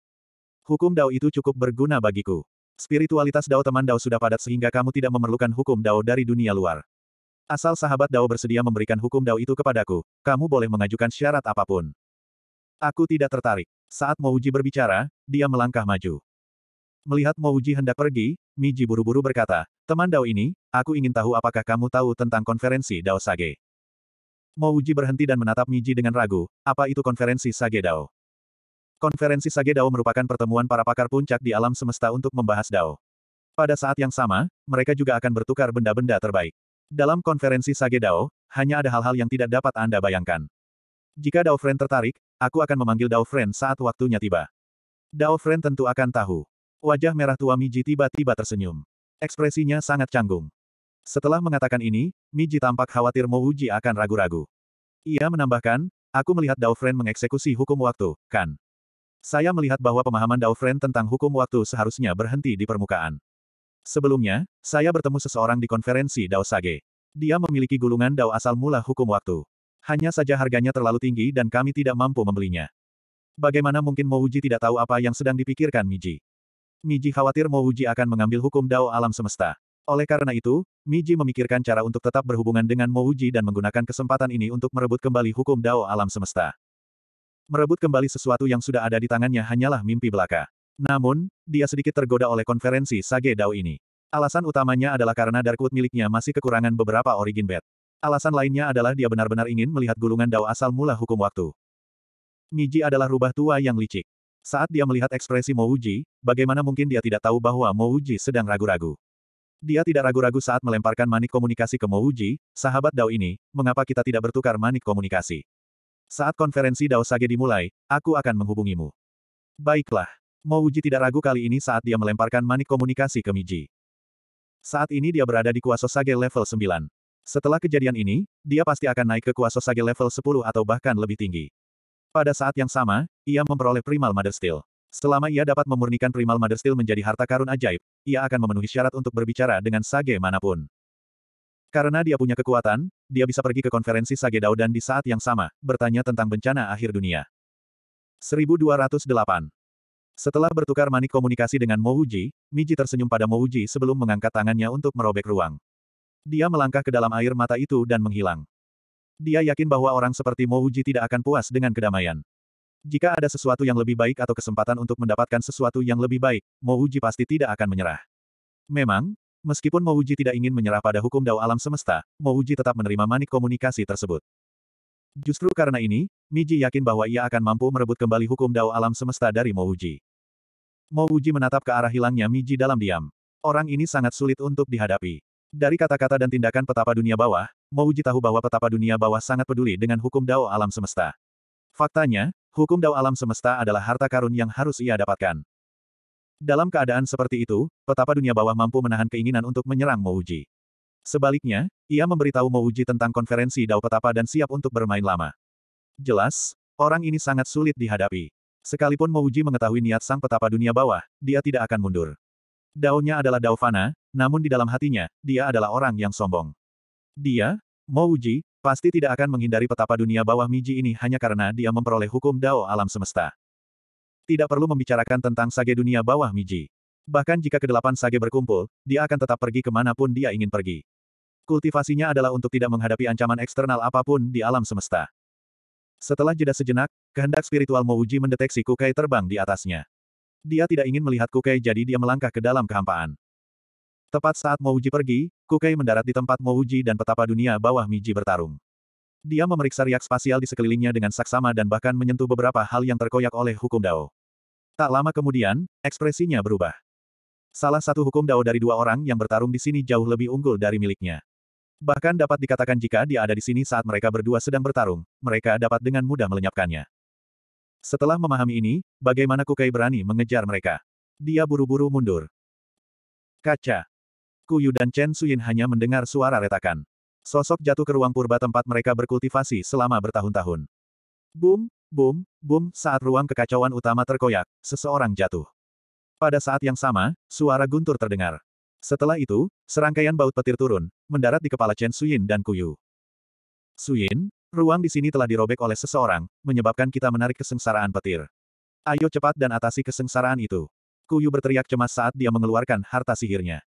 Hukum Dao itu cukup berguna bagiku. Spiritualitas Dao teman Dao sudah padat sehingga kamu tidak memerlukan hukum Dao dari dunia luar. Asal sahabat Dao bersedia memberikan hukum Dao itu kepadaku, kamu boleh mengajukan syarat apapun. Aku tidak tertarik. Saat Mouji berbicara, dia melangkah maju. Melihat Mouji hendak pergi, Miji buru-buru berkata, Teman Dao ini, aku ingin tahu apakah kamu tahu tentang konferensi Dao Sage. Mouji berhenti dan menatap Miji dengan ragu, apa itu konferensi Sage Dao? Konferensi Sage Dao merupakan pertemuan para pakar puncak di alam semesta untuk membahas Dao. Pada saat yang sama, mereka juga akan bertukar benda-benda terbaik. Dalam konferensi Sage Dao, hanya ada hal-hal yang tidak dapat Anda bayangkan. Jika Dao Friend tertarik, aku akan memanggil Dao Friend saat waktunya tiba. Dao Friend tentu akan tahu. Wajah merah tua Miji tiba-tiba tersenyum. Ekspresinya sangat canggung. Setelah mengatakan ini, Miji tampak khawatir Mouji akan ragu-ragu. Ia menambahkan, aku melihat Dao Friend mengeksekusi hukum waktu, kan? Saya melihat bahwa pemahaman Dao Friend tentang hukum waktu seharusnya berhenti di permukaan. Sebelumnya, saya bertemu seseorang di konferensi Dao Sage. Dia memiliki gulungan Dao asal mula hukum waktu. Hanya saja harganya terlalu tinggi dan kami tidak mampu membelinya. Bagaimana mungkin Mouji tidak tahu apa yang sedang dipikirkan Miji? Miji khawatir Mouji akan mengambil hukum Dao alam semesta. Oleh karena itu, Miji memikirkan cara untuk tetap berhubungan dengan Mouji dan menggunakan kesempatan ini untuk merebut kembali hukum Dao alam semesta. Merebut kembali sesuatu yang sudah ada di tangannya hanyalah mimpi belaka. Namun, dia sedikit tergoda oleh konferensi Sage Dao ini. Alasan utamanya adalah karena Darkwood miliknya masih kekurangan beberapa origin Bed. Alasan lainnya adalah dia benar-benar ingin melihat gulungan Dao asal mula hukum waktu. Niji adalah rubah tua yang licik. Saat dia melihat ekspresi Mouji, bagaimana mungkin dia tidak tahu bahwa Mouji sedang ragu-ragu. Dia tidak ragu-ragu saat melemparkan manik komunikasi ke Mouji, sahabat Dao ini, mengapa kita tidak bertukar manik komunikasi? Saat konferensi Dao Sage dimulai, aku akan menghubungimu. Baiklah. Mouji tidak ragu kali ini saat dia melemparkan manik komunikasi ke Miji. Saat ini dia berada di kuasa Sage level 9. Setelah kejadian ini, dia pasti akan naik ke kuasa Sage level 10 atau bahkan lebih tinggi. Pada saat yang sama, ia memperoleh Primal Mother Steel. Selama ia dapat memurnikan Primal Mother Steel menjadi harta karun ajaib, ia akan memenuhi syarat untuk berbicara dengan sage manapun. Karena dia punya kekuatan, dia bisa pergi ke konferensi Sagedao dan di saat yang sama, bertanya tentang bencana akhir dunia. 1208 Setelah bertukar manik komunikasi dengan Mouji, Miji tersenyum pada Mouji sebelum mengangkat tangannya untuk merobek ruang. Dia melangkah ke dalam air mata itu dan menghilang. Dia yakin bahwa orang seperti Mouji tidak akan puas dengan kedamaian. Jika ada sesuatu yang lebih baik atau kesempatan untuk mendapatkan sesuatu yang lebih baik, Mouji pasti tidak akan menyerah. Memang, Meskipun Mouji tidak ingin menyerah pada hukum dao alam semesta, Mouji tetap menerima manik komunikasi tersebut. Justru karena ini, Miji yakin bahwa ia akan mampu merebut kembali hukum dao alam semesta dari Mouji. Mouji menatap ke arah hilangnya Miji dalam diam. Orang ini sangat sulit untuk dihadapi. Dari kata-kata dan tindakan petapa dunia bawah, Mouji tahu bahwa petapa dunia bawah sangat peduli dengan hukum dao alam semesta. Faktanya, hukum dao alam semesta adalah harta karun yang harus ia dapatkan. Dalam keadaan seperti itu, petapa dunia bawah mampu menahan keinginan untuk menyerang Mouji. Sebaliknya, ia memberitahu Mouji tentang konferensi Dao Petapa dan siap untuk bermain lama. Jelas, orang ini sangat sulit dihadapi. Sekalipun Mouji mengetahui niat sang petapa dunia bawah, dia tidak akan mundur. Daunnya adalah Dao Fana, namun di dalam hatinya, dia adalah orang yang sombong. Dia, Mouji, pasti tidak akan menghindari petapa dunia bawah Miji ini hanya karena dia memperoleh hukum Dao alam semesta. Tidak perlu membicarakan tentang sage dunia bawah Miji. Bahkan jika kedelapan sage berkumpul, dia akan tetap pergi kemanapun dia ingin pergi. Kultivasinya adalah untuk tidak menghadapi ancaman eksternal apapun di alam semesta. Setelah jeda sejenak, kehendak spiritual Mouji mendeteksi Kukai terbang di atasnya. Dia tidak ingin melihat Kukai jadi dia melangkah ke dalam kehampaan. Tepat saat Mouji pergi, Kukai mendarat di tempat Mouji dan petapa dunia bawah Miji bertarung. Dia memeriksa riak spasial di sekelilingnya dengan saksama dan bahkan menyentuh beberapa hal yang terkoyak oleh hukum Dao. Tak lama kemudian, ekspresinya berubah. Salah satu hukum Dao dari dua orang yang bertarung di sini jauh lebih unggul dari miliknya. Bahkan dapat dikatakan jika dia ada di sini saat mereka berdua sedang bertarung, mereka dapat dengan mudah melenyapkannya. Setelah memahami ini, bagaimana Kukai berani mengejar mereka? Dia buru-buru mundur. Kaca. Kuyu dan Chen Suyin hanya mendengar suara retakan. Sosok jatuh ke ruang purba tempat mereka berkultivasi selama bertahun-tahun. Boom! Boom, boom, saat ruang kekacauan utama terkoyak, seseorang jatuh. Pada saat yang sama, suara guntur terdengar. Setelah itu, serangkaian baut petir turun, mendarat di kepala Chen Suyin dan Kuyu. Suyin, ruang di sini telah dirobek oleh seseorang, menyebabkan kita menarik kesengsaraan petir. Ayo cepat dan atasi kesengsaraan itu. Kuyu berteriak cemas saat dia mengeluarkan harta sihirnya.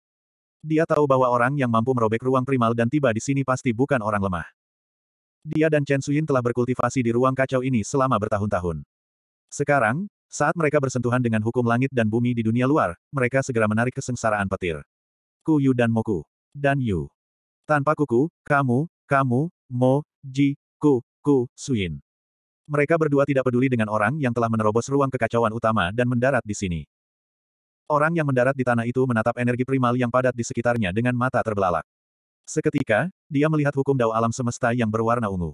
Dia tahu bahwa orang yang mampu merobek ruang primal dan tiba di sini pasti bukan orang lemah. Dia dan Chen Suyin telah berkultivasi di ruang kacau ini selama bertahun-tahun. Sekarang, saat mereka bersentuhan dengan hukum langit dan bumi di dunia luar, mereka segera menarik kesengsaraan petir. Ku Yu dan Moku. Dan Yu. Tanpa kuku, kamu, kamu, Mo, Ji, Ku, Ku, Suyin. Mereka berdua tidak peduli dengan orang yang telah menerobos ruang kekacauan utama dan mendarat di sini. Orang yang mendarat di tanah itu menatap energi primal yang padat di sekitarnya dengan mata terbelalak. Seketika, dia melihat hukum dao alam semesta yang berwarna ungu.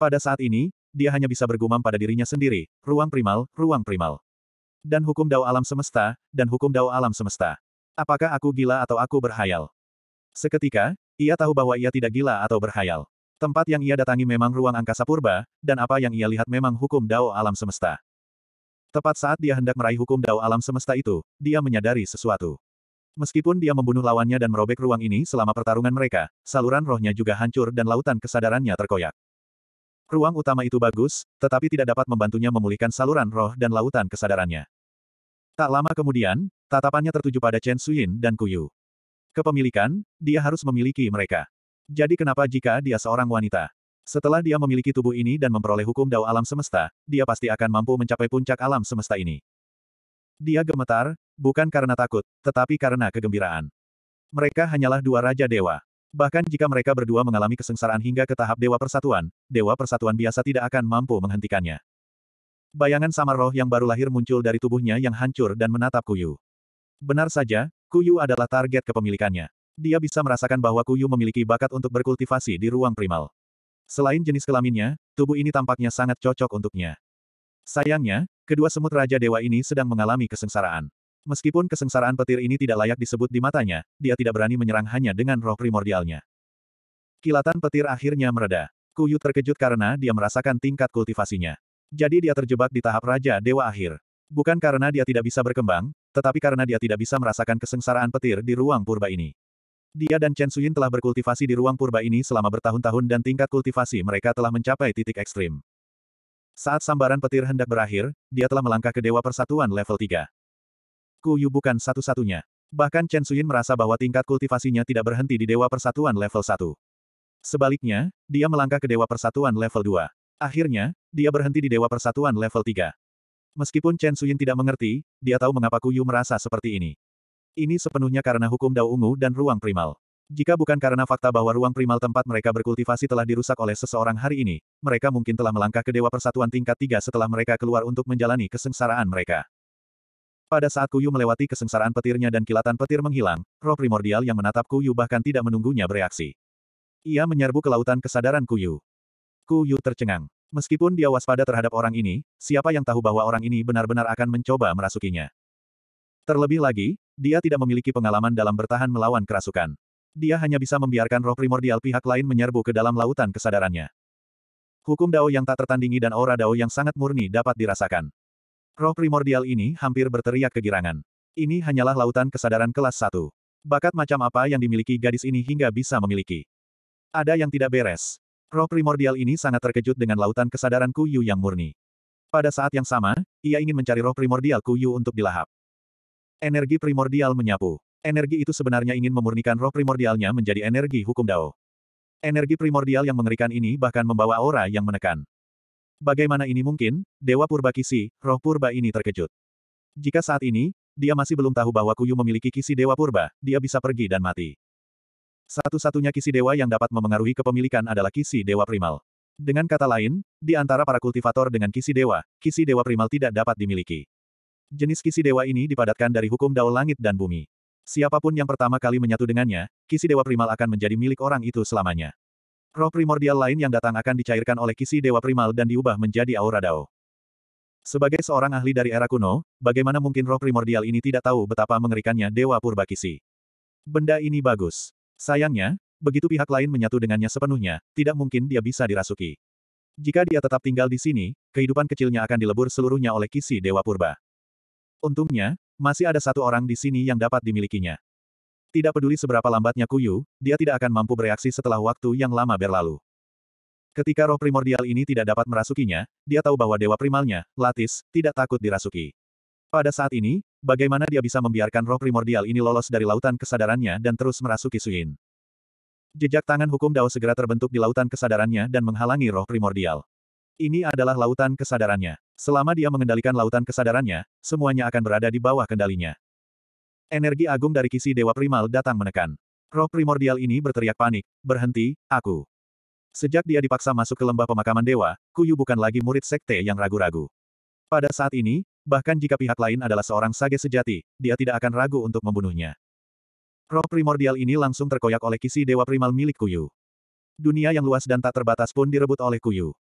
Pada saat ini, dia hanya bisa bergumam pada dirinya sendiri, ruang primal, ruang primal. Dan hukum dao alam semesta, dan hukum dao alam semesta. Apakah aku gila atau aku berhayal? Seketika, ia tahu bahwa ia tidak gila atau berhayal. Tempat yang ia datangi memang ruang angkasa purba, dan apa yang ia lihat memang hukum dao alam semesta. Tepat saat dia hendak meraih hukum dao alam semesta itu, dia menyadari sesuatu. Meskipun dia membunuh lawannya dan merobek ruang ini selama pertarungan mereka, saluran rohnya juga hancur dan lautan kesadarannya terkoyak. Ruang utama itu bagus, tetapi tidak dapat membantunya memulihkan saluran roh dan lautan kesadarannya. Tak lama kemudian, tatapannya tertuju pada Chen Suyin dan Kuyu. Kepemilikan, dia harus memiliki mereka. Jadi kenapa jika dia seorang wanita? Setelah dia memiliki tubuh ini dan memperoleh hukum dao alam semesta, dia pasti akan mampu mencapai puncak alam semesta ini. Dia gemetar, bukan karena takut, tetapi karena kegembiraan. Mereka hanyalah dua raja dewa. Bahkan jika mereka berdua mengalami kesengsaraan hingga ke tahap dewa persatuan, dewa persatuan biasa tidak akan mampu menghentikannya. Bayangan samar roh yang baru lahir muncul dari tubuhnya yang hancur dan menatap Kuyu. Benar saja, Kuyu adalah target kepemilikannya. Dia bisa merasakan bahwa Kuyu memiliki bakat untuk berkultivasi di ruang primal. Selain jenis kelaminnya, tubuh ini tampaknya sangat cocok untuknya. Sayangnya, Kedua semut Raja Dewa ini sedang mengalami kesengsaraan. Meskipun kesengsaraan petir ini tidak layak disebut di matanya, dia tidak berani menyerang hanya dengan roh primordialnya. Kilatan petir akhirnya mereda. Kuyu terkejut karena dia merasakan tingkat kultivasinya. Jadi dia terjebak di tahap Raja Dewa akhir. Bukan karena dia tidak bisa berkembang, tetapi karena dia tidak bisa merasakan kesengsaraan petir di ruang purba ini. Dia dan Chen Suyin telah berkultivasi di ruang purba ini selama bertahun-tahun dan tingkat kultivasi mereka telah mencapai titik ekstrim. Saat sambaran petir hendak berakhir, dia telah melangkah ke Dewa Persatuan level 3. Kuyu bukan satu-satunya. Bahkan Chen Suyin merasa bahwa tingkat kultivasinya tidak berhenti di Dewa Persatuan level 1. Sebaliknya, dia melangkah ke Dewa Persatuan level 2. Akhirnya, dia berhenti di Dewa Persatuan level 3. Meskipun Chen Suyin tidak mengerti, dia tahu mengapa Kuyu merasa seperti ini. Ini sepenuhnya karena hukum Dao Ungu dan ruang primal. Jika bukan karena fakta bahwa ruang primal tempat mereka berkultivasi telah dirusak oleh seseorang hari ini, mereka mungkin telah melangkah ke Dewa Persatuan tingkat tiga setelah mereka keluar untuk menjalani kesengsaraan mereka. Pada saat Kuyu melewati kesengsaraan petirnya dan kilatan petir menghilang, roh primordial yang menatap Kuyu bahkan tidak menunggunya bereaksi. Ia menyerbu ke lautan kesadaran Kuyu. Kuyu tercengang. Meskipun dia waspada terhadap orang ini, siapa yang tahu bahwa orang ini benar-benar akan mencoba merasukinya. Terlebih lagi, dia tidak memiliki pengalaman dalam bertahan melawan kerasukan dia hanya bisa membiarkan roh primordial pihak lain menyerbu ke dalam lautan kesadarannya. Hukum Dao yang tak tertandingi dan aura Dao yang sangat murni dapat dirasakan. Roh primordial ini hampir berteriak kegirangan. Ini hanyalah lautan kesadaran kelas 1. Bakat macam apa yang dimiliki gadis ini hingga bisa memiliki? Ada yang tidak beres. Roh primordial ini sangat terkejut dengan lautan kesadaran Kuyu yang murni. Pada saat yang sama, ia ingin mencari roh primordial Kuyu untuk dilahap. Energi primordial menyapu. Energi itu sebenarnya ingin memurnikan roh primordialnya menjadi energi hukum Dao. Energi primordial yang mengerikan ini bahkan membawa aura yang menekan. Bagaimana ini mungkin? Dewa Purba Kisi, roh purba ini terkejut. Jika saat ini, dia masih belum tahu bahwa Kuyu memiliki Kisi Dewa Purba, dia bisa pergi dan mati. Satu-satunya Kisi Dewa yang dapat memengaruhi kepemilikan adalah Kisi Dewa Primal. Dengan kata lain, di antara para kultivator dengan kisi dewa, kisi dewa primal tidak dapat dimiliki. Jenis kisi dewa ini dipadatkan dari hukum dao langit dan bumi. Siapapun yang pertama kali menyatu dengannya, kisi Dewa Primal akan menjadi milik orang itu selamanya. Roh primordial lain yang datang akan dicairkan oleh kisi Dewa Primal dan diubah menjadi aura Dao. Sebagai seorang ahli dari era kuno, bagaimana mungkin roh primordial ini tidak tahu betapa mengerikannya Dewa Purba Kisi? Benda ini bagus. Sayangnya, begitu pihak lain menyatu dengannya sepenuhnya, tidak mungkin dia bisa dirasuki. Jika dia tetap tinggal di sini, kehidupan kecilnya akan dilebur seluruhnya oleh Kisi Dewa Purba. Untungnya, masih ada satu orang di sini yang dapat dimilikinya. Tidak peduli seberapa lambatnya Kuyu, dia tidak akan mampu bereaksi setelah waktu yang lama berlalu. Ketika roh primordial ini tidak dapat merasukinya, dia tahu bahwa dewa primalnya, Latis, tidak takut dirasuki. Pada saat ini, bagaimana dia bisa membiarkan roh primordial ini lolos dari lautan kesadarannya dan terus merasuki Suin? Jejak tangan hukum Dao segera terbentuk di lautan kesadarannya dan menghalangi roh primordial. Ini adalah lautan kesadarannya. Selama dia mengendalikan lautan kesadarannya, semuanya akan berada di bawah kendalinya. Energi agung dari kisi Dewa Primal datang menekan. Roh primordial ini berteriak panik, berhenti, aku. Sejak dia dipaksa masuk ke lembah pemakaman dewa, Kuyu bukan lagi murid sekte yang ragu-ragu. Pada saat ini, bahkan jika pihak lain adalah seorang sage sejati, dia tidak akan ragu untuk membunuhnya. Roh primordial ini langsung terkoyak oleh kisi Dewa Primal milik Kuyu. Dunia yang luas dan tak terbatas pun direbut oleh Kuyu.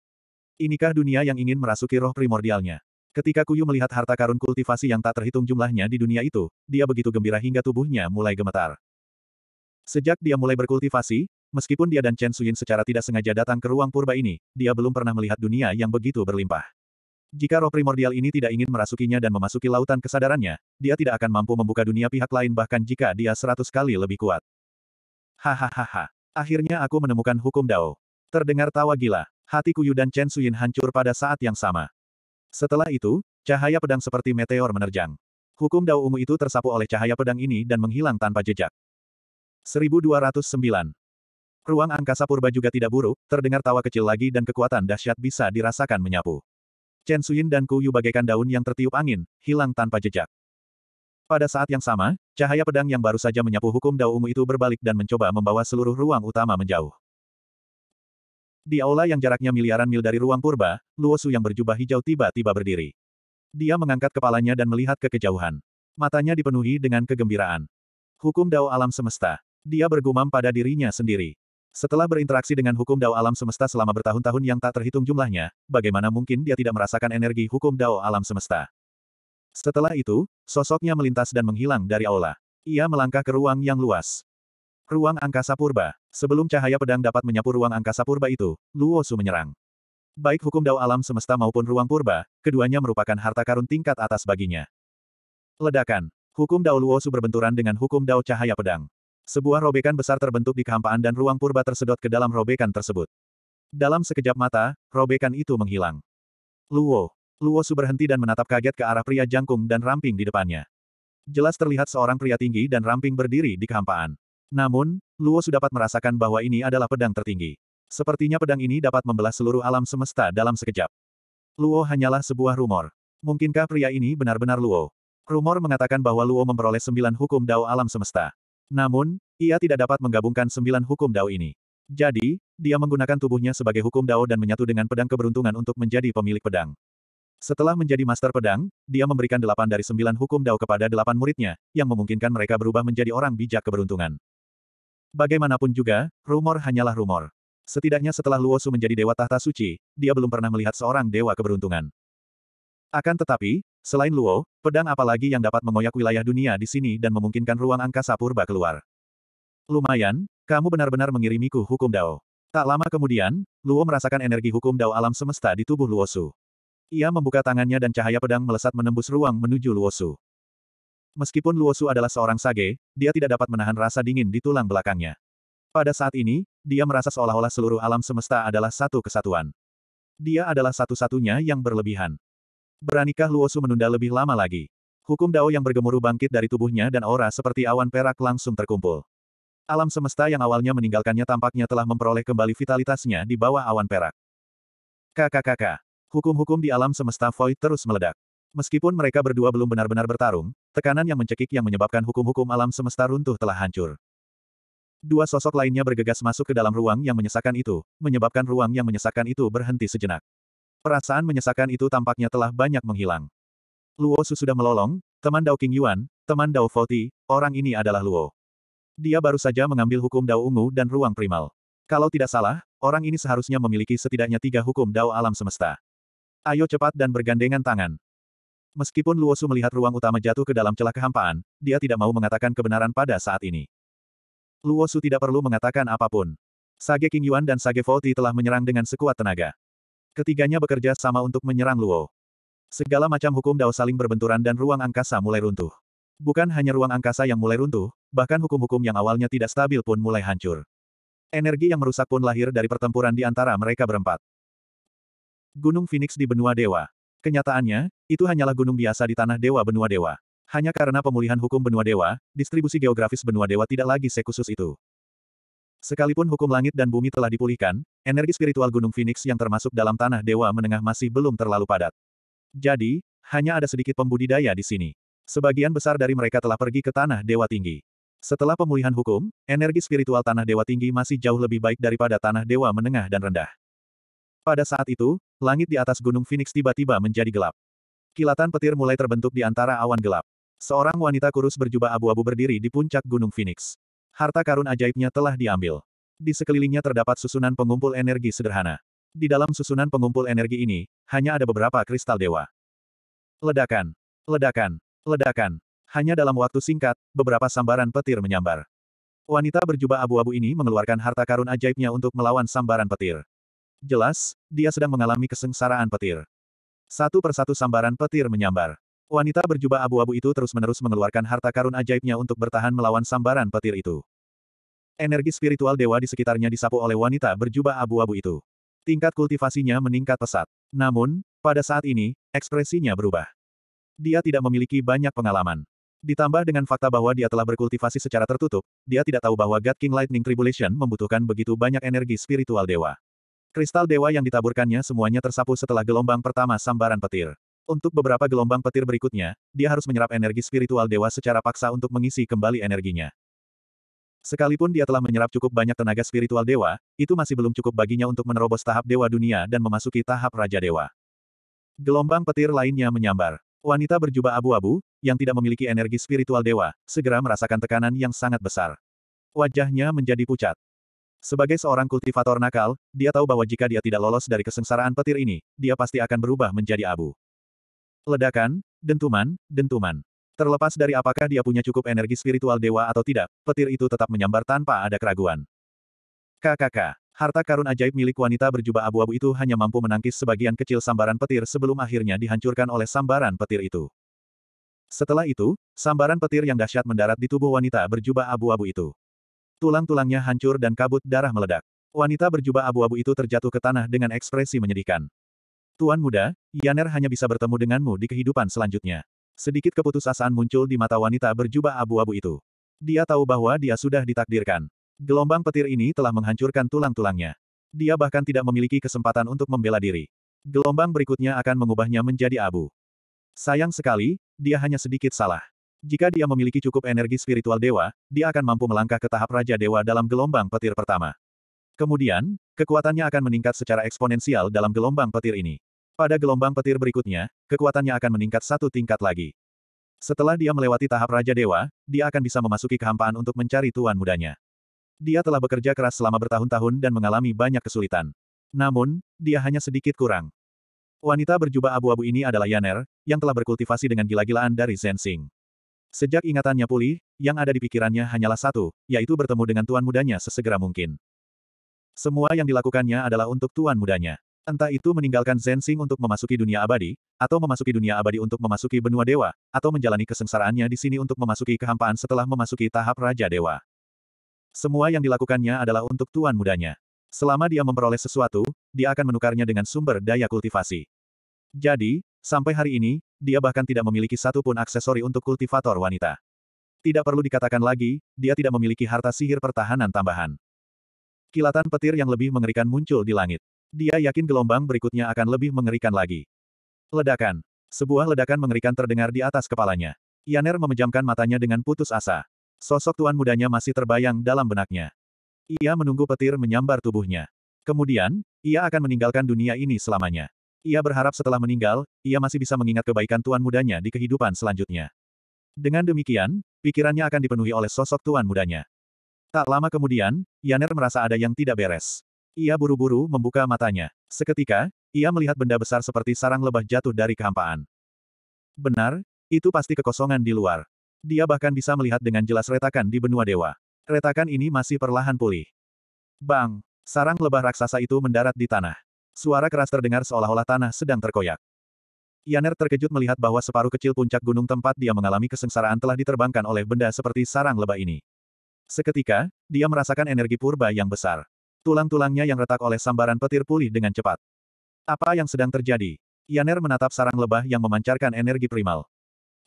Inikah dunia yang ingin merasuki roh primordialnya? Ketika Kuyu melihat harta karun kultivasi yang tak terhitung jumlahnya di dunia itu, dia begitu gembira hingga tubuhnya mulai gemetar. Sejak dia mulai berkultivasi, meskipun dia dan Chen Suyin secara tidak sengaja datang ke ruang purba ini, dia belum pernah melihat dunia yang begitu berlimpah. Jika roh primordial ini tidak ingin merasukinya dan memasuki lautan kesadarannya, dia tidak akan mampu membuka dunia pihak lain bahkan jika dia seratus kali lebih kuat. Hahaha. Akhirnya aku menemukan hukum Dao. Terdengar tawa gila. Hati Kuyu dan Chen Suyin hancur pada saat yang sama. Setelah itu, cahaya pedang seperti meteor menerjang. Hukum Dao Ungu itu tersapu oleh cahaya pedang ini dan menghilang tanpa jejak. 1209. Ruang angkasa purba juga tidak buruk, terdengar tawa kecil lagi dan kekuatan dahsyat bisa dirasakan menyapu. Chen Suyin dan Kuyu bagaikan daun yang tertiup angin, hilang tanpa jejak. Pada saat yang sama, cahaya pedang yang baru saja menyapu hukum Dao Ungu itu berbalik dan mencoba membawa seluruh ruang utama menjauh. Di aula yang jaraknya miliaran mil dari ruang purba, Luo yang berjubah hijau tiba-tiba berdiri. Dia mengangkat kepalanya dan melihat ke kejauhan. Matanya dipenuhi dengan kegembiraan. Hukum Dao Alam Semesta. Dia bergumam pada dirinya sendiri. Setelah berinteraksi dengan hukum Dao Alam Semesta selama bertahun-tahun yang tak terhitung jumlahnya, bagaimana mungkin dia tidak merasakan energi hukum Dao Alam Semesta? Setelah itu, sosoknya melintas dan menghilang dari aula. Ia melangkah ke ruang yang luas. Ruang Angkasa Purba. Sebelum cahaya pedang dapat menyapu ruang angkasa purba itu, Luosu menyerang. Baik hukum dao alam semesta maupun ruang purba, keduanya merupakan harta karun tingkat atas baginya. Ledakan. Hukum dao Luosu berbenturan dengan hukum dao cahaya pedang. Sebuah robekan besar terbentuk di kehampaan dan ruang purba tersedot ke dalam robekan tersebut. Dalam sekejap mata, robekan itu menghilang. Luo. Luo Su berhenti dan menatap kaget ke arah pria jangkung dan ramping di depannya. Jelas terlihat seorang pria tinggi dan ramping berdiri di kehampaan. Namun, Luo sudah dapat merasakan bahwa ini adalah pedang tertinggi. Sepertinya pedang ini dapat membelah seluruh alam semesta dalam sekejap. Luo hanyalah sebuah rumor. Mungkinkah pria ini benar-benar Luo? Rumor mengatakan bahwa Luo memperoleh sembilan hukum dao alam semesta. Namun, ia tidak dapat menggabungkan sembilan hukum dao ini. Jadi, dia menggunakan tubuhnya sebagai hukum dao dan menyatu dengan pedang keberuntungan untuk menjadi pemilik pedang. Setelah menjadi master pedang, dia memberikan delapan dari sembilan hukum dao kepada delapan muridnya, yang memungkinkan mereka berubah menjadi orang bijak keberuntungan. Bagaimanapun juga, rumor hanyalah rumor. Setidaknya setelah Luosu menjadi dewa tahta suci, dia belum pernah melihat seorang dewa keberuntungan. Akan tetapi, selain Luo, pedang apalagi yang dapat mengoyak wilayah dunia di sini dan memungkinkan ruang angkasa purba keluar. Lumayan, kamu benar-benar mengirimiku hukum Dao. Tak lama kemudian, Luo merasakan energi hukum Dao alam semesta di tubuh Luosu. Ia membuka tangannya dan cahaya pedang melesat menembus ruang menuju Luosu. Meskipun Luosu adalah seorang sage, dia tidak dapat menahan rasa dingin di tulang belakangnya. Pada saat ini, dia merasa seolah-olah seluruh alam semesta adalah satu kesatuan. Dia adalah satu-satunya yang berlebihan. Beranikah Luosu menunda lebih lama lagi? Hukum Dao yang bergemuruh bangkit dari tubuhnya dan aura seperti awan perak langsung terkumpul. Alam semesta yang awalnya meninggalkannya tampaknya telah memperoleh kembali vitalitasnya di bawah awan perak. Kakak-kakak, hukum-hukum di alam semesta void terus meledak. Meskipun mereka berdua belum benar-benar bertarung, tekanan yang mencekik yang menyebabkan hukum-hukum alam semesta runtuh telah hancur. Dua sosok lainnya bergegas masuk ke dalam ruang yang menyesakkan itu, menyebabkan ruang yang menyesakkan itu berhenti sejenak. Perasaan menyesakkan itu tampaknya telah banyak menghilang. Luo Su sudah melolong, teman Dao King Yuan, teman Dao Foti, orang ini adalah Luo. Dia baru saja mengambil hukum Dao Ungu dan ruang primal. Kalau tidak salah, orang ini seharusnya memiliki setidaknya tiga hukum Dao alam semesta. Ayo cepat dan bergandengan tangan. Meskipun Luosu melihat ruang utama jatuh ke dalam celah kehampaan, dia tidak mau mengatakan kebenaran pada saat ini. Luosu tidak perlu mengatakan apapun. Sage King Yuan dan Sage Ti telah menyerang dengan sekuat tenaga. Ketiganya bekerja sama untuk menyerang Luo. Segala macam hukum dao saling berbenturan dan ruang angkasa mulai runtuh. Bukan hanya ruang angkasa yang mulai runtuh, bahkan hukum-hukum yang awalnya tidak stabil pun mulai hancur. Energi yang merusak pun lahir dari pertempuran di antara mereka berempat. Gunung Phoenix di Benua Dewa Kenyataannya, itu hanyalah gunung biasa di tanah dewa benua dewa. Hanya karena pemulihan hukum benua dewa, distribusi geografis benua dewa tidak lagi sekusus itu. Sekalipun hukum langit dan bumi telah dipulihkan, energi spiritual Gunung Phoenix yang termasuk dalam tanah dewa menengah masih belum terlalu padat. Jadi, hanya ada sedikit pembudidaya di sini. Sebagian besar dari mereka telah pergi ke tanah dewa tinggi. Setelah pemulihan hukum, energi spiritual tanah dewa tinggi masih jauh lebih baik daripada tanah dewa menengah dan rendah. Pada saat itu, langit di atas Gunung Phoenix tiba-tiba menjadi gelap. Kilatan petir mulai terbentuk di antara awan gelap. Seorang wanita kurus berjubah abu-abu berdiri di puncak Gunung Phoenix. Harta karun ajaibnya telah diambil. Di sekelilingnya terdapat susunan pengumpul energi sederhana. Di dalam susunan pengumpul energi ini, hanya ada beberapa kristal dewa. Ledakan, ledakan, ledakan. Hanya dalam waktu singkat, beberapa sambaran petir menyambar. Wanita berjubah abu-abu ini mengeluarkan harta karun ajaibnya untuk melawan sambaran petir. Jelas, dia sedang mengalami kesengsaraan petir. Satu persatu sambaran petir menyambar. Wanita berjubah abu-abu itu terus-menerus mengeluarkan harta karun ajaibnya untuk bertahan melawan sambaran petir itu. Energi spiritual dewa di sekitarnya disapu oleh wanita berjubah abu-abu itu. Tingkat kultivasinya meningkat pesat. Namun, pada saat ini, ekspresinya berubah. Dia tidak memiliki banyak pengalaman. Ditambah dengan fakta bahwa dia telah berkultivasi secara tertutup, dia tidak tahu bahwa God King Lightning Tribulation membutuhkan begitu banyak energi spiritual dewa. Kristal dewa yang ditaburkannya semuanya tersapu setelah gelombang pertama sambaran petir. Untuk beberapa gelombang petir berikutnya, dia harus menyerap energi spiritual dewa secara paksa untuk mengisi kembali energinya. Sekalipun dia telah menyerap cukup banyak tenaga spiritual dewa, itu masih belum cukup baginya untuk menerobos tahap dewa dunia dan memasuki tahap raja dewa. Gelombang petir lainnya menyambar. Wanita berjubah abu-abu, yang tidak memiliki energi spiritual dewa, segera merasakan tekanan yang sangat besar. Wajahnya menjadi pucat. Sebagai seorang kultivator nakal, dia tahu bahwa jika dia tidak lolos dari kesengsaraan petir ini, dia pasti akan berubah menjadi abu. Ledakan, dentuman, dentuman. Terlepas dari apakah dia punya cukup energi spiritual dewa atau tidak, petir itu tetap menyambar tanpa ada keraguan. KKK, harta karun ajaib milik wanita berjubah abu-abu itu hanya mampu menangkis sebagian kecil sambaran petir sebelum akhirnya dihancurkan oleh sambaran petir itu. Setelah itu, sambaran petir yang dahsyat mendarat di tubuh wanita berjubah abu-abu itu. Tulang-tulangnya hancur dan kabut darah meledak. Wanita berjubah abu-abu itu terjatuh ke tanah dengan ekspresi menyedihkan. Tuan muda, Yaner hanya bisa bertemu denganmu di kehidupan selanjutnya. Sedikit keputusasaan muncul di mata wanita berjubah abu-abu itu. Dia tahu bahwa dia sudah ditakdirkan. Gelombang petir ini telah menghancurkan tulang-tulangnya. Dia bahkan tidak memiliki kesempatan untuk membela diri. Gelombang berikutnya akan mengubahnya menjadi abu. Sayang sekali, dia hanya sedikit salah. Jika dia memiliki cukup energi spiritual dewa, dia akan mampu melangkah ke tahap Raja Dewa dalam gelombang petir pertama. Kemudian, kekuatannya akan meningkat secara eksponensial dalam gelombang petir ini. Pada gelombang petir berikutnya, kekuatannya akan meningkat satu tingkat lagi. Setelah dia melewati tahap Raja Dewa, dia akan bisa memasuki kehampaan untuk mencari tuan mudanya. Dia telah bekerja keras selama bertahun-tahun dan mengalami banyak kesulitan. Namun, dia hanya sedikit kurang. Wanita berjubah abu-abu ini adalah Yaner, yang telah berkultivasi dengan gila-gilaan dari Zensing. Sejak ingatannya pulih, yang ada di pikirannya hanyalah satu, yaitu bertemu dengan tuan mudanya sesegera mungkin. Semua yang dilakukannya adalah untuk tuan mudanya. Entah itu meninggalkan Zensing untuk memasuki dunia abadi, atau memasuki dunia abadi untuk memasuki benua dewa, atau menjalani kesengsaraannya di sini untuk memasuki kehampaan setelah memasuki tahap Raja Dewa. Semua yang dilakukannya adalah untuk tuan mudanya. Selama dia memperoleh sesuatu, dia akan menukarnya dengan sumber daya kultivasi. Jadi, sampai hari ini, dia bahkan tidak memiliki satu pun aksesori untuk kultivator wanita. Tidak perlu dikatakan lagi, dia tidak memiliki harta sihir pertahanan tambahan. Kilatan petir yang lebih mengerikan muncul di langit. Dia yakin gelombang berikutnya akan lebih mengerikan lagi. Ledakan. Sebuah ledakan mengerikan terdengar di atas kepalanya. Yaner memejamkan matanya dengan putus asa. Sosok tuan mudanya masih terbayang dalam benaknya. Ia menunggu petir menyambar tubuhnya. Kemudian, ia akan meninggalkan dunia ini selamanya. Ia berharap setelah meninggal, ia masih bisa mengingat kebaikan tuan mudanya di kehidupan selanjutnya. Dengan demikian, pikirannya akan dipenuhi oleh sosok tuan mudanya. Tak lama kemudian, Yaner merasa ada yang tidak beres. Ia buru-buru membuka matanya. Seketika, ia melihat benda besar seperti sarang lebah jatuh dari kehampaan. Benar, itu pasti kekosongan di luar. Dia bahkan bisa melihat dengan jelas retakan di benua dewa. Retakan ini masih perlahan pulih. Bang! Sarang lebah raksasa itu mendarat di tanah. Suara keras terdengar seolah-olah tanah sedang terkoyak. Yaner terkejut melihat bahwa separuh kecil puncak gunung tempat dia mengalami kesengsaraan telah diterbangkan oleh benda seperti sarang lebah ini. Seketika, dia merasakan energi purba yang besar. Tulang-tulangnya yang retak oleh sambaran petir pulih dengan cepat. Apa yang sedang terjadi? Yaner menatap sarang lebah yang memancarkan energi primal.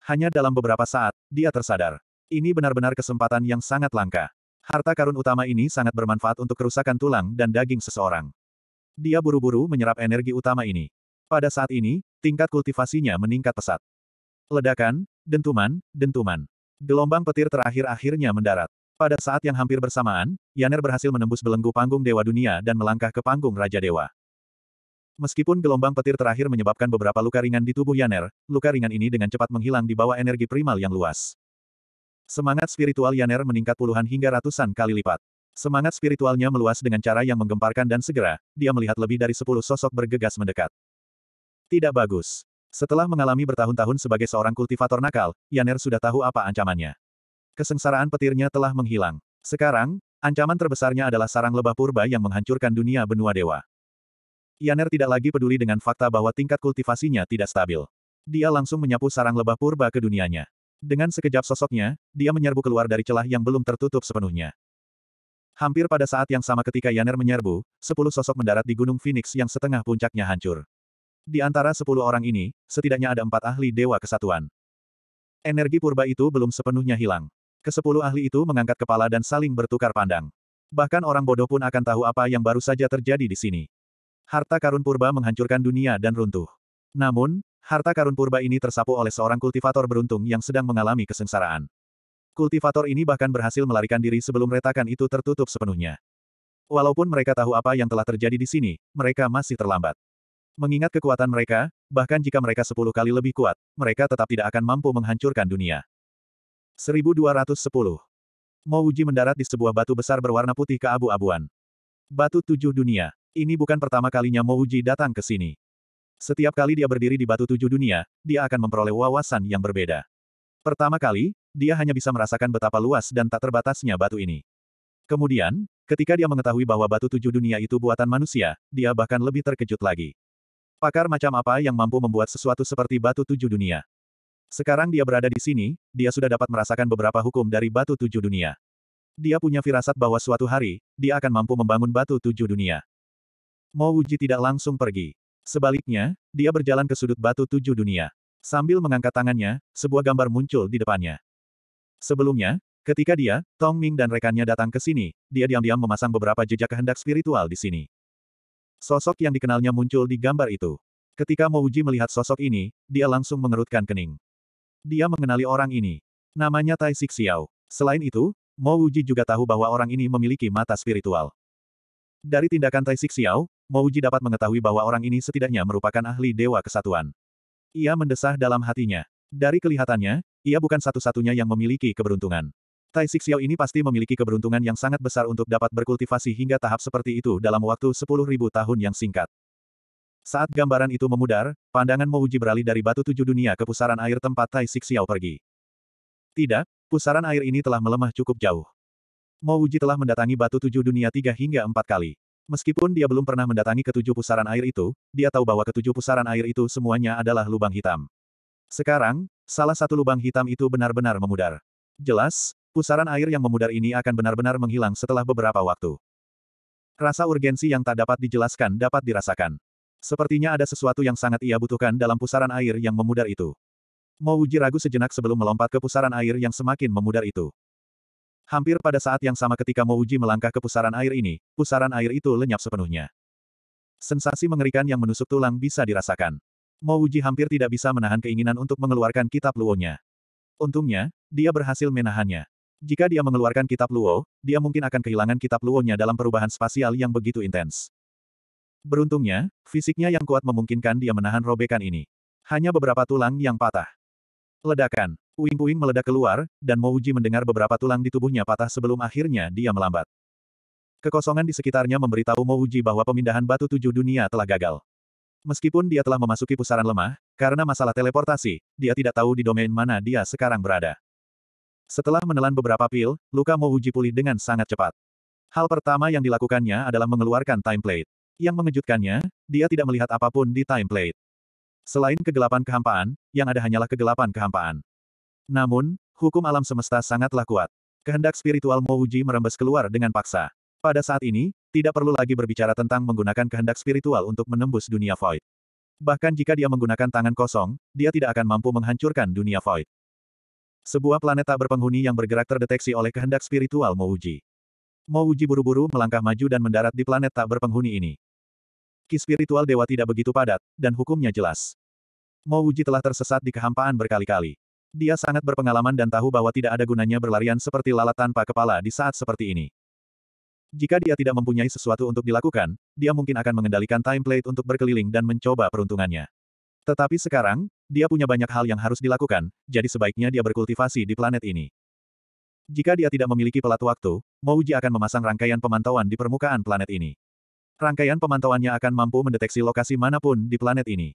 Hanya dalam beberapa saat, dia tersadar. Ini benar-benar kesempatan yang sangat langka. Harta karun utama ini sangat bermanfaat untuk kerusakan tulang dan daging seseorang. Dia buru-buru menyerap energi utama ini. Pada saat ini, tingkat kultivasinya meningkat pesat. Ledakan, dentuman, dentuman. Gelombang petir terakhir akhirnya mendarat. Pada saat yang hampir bersamaan, Yaner berhasil menembus belenggu panggung Dewa Dunia dan melangkah ke panggung Raja Dewa. Meskipun gelombang petir terakhir menyebabkan beberapa luka ringan di tubuh Yaner, luka ringan ini dengan cepat menghilang di bawah energi primal yang luas. Semangat spiritual Yaner meningkat puluhan hingga ratusan kali lipat. Semangat spiritualnya meluas dengan cara yang menggemparkan dan segera, dia melihat lebih dari sepuluh sosok bergegas mendekat. Tidak bagus. Setelah mengalami bertahun-tahun sebagai seorang kultivator nakal, Yaner sudah tahu apa ancamannya. Kesengsaraan petirnya telah menghilang. Sekarang, ancaman terbesarnya adalah sarang lebah purba yang menghancurkan dunia benua dewa. Yaner tidak lagi peduli dengan fakta bahwa tingkat kultivasinya tidak stabil. Dia langsung menyapu sarang lebah purba ke dunianya. Dengan sekejap sosoknya, dia menyerbu keluar dari celah yang belum tertutup sepenuhnya. Hampir pada saat yang sama ketika Yaner menyerbu, sepuluh sosok mendarat di Gunung Phoenix yang setengah puncaknya hancur. Di antara sepuluh orang ini, setidaknya ada empat ahli Dewa Kesatuan. Energi purba itu belum sepenuhnya hilang. Kesepuluh ahli itu mengangkat kepala dan saling bertukar pandang. Bahkan orang bodoh pun akan tahu apa yang baru saja terjadi di sini. Harta karun purba menghancurkan dunia dan runtuh. Namun, harta karun purba ini tersapu oleh seorang kultivator beruntung yang sedang mengalami kesengsaraan. Kultivator ini bahkan berhasil melarikan diri sebelum retakan itu tertutup sepenuhnya. Walaupun mereka tahu apa yang telah terjadi di sini, mereka masih terlambat. Mengingat kekuatan mereka, bahkan jika mereka sepuluh kali lebih kuat, mereka tetap tidak akan mampu menghancurkan dunia. 1210. Mouji mendarat di sebuah batu besar berwarna putih keabu-abuan. Batu tujuh dunia. Ini bukan pertama kalinya Mouji datang ke sini. Setiap kali dia berdiri di batu tujuh dunia, dia akan memperoleh wawasan yang berbeda. Pertama kali, dia hanya bisa merasakan betapa luas dan tak terbatasnya batu ini. Kemudian, ketika dia mengetahui bahwa batu tujuh dunia itu buatan manusia, dia bahkan lebih terkejut lagi. Pakar macam apa yang mampu membuat sesuatu seperti batu tujuh dunia? Sekarang dia berada di sini, dia sudah dapat merasakan beberapa hukum dari batu tujuh dunia. Dia punya firasat bahwa suatu hari, dia akan mampu membangun batu tujuh dunia. Mo Wuji tidak langsung pergi. Sebaliknya, dia berjalan ke sudut batu tujuh dunia. Sambil mengangkat tangannya, sebuah gambar muncul di depannya. Sebelumnya, ketika dia, Tong Ming dan rekannya datang ke sini, dia diam-diam memasang beberapa jejak kehendak spiritual di sini. Sosok yang dikenalnya muncul di gambar itu. Ketika Mouji melihat sosok ini, dia langsung mengerutkan kening. Dia mengenali orang ini. Namanya Tai Sik Xiao. Selain itu, Mo juga tahu bahwa orang ini memiliki mata spiritual. Dari tindakan Tai Sik Xiao, Mo dapat mengetahui bahwa orang ini setidaknya merupakan ahli Dewa Kesatuan. Ia mendesah dalam hatinya. Dari kelihatannya, ia bukan satu-satunya yang memiliki keberuntungan. Tai Xiao ini pasti memiliki keberuntungan yang sangat besar untuk dapat berkultivasi hingga tahap seperti itu dalam waktu 10.000 tahun yang singkat. Saat gambaran itu memudar, pandangan Mouji beralih dari batu tujuh dunia ke pusaran air tempat Tai Xiao pergi. Tidak, pusaran air ini telah melemah cukup jauh. Mouji telah mendatangi batu tujuh dunia tiga hingga empat kali. Meskipun dia belum pernah mendatangi ketujuh pusaran air itu, dia tahu bahwa ketujuh pusaran air itu semuanya adalah lubang hitam. Sekarang, salah satu lubang hitam itu benar-benar memudar. Jelas, pusaran air yang memudar ini akan benar-benar menghilang setelah beberapa waktu. Rasa urgensi yang tak dapat dijelaskan dapat dirasakan. Sepertinya ada sesuatu yang sangat ia butuhkan dalam pusaran air yang memudar itu. Mau uji ragu sejenak sebelum melompat ke pusaran air yang semakin memudar itu. Hampir pada saat yang sama ketika Mouji melangkah ke pusaran air ini, pusaran air itu lenyap sepenuhnya. Sensasi mengerikan yang menusuk tulang bisa dirasakan. Mouji hampir tidak bisa menahan keinginan untuk mengeluarkan kitab Luo-nya. Untungnya, dia berhasil menahannya. Jika dia mengeluarkan kitab Luo, dia mungkin akan kehilangan kitab Luo-nya dalam perubahan spasial yang begitu intens. Beruntungnya, fisiknya yang kuat memungkinkan dia menahan robekan ini. Hanya beberapa tulang yang patah. Ledakan. Puing-puing meledak keluar, dan Mouji mendengar beberapa tulang di tubuhnya patah sebelum akhirnya dia melambat. Kekosongan di sekitarnya memberitahu Mouji bahwa pemindahan batu tujuh dunia telah gagal. Meskipun dia telah memasuki pusaran lemah, karena masalah teleportasi, dia tidak tahu di domain mana dia sekarang berada. Setelah menelan beberapa pil, luka Mouji pulih dengan sangat cepat. Hal pertama yang dilakukannya adalah mengeluarkan timeplate. Yang mengejutkannya, dia tidak melihat apapun di timeplate. Selain kegelapan kehampaan, yang ada hanyalah kegelapan kehampaan. Namun, hukum alam semesta sangatlah kuat. Kehendak spiritual Mouji merembes keluar dengan paksa. Pada saat ini, tidak perlu lagi berbicara tentang menggunakan kehendak spiritual untuk menembus dunia void. Bahkan jika dia menggunakan tangan kosong, dia tidak akan mampu menghancurkan dunia void. Sebuah planet tak berpenghuni yang bergerak terdeteksi oleh kehendak spiritual Mouji. Mouji buru-buru melangkah maju dan mendarat di planet tak berpenghuni ini. Ki spiritual dewa tidak begitu padat, dan hukumnya jelas. Mo Wuji telah tersesat di kehampaan berkali-kali. Dia sangat berpengalaman dan tahu bahwa tidak ada gunanya berlarian seperti lalat tanpa kepala di saat seperti ini. Jika dia tidak mempunyai sesuatu untuk dilakukan, dia mungkin akan mengendalikan template untuk berkeliling dan mencoba peruntungannya. Tetapi sekarang, dia punya banyak hal yang harus dilakukan, jadi sebaiknya dia berkultivasi di planet ini. Jika dia tidak memiliki pelat waktu, Mouji akan memasang rangkaian pemantauan di permukaan planet ini. Rangkaian pemantauannya akan mampu mendeteksi lokasi manapun di planet ini.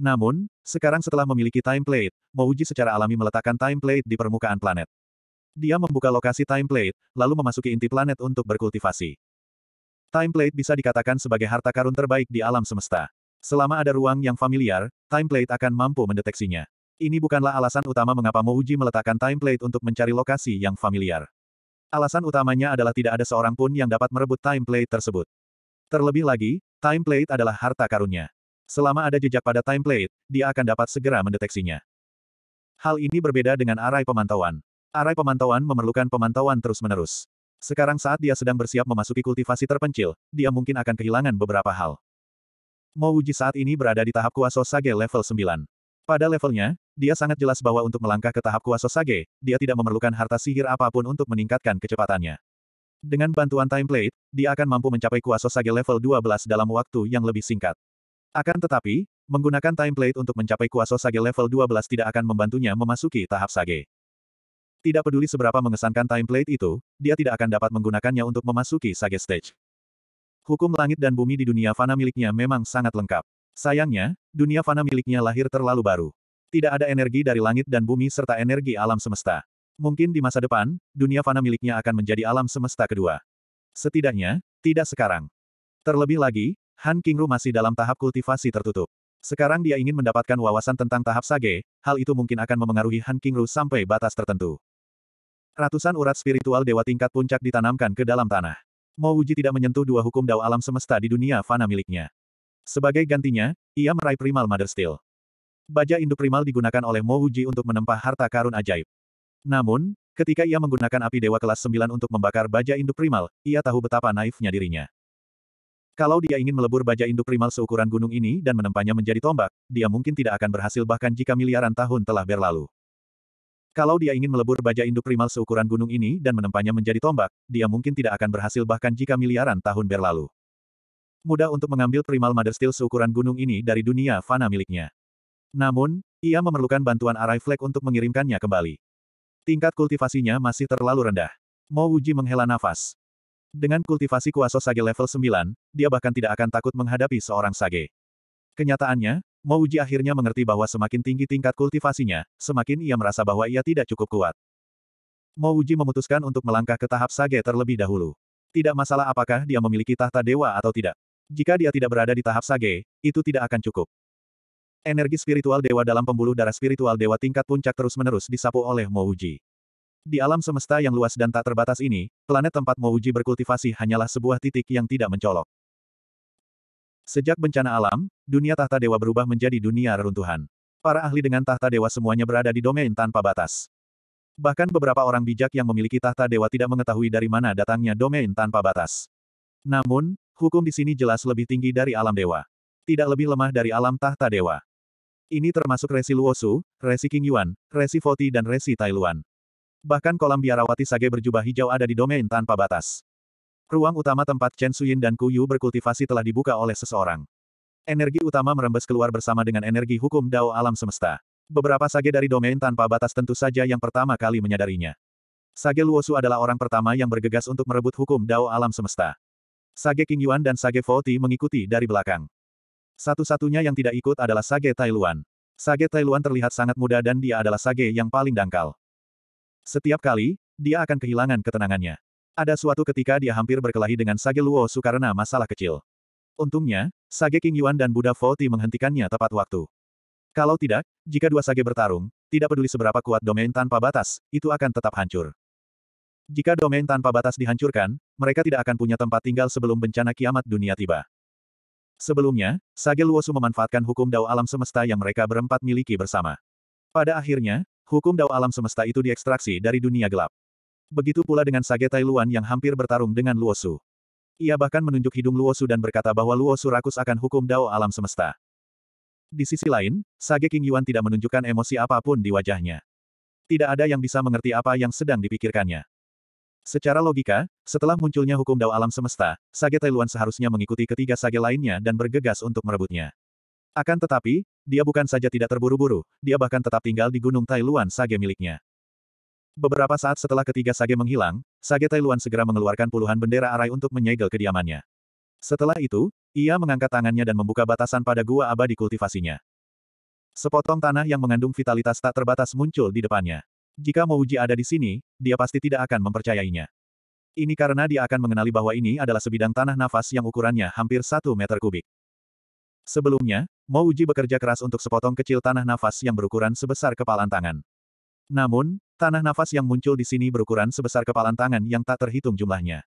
Namun, sekarang setelah memiliki time plate, Mouji secara alami meletakkan time plate di permukaan planet. Dia membuka lokasi time plate, lalu memasuki inti planet untuk berkultivasi. Time plate bisa dikatakan sebagai harta karun terbaik di alam semesta. Selama ada ruang yang familiar, time plate akan mampu mendeteksinya. Ini bukanlah alasan utama mengapa Mouji meletakkan time plate untuk mencari lokasi yang familiar. Alasan utamanya adalah tidak ada seorang pun yang dapat merebut time plate tersebut. Terlebih lagi, time plate adalah harta karunnya. Selama ada jejak pada time plate, dia akan dapat segera mendeteksinya. Hal ini berbeda dengan arai pemantauan. Arai pemantauan memerlukan pemantauan terus-menerus. Sekarang saat dia sedang bersiap memasuki kultivasi terpencil, dia mungkin akan kehilangan beberapa hal. Mouji saat ini berada di tahap kuasa sage level 9. Pada levelnya, dia sangat jelas bahwa untuk melangkah ke tahap kuasa sage, dia tidak memerlukan harta sihir apapun untuk meningkatkan kecepatannya. Dengan bantuan template, dia akan mampu mencapai kuasa sage level 12 dalam waktu yang lebih singkat. Akan tetapi, menggunakan template untuk mencapai kuasa sage level 12 tidak akan membantunya memasuki tahap sage. Tidak peduli seberapa mengesankan template itu, dia tidak akan dapat menggunakannya untuk memasuki sage stage. Hukum langit dan bumi di dunia fana miliknya memang sangat lengkap. Sayangnya, dunia fana miliknya lahir terlalu baru. Tidak ada energi dari langit dan bumi serta energi alam semesta. Mungkin di masa depan, dunia fana miliknya akan menjadi alam semesta kedua. Setidaknya, tidak sekarang. Terlebih lagi, Han Kingru masih dalam tahap kultivasi tertutup. Sekarang dia ingin mendapatkan wawasan tentang tahap sage, hal itu mungkin akan memengaruhi Han Kingru sampai batas tertentu. Ratusan urat spiritual dewa tingkat puncak ditanamkan ke dalam tanah. Mo Wuji tidak menyentuh dua hukum dao alam semesta di dunia fana miliknya. Sebagai gantinya, ia meraih primal Mother Steel. Baja induk primal digunakan oleh Mo Wuji untuk menempah harta karun ajaib. Namun, ketika ia menggunakan api dewa kelas 9 untuk membakar baja induk primal, ia tahu betapa naifnya dirinya. Kalau dia ingin melebur baja induk primal seukuran gunung ini dan menempanya menjadi tombak, dia mungkin tidak akan berhasil bahkan jika miliaran tahun telah berlalu. Kalau dia ingin melebur baja induk primal seukuran gunung ini dan menempanya menjadi tombak, dia mungkin tidak akan berhasil bahkan jika miliaran tahun berlalu. Mudah untuk mengambil primal Mother Steel seukuran gunung ini dari dunia fana miliknya. Namun, ia memerlukan bantuan Arai Flag untuk mengirimkannya kembali. Tingkat kultivasinya masih terlalu rendah. Mo Wuji menghela nafas. Dengan kultivasi kuasa sage level 9, dia bahkan tidak akan takut menghadapi seorang sage. Kenyataannya, Mo Wuji akhirnya mengerti bahwa semakin tinggi tingkat kultivasinya, semakin ia merasa bahwa ia tidak cukup kuat. Mo Wuji memutuskan untuk melangkah ke tahap sage terlebih dahulu. Tidak masalah apakah dia memiliki tahta dewa atau tidak. Jika dia tidak berada di tahap sage, itu tidak akan cukup. Energi spiritual dewa dalam pembuluh darah spiritual dewa tingkat puncak terus-menerus disapu oleh Mouji. Di alam semesta yang luas dan tak terbatas ini, planet tempat Mouji berkultivasi hanyalah sebuah titik yang tidak mencolok. Sejak bencana alam, dunia tahta dewa berubah menjadi dunia reruntuhan. Para ahli dengan tahta dewa semuanya berada di domain tanpa batas. Bahkan beberapa orang bijak yang memiliki tahta dewa tidak mengetahui dari mana datangnya domain tanpa batas. Namun, hukum di sini jelas lebih tinggi dari alam dewa. Tidak lebih lemah dari alam tahta dewa. Ini termasuk resi Luosu, resi King Yuan, resi Foti dan resi Tailuan. Bahkan kolam biarawati sage berjubah hijau ada di domain tanpa batas. Ruang utama tempat Chen Suyin dan Kuyu berkultivasi telah dibuka oleh seseorang. Energi utama merembes keluar bersama dengan energi hukum Dao alam semesta. Beberapa sage dari domain tanpa batas tentu saja yang pertama kali menyadarinya. Sage Luosu adalah orang pertama yang bergegas untuk merebut hukum Dao alam semesta. Sage King Yuan dan Sage Foti mengikuti dari belakang. Satu-satunya yang tidak ikut adalah Sage Tailuan. Sage Tailuan terlihat sangat muda dan dia adalah Sage yang paling dangkal. Setiap kali, dia akan kehilangan ketenangannya. Ada suatu ketika dia hampir berkelahi dengan Sage Luo Su karena masalah kecil. Untungnya, Sage King Yuan dan Buddha Foti menghentikannya tepat waktu. Kalau tidak, jika dua Sage bertarung, tidak peduli seberapa kuat domain tanpa batas, itu akan tetap hancur. Jika domain tanpa batas dihancurkan, mereka tidak akan punya tempat tinggal sebelum bencana kiamat dunia tiba. Sebelumnya, Sage Luosu memanfaatkan hukum Dao Alam Semesta yang mereka berempat miliki bersama. Pada akhirnya, hukum Dao Alam Semesta itu diekstraksi dari dunia gelap. Begitu pula dengan Sage Tai Luan yang hampir bertarung dengan Luosu. Ia bahkan menunjuk hidung Luosu dan berkata bahwa Luosu rakus akan hukum Dao Alam Semesta. Di sisi lain, Sage King Yuan tidak menunjukkan emosi apapun di wajahnya. Tidak ada yang bisa mengerti apa yang sedang dipikirkannya. Secara logika, setelah munculnya hukum Dao alam semesta, Sage Tailuan seharusnya mengikuti ketiga sage lainnya dan bergegas untuk merebutnya. Akan tetapi, dia bukan saja tidak terburu-buru, dia bahkan tetap tinggal di Gunung Tailuan Sage miliknya. Beberapa saat setelah ketiga Sage menghilang, Sage Tailuan segera mengeluarkan puluhan bendera arai untuk menyegel kediamannya. Setelah itu, ia mengangkat tangannya dan membuka batasan pada gua abadi kultivasinya. Sepotong tanah yang mengandung vitalitas tak terbatas muncul di depannya. Jika Mouji ada di sini, dia pasti tidak akan mempercayainya. Ini karena dia akan mengenali bahwa ini adalah sebidang tanah nafas yang ukurannya hampir satu meter kubik. Sebelumnya, Mouji bekerja keras untuk sepotong kecil tanah nafas yang berukuran sebesar kepalan tangan. Namun, tanah nafas yang muncul di sini berukuran sebesar kepalan tangan yang tak terhitung jumlahnya.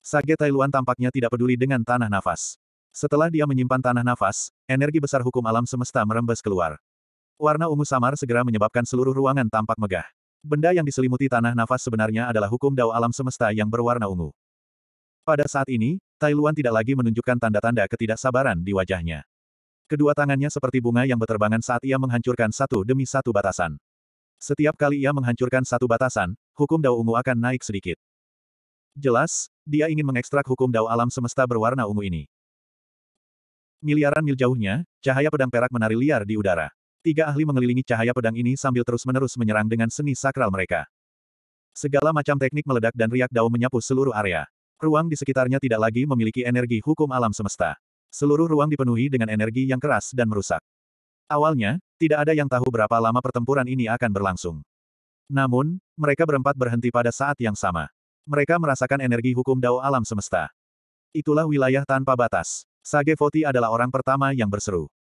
Sage Luan tampaknya tidak peduli dengan tanah nafas. Setelah dia menyimpan tanah nafas, energi besar hukum alam semesta merembes keluar. Warna ungu samar segera menyebabkan seluruh ruangan tampak megah. Benda yang diselimuti tanah nafas sebenarnya adalah hukum dao alam semesta yang berwarna ungu. Pada saat ini, Tai Luan tidak lagi menunjukkan tanda-tanda ketidaksabaran di wajahnya. Kedua tangannya seperti bunga yang berterbangan saat ia menghancurkan satu demi satu batasan. Setiap kali ia menghancurkan satu batasan, hukum dao ungu akan naik sedikit. Jelas, dia ingin mengekstrak hukum dao alam semesta berwarna ungu ini. Miliaran mil jauhnya, cahaya pedang perak menari liar di udara. Tiga ahli mengelilingi cahaya pedang ini sambil terus-menerus menyerang dengan seni sakral mereka. Segala macam teknik meledak dan riak dao menyapu seluruh area. Ruang di sekitarnya tidak lagi memiliki energi hukum alam semesta. Seluruh ruang dipenuhi dengan energi yang keras dan merusak. Awalnya, tidak ada yang tahu berapa lama pertempuran ini akan berlangsung. Namun, mereka berempat berhenti pada saat yang sama. Mereka merasakan energi hukum dao alam semesta. Itulah wilayah tanpa batas. Sage Foti adalah orang pertama yang berseru.